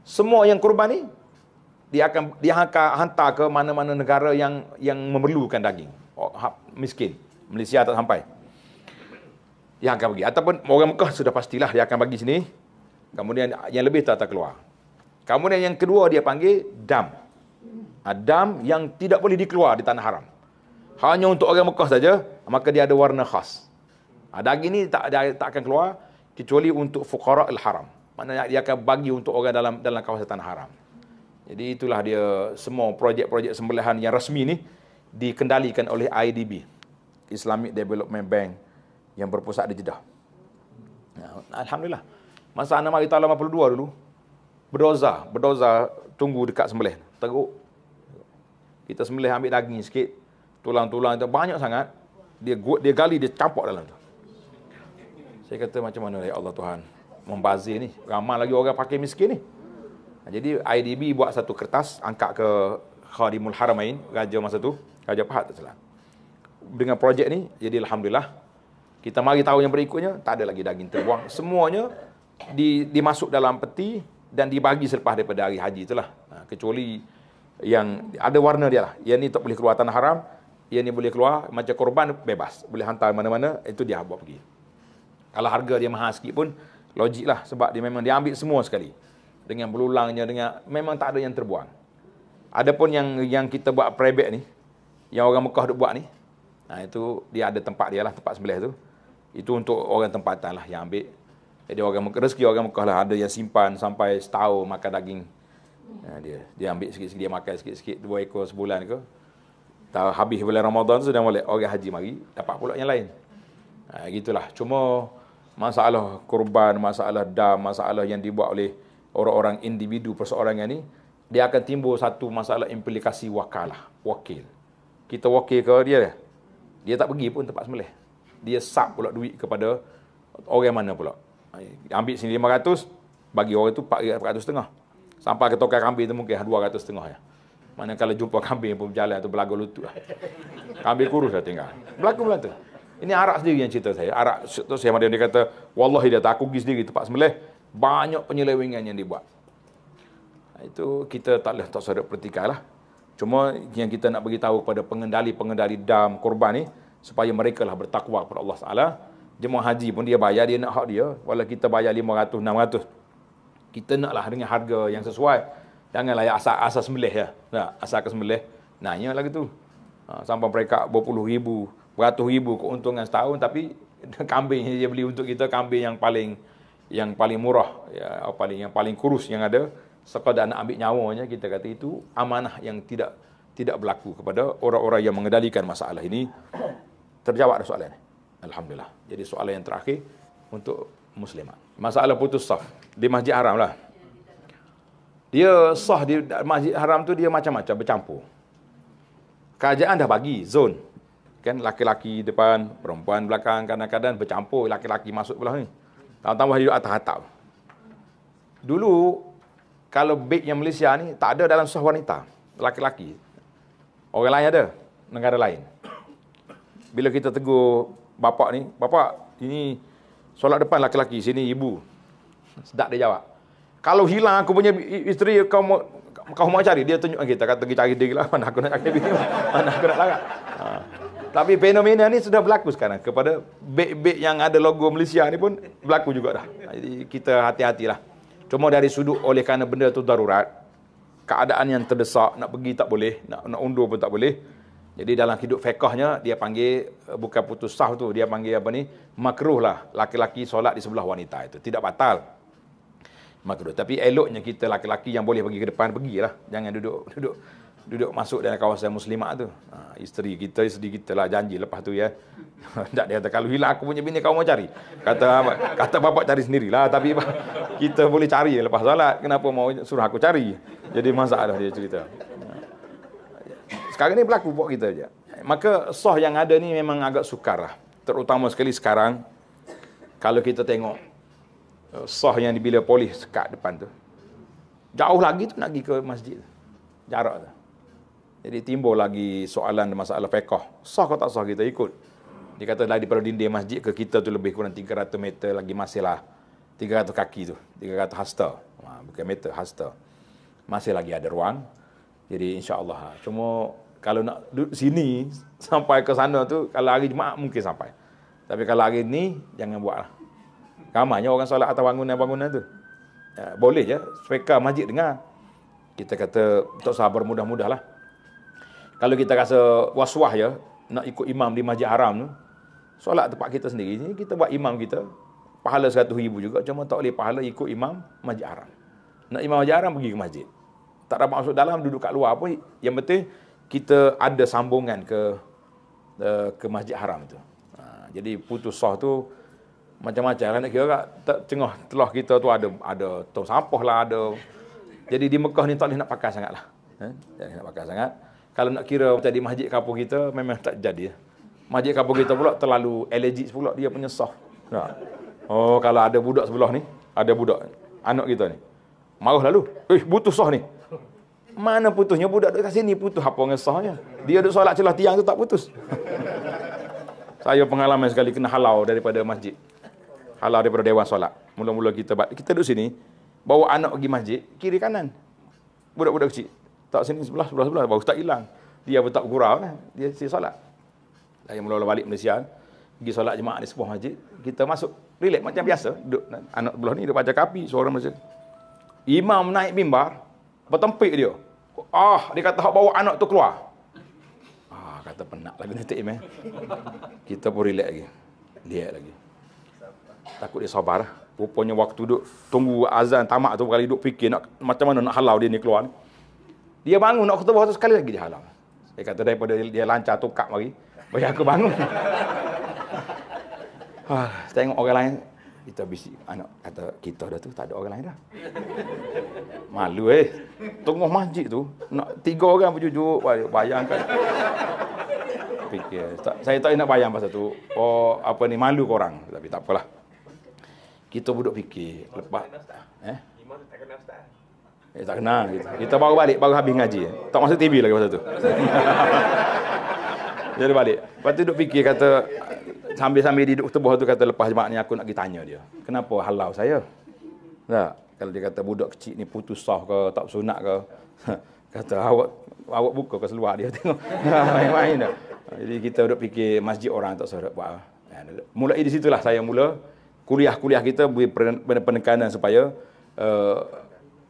A: Semua yang korban ni, dia akan dia akan hantar ke mana-mana negara yang yang memerlukan daging oh, ha, miskin. Malaysia tak sampai. dia akan bagi. Ataupun orang Mekah sudah pastilah dia akan bagi sini. Kemudian yang lebih tak, tak keluar. Kemudian yang kedua dia panggil dam. Ha, dam yang tidak boleh dikeluar di tanah haram. Hanya untuk orang Mekah saja. Maka dia ada warna khas. Ha, daging ini tak, dia, tak akan keluar. Kecuali untuk fukara al-haram. Maknanya dia akan bagi untuk orang dalam dalam kawasan tanah haram. Jadi itulah dia semua projek-projek sembelahan yang resmi ni dikendalikan oleh IDB Islamic Development Bank yang berpusat di Jeddah. Ya, Alhamdulillah. Masa anak mari tahun 82 dulu berdoza, berdoza tunggu dekat sembelih. Teruk. Kita sembelih ambil daging sikit, tulang-tulang itu banyak sangat. Dia dia gali dia campak dalam tu. Saya kata macam mana ya Allah Tuhan membazir ni. Ramai lagi orang pakai miskin ni. Jadi IDB buat satu kertas angkat ke Khadimul Haramain, raja masa tu, Raja Pahat tak salah. Dengan projek ni, jadi Alhamdulillah, kita mari tahun yang berikutnya, tak ada lagi daging terbuang. Semuanya di, dimasuk dalam peti dan dibagi selepas daripada hari haji itulah. Ha, kecuali yang ada warna dia lah. Yang ni tak boleh keluar tanah haram, yang ni boleh keluar macam korban, bebas. Boleh hantar mana-mana, itu dia buat pergi. Kalau harga dia mahal sikit pun, logik lah. Sebab dia memang diambil semua sekali. Dengan belulangnya, dengan memang tak ada yang terbuang. Adapun yang yang kita buat private ni, yang orang Mekah duk buat ni. Ha, itu dia ada tempat dia lah, tempat sebelah tu. Itu untuk orang tempatan lah yang ambil. Jadi orang Mekah, rezeki orang Mekah lah ada yang simpan sampai setahun makan daging. Ha, dia dia ambil sikit-sikit, dia makan sikit-sikit, dua ekor sebulan ke. Tahu habis bulan Ramadan sudah boleh orang haji mari, dapat pula yang lain. Ha, gitulah. Cuma masalah kurban, masalah dam, masalah yang dibuat oleh orang-orang individu perseorangan ni, dia akan timbul satu masalah implikasi wakalah, Wakil kita wakil ke dia dia tak pergi pun tempat sembelih dia sap pula duit kepada orang mana pula ambil sini 500 bagi orang tu 400 setengah sampai ke tokai kambing tu mungkin 200 setengah ya mana kalau jumpa kambing pun berjalan atau belagu lutut lah. kambing kurus dah tinggal berlaku belaku ini arak sendiri yang cerita saya arak tu saya dia kata wallahi dia tak aku pergi sendiri tempat sembelih banyak penyelewengan yang dibuat itu kita tak boleh tak sadar pertikai lah Cuma yang kita nak bagi tahu kepada pengendali-pengendali dam korban ni supaya mereka lah bertakwa kepada Allah Taala. Jemaah haji pun dia bayar dia nak hak dia. Walau kita bayar 500 600. Kita nak lah dengan harga yang sesuai. Janganlah yang asal asal sembelih ya. Nah, asal ke sembelih. Nah, ya lagu tu. Ha, sampai mereka berpuluh ribu, beratus ribu keuntungan setahun tapi kambing yang dia beli untuk kita kambing yang paling yang paling murah ya paling yang paling kurus yang ada sekadar nak ambil nyawanya kita kata itu amanah yang tidak tidak berlaku kepada orang-orang yang mengendalikan masalah ini terjawab dah soalan ini. Alhamdulillah. Jadi soalan yang terakhir untuk muslimat. Masalah putus saf di Masjid Haram lah. Dia sah di Masjid Haram tu dia macam-macam bercampur. Kerajaan dah bagi zone. Kan laki-laki depan, perempuan belakang kadang-kadang bercampur laki-laki masuk belah ni. Tambah-tambah duduk atas atap. Dulu kalau bait yang Malaysia ni tak ada dalam sah wanita laki-laki orang lain ada negara lain bila kita tegur bapak ni bapak ini solat depan laki-laki sini ibu sedak dia jawab kalau hilang aku punya isteri kau mau kau mau cari dia tunjuk kita kata pergi cari dia lah mana aku nak cari bini mana aku nak larat ha. tapi fenomena ni sudah berlaku sekarang kepada beg-beg yang ada logo Malaysia ni pun berlaku juga dah jadi kita hati-hatilah Cuma dari sudut oleh kerana benda tu darurat, keadaan yang terdesak, nak pergi tak boleh, nak, nak undur pun tak boleh. Jadi dalam hidup fekahnya, dia panggil, eh, bukan putus sah tu, dia panggil apa ni, makruh lah, laki-laki solat di sebelah wanita itu. Tidak batal. Makruh. Tapi eloknya kita laki-laki yang boleh pergi ke depan, pergilah. Jangan duduk, duduk, duduk masuk dalam kawasan muslimat tu. Ha, isteri kita, isteri kita lah janji lepas tu ya. Tak dia kata, kalau hilang aku punya bini kau mau cari. Kata kata bapak cari sendirilah. Tapi kita boleh cari lepas solat. Kenapa mau suruh aku cari? Jadi masalah dia cerita. Sekarang ni berlaku buat kita je. Maka soh yang ada ni memang agak sukar lah. Terutama sekali sekarang. Kalau kita tengok soh eh, yang dibila polis kat depan tu. Jauh lagi tu nak pergi ke masjid. Jarak tu. Jadi timbul lagi soalan dan masalah fiqah. Sah ke tak sah kita ikut? Dia kata dari daripada dinding masjid ke kita tu lebih kurang 300 meter lagi masihlah 300 kaki tu. 300 hasta. Ha, bukan meter, hasta. Masih lagi ada ruang. Jadi insya Allah Cuma kalau nak duduk sini sampai ke sana tu, kalau hari Jumaat mungkin sampai. Tapi kalau hari ni, jangan buat lah. Ramanya orang solat atas bangunan-bangunan tu. Ya, boleh je. Speka masjid dengar. Kita kata, tak sabar mudah-mudah lah kalau kita rasa was-was ya nak ikut imam di masjid haram tu solat tempat kita sendiri ni kita buat imam kita pahala 100,000 juga cuma tak boleh pahala ikut imam masjid haram nak imam masjid haram pergi ke masjid tak ada maksud dalam duduk kat luar apa yang penting kita ada sambungan ke eh, ke masjid haram tu ha, jadi putus sah tu macam-macam kan nak kira tak tengah telah kita tu ada ada tong sampah lah ada jadi di Mekah ni tak boleh nak pakai sangatlah eh tak boleh nak pakai sangat kalau nak kira jadi masjid kapur kita memang tak jadi masjid kapur kita pula terlalu elegik pula dia punya soft oh kalau ada budak sebelah ni ada budak anak kita ni marah lalu eh butuh soft ni mana putusnya budak dekat sini putus apa dengan sahnya dia duduk solat celah tiang tu tak putus saya pengalaman sekali kena halau daripada masjid halau daripada dewan solat mula-mula kita kita duduk sini bawa anak pergi masjid kiri kanan budak-budak kecil tak sini sebelah sebelah sebelah baru tak hilang dia betak gurau kan dia si solat dan lah, yang mula-mula balik Malaysia kan, pergi solat jemaah di sebuah masjid kita masuk relax macam biasa duduk anak Belah ni dia baca kapi seorang masjid imam naik mimbar bertempik dia ah dia kata hak bawa anak tu keluar ah kata penak lagi nanti imam eh. kita pun relax lagi dia lagi takut dia sabar lah. rupanya waktu duduk tunggu azan tamak tu kali duduk fikir nak macam mana nak halau dia ni keluar ni. Dia bangun nak khutbah tu sekali lagi dia halang. Dia kata daripada dia lancar tukak mari, bagi aku bangun. ha, tengok orang lain, kita bisik anak kata kita dah tu tak ada orang lain dah. Malu eh. Tengah masjid tu nak tiga orang berjujuk bayangkan. Fikir, tak, saya tak nak bayang pasal tu. Oh apa ni malu korang tapi tak apalah. Kita duduk fikir lepas eh. Eh, tak kenal. Kita, kita baru balik, baru habis ngaji. Tak masuk TV lagi masa tu. Jadi balik. Lepas tu duduk fikir, kata... Sambil-sambil duduk tebuh tu, kata lepas jemaat ni aku nak pergi tanya dia. Kenapa halau saya? Tak? Kalau dia kata budak kecil ni putus sah ke, tak sunat ke. kata awak awak buka ke seluar dia tengok. Main-main dah. Jadi kita duduk fikir masjid orang tak sah buat. Ah. Ya, mulai di situlah saya mula. Kuliah-kuliah kita beri penekanan supaya... Eh,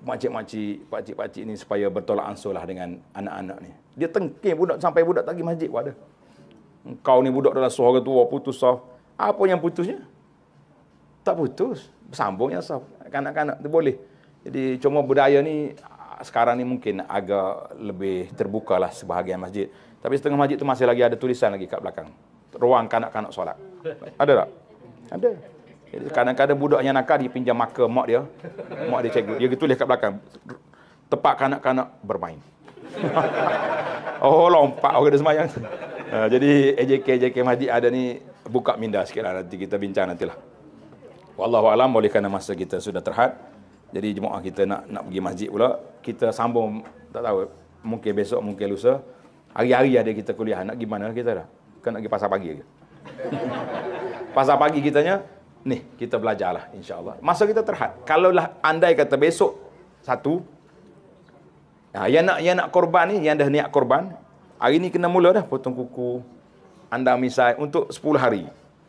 A: makcik-makcik, pakcik-pakcik ni supaya bertolak ansur lah dengan anak-anak ni. Dia tengking budak sampai budak tak pergi masjid pun ada. Kau ni budak dalam suara tua, putus sah. Apa yang putusnya? Tak putus. Sambung yang saf. Kanak-kanak tu boleh. Jadi cuma budaya ni sekarang ni mungkin agak lebih terbuka lah sebahagian masjid. Tapi setengah masjid tu masih lagi ada tulisan lagi kat belakang. Ruang kanak-kanak solat. Ada tak? Ada. Kadang-kadang budak yang nakal dia pinjam marker mak dia. Mak dia cikgu. Dia tulis kat belakang. Tempat kanak-kanak bermain. oh, lompat orang dia semayang. Ha, jadi AJK AJK Mahdi ada ni buka minda sikitlah nanti kita bincang nantilah. Wallahu alam boleh kerana masa kita sudah terhad. Jadi jemaah kita nak nak pergi masjid pula, kita sambung tak tahu mungkin besok mungkin lusa. Hari-hari ada kita kuliah nak pergi mana kita dah. Kan nak pergi pasar pagi ke? pasar pagi kitanya Ni, kita belajarlah insya-Allah. Masa kita terhad. Kalaulah andai kata besok satu ha, yang nak yang nak korban ni, yang dah niat korban, hari ni kena mula dah potong kuku anda misai untuk 10 hari.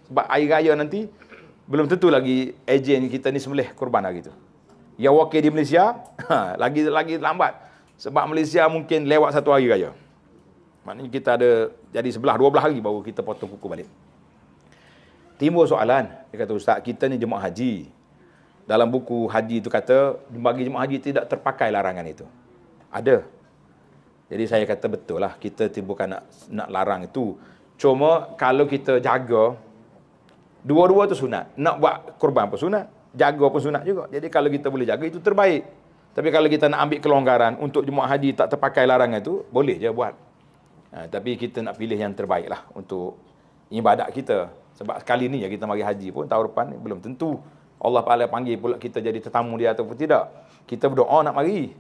A: Sebab air raya nanti belum tentu lagi ejen kita ni semboleh korban hari tu. Yang wakil di Malaysia, ha, lagi lagi lambat. Sebab Malaysia mungkin lewat satu hari raya. Maknanya kita ada jadi sebelah, dua belah hari baru kita potong kuku balik timbul soalan. Dia kata, Ustaz, kita ni jemaah haji. Dalam buku haji itu kata, bagi jemaah haji tidak terpakai larangan itu. Ada. Jadi saya kata, betul lah. Kita bukan nak, nak larang itu. Cuma kalau kita jaga, dua-dua itu sunat. Nak buat korban pun sunat. Jaga pun sunat juga. Jadi kalau kita boleh jaga, itu terbaik. Tapi kalau kita nak ambil kelonggaran untuk jemaah haji tak terpakai larangan itu, boleh je buat. Ha, tapi kita nak pilih yang terbaik lah untuk ibadat kita. Sebab sekali ni yang kita mari haji pun tahun depan ni belum tentu Allah Taala panggil pula kita jadi tetamu dia ataupun tidak. Kita berdoa nak mari.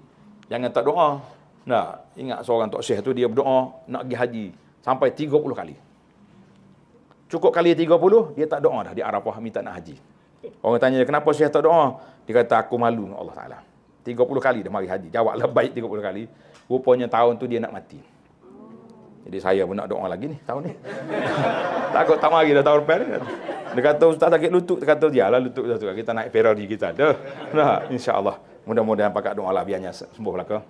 A: Jangan tak doa. Nah, ingat seorang tok syekh tu dia berdoa nak pergi haji sampai 30 kali. Cukup kali 30 dia tak doa dah di Arafah minta nak haji. Orang tanya kenapa syekh tak doa? Dia kata aku malu Allah Taala. 30 kali dia mari haji. Jawablah baik 30 kali. Rupanya tahun tu dia nak mati. Jadi saya pun nak doa lagi ni tahun ni. Takut tak mari dah tahun depan ni. Dia kata ustaz sakit lutut, dia kata dia lah lutut ustaz kita naik peral di kita. Dah. Nah, insya-Allah. Mudah-mudahan pakat doa lah biarnya sembuh belaka.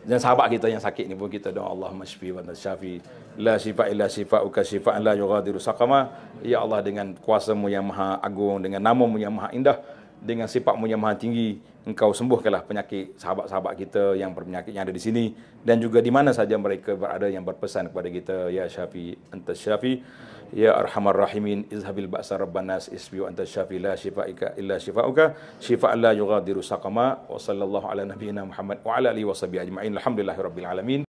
A: Dan sahabat kita yang sakit ni pun kita doa Allah masyfi wa nasyafi. La shifa illa shifauka shifa'an la yughadiru saqama. Ya Allah dengan kuasamu yang maha agung dengan namamu yang maha indah dengan sifat punya maha tinggi engkau sembuhkanlah penyakit sahabat-sahabat kita yang berpenyakit yang ada di sini dan juga di mana saja mereka berada yang berpesan kepada kita ya syafi antas syafi ya arhamar rahimin izhabil ba'sa rabbanas isbi wa antas syafi la shifa'ika illa shifa'uka shifa la yughadiru saqama wa sallallahu ala nabiyyina muhammad wa ala alihi wa sahbihi ajma'in alhamdulillahi alamin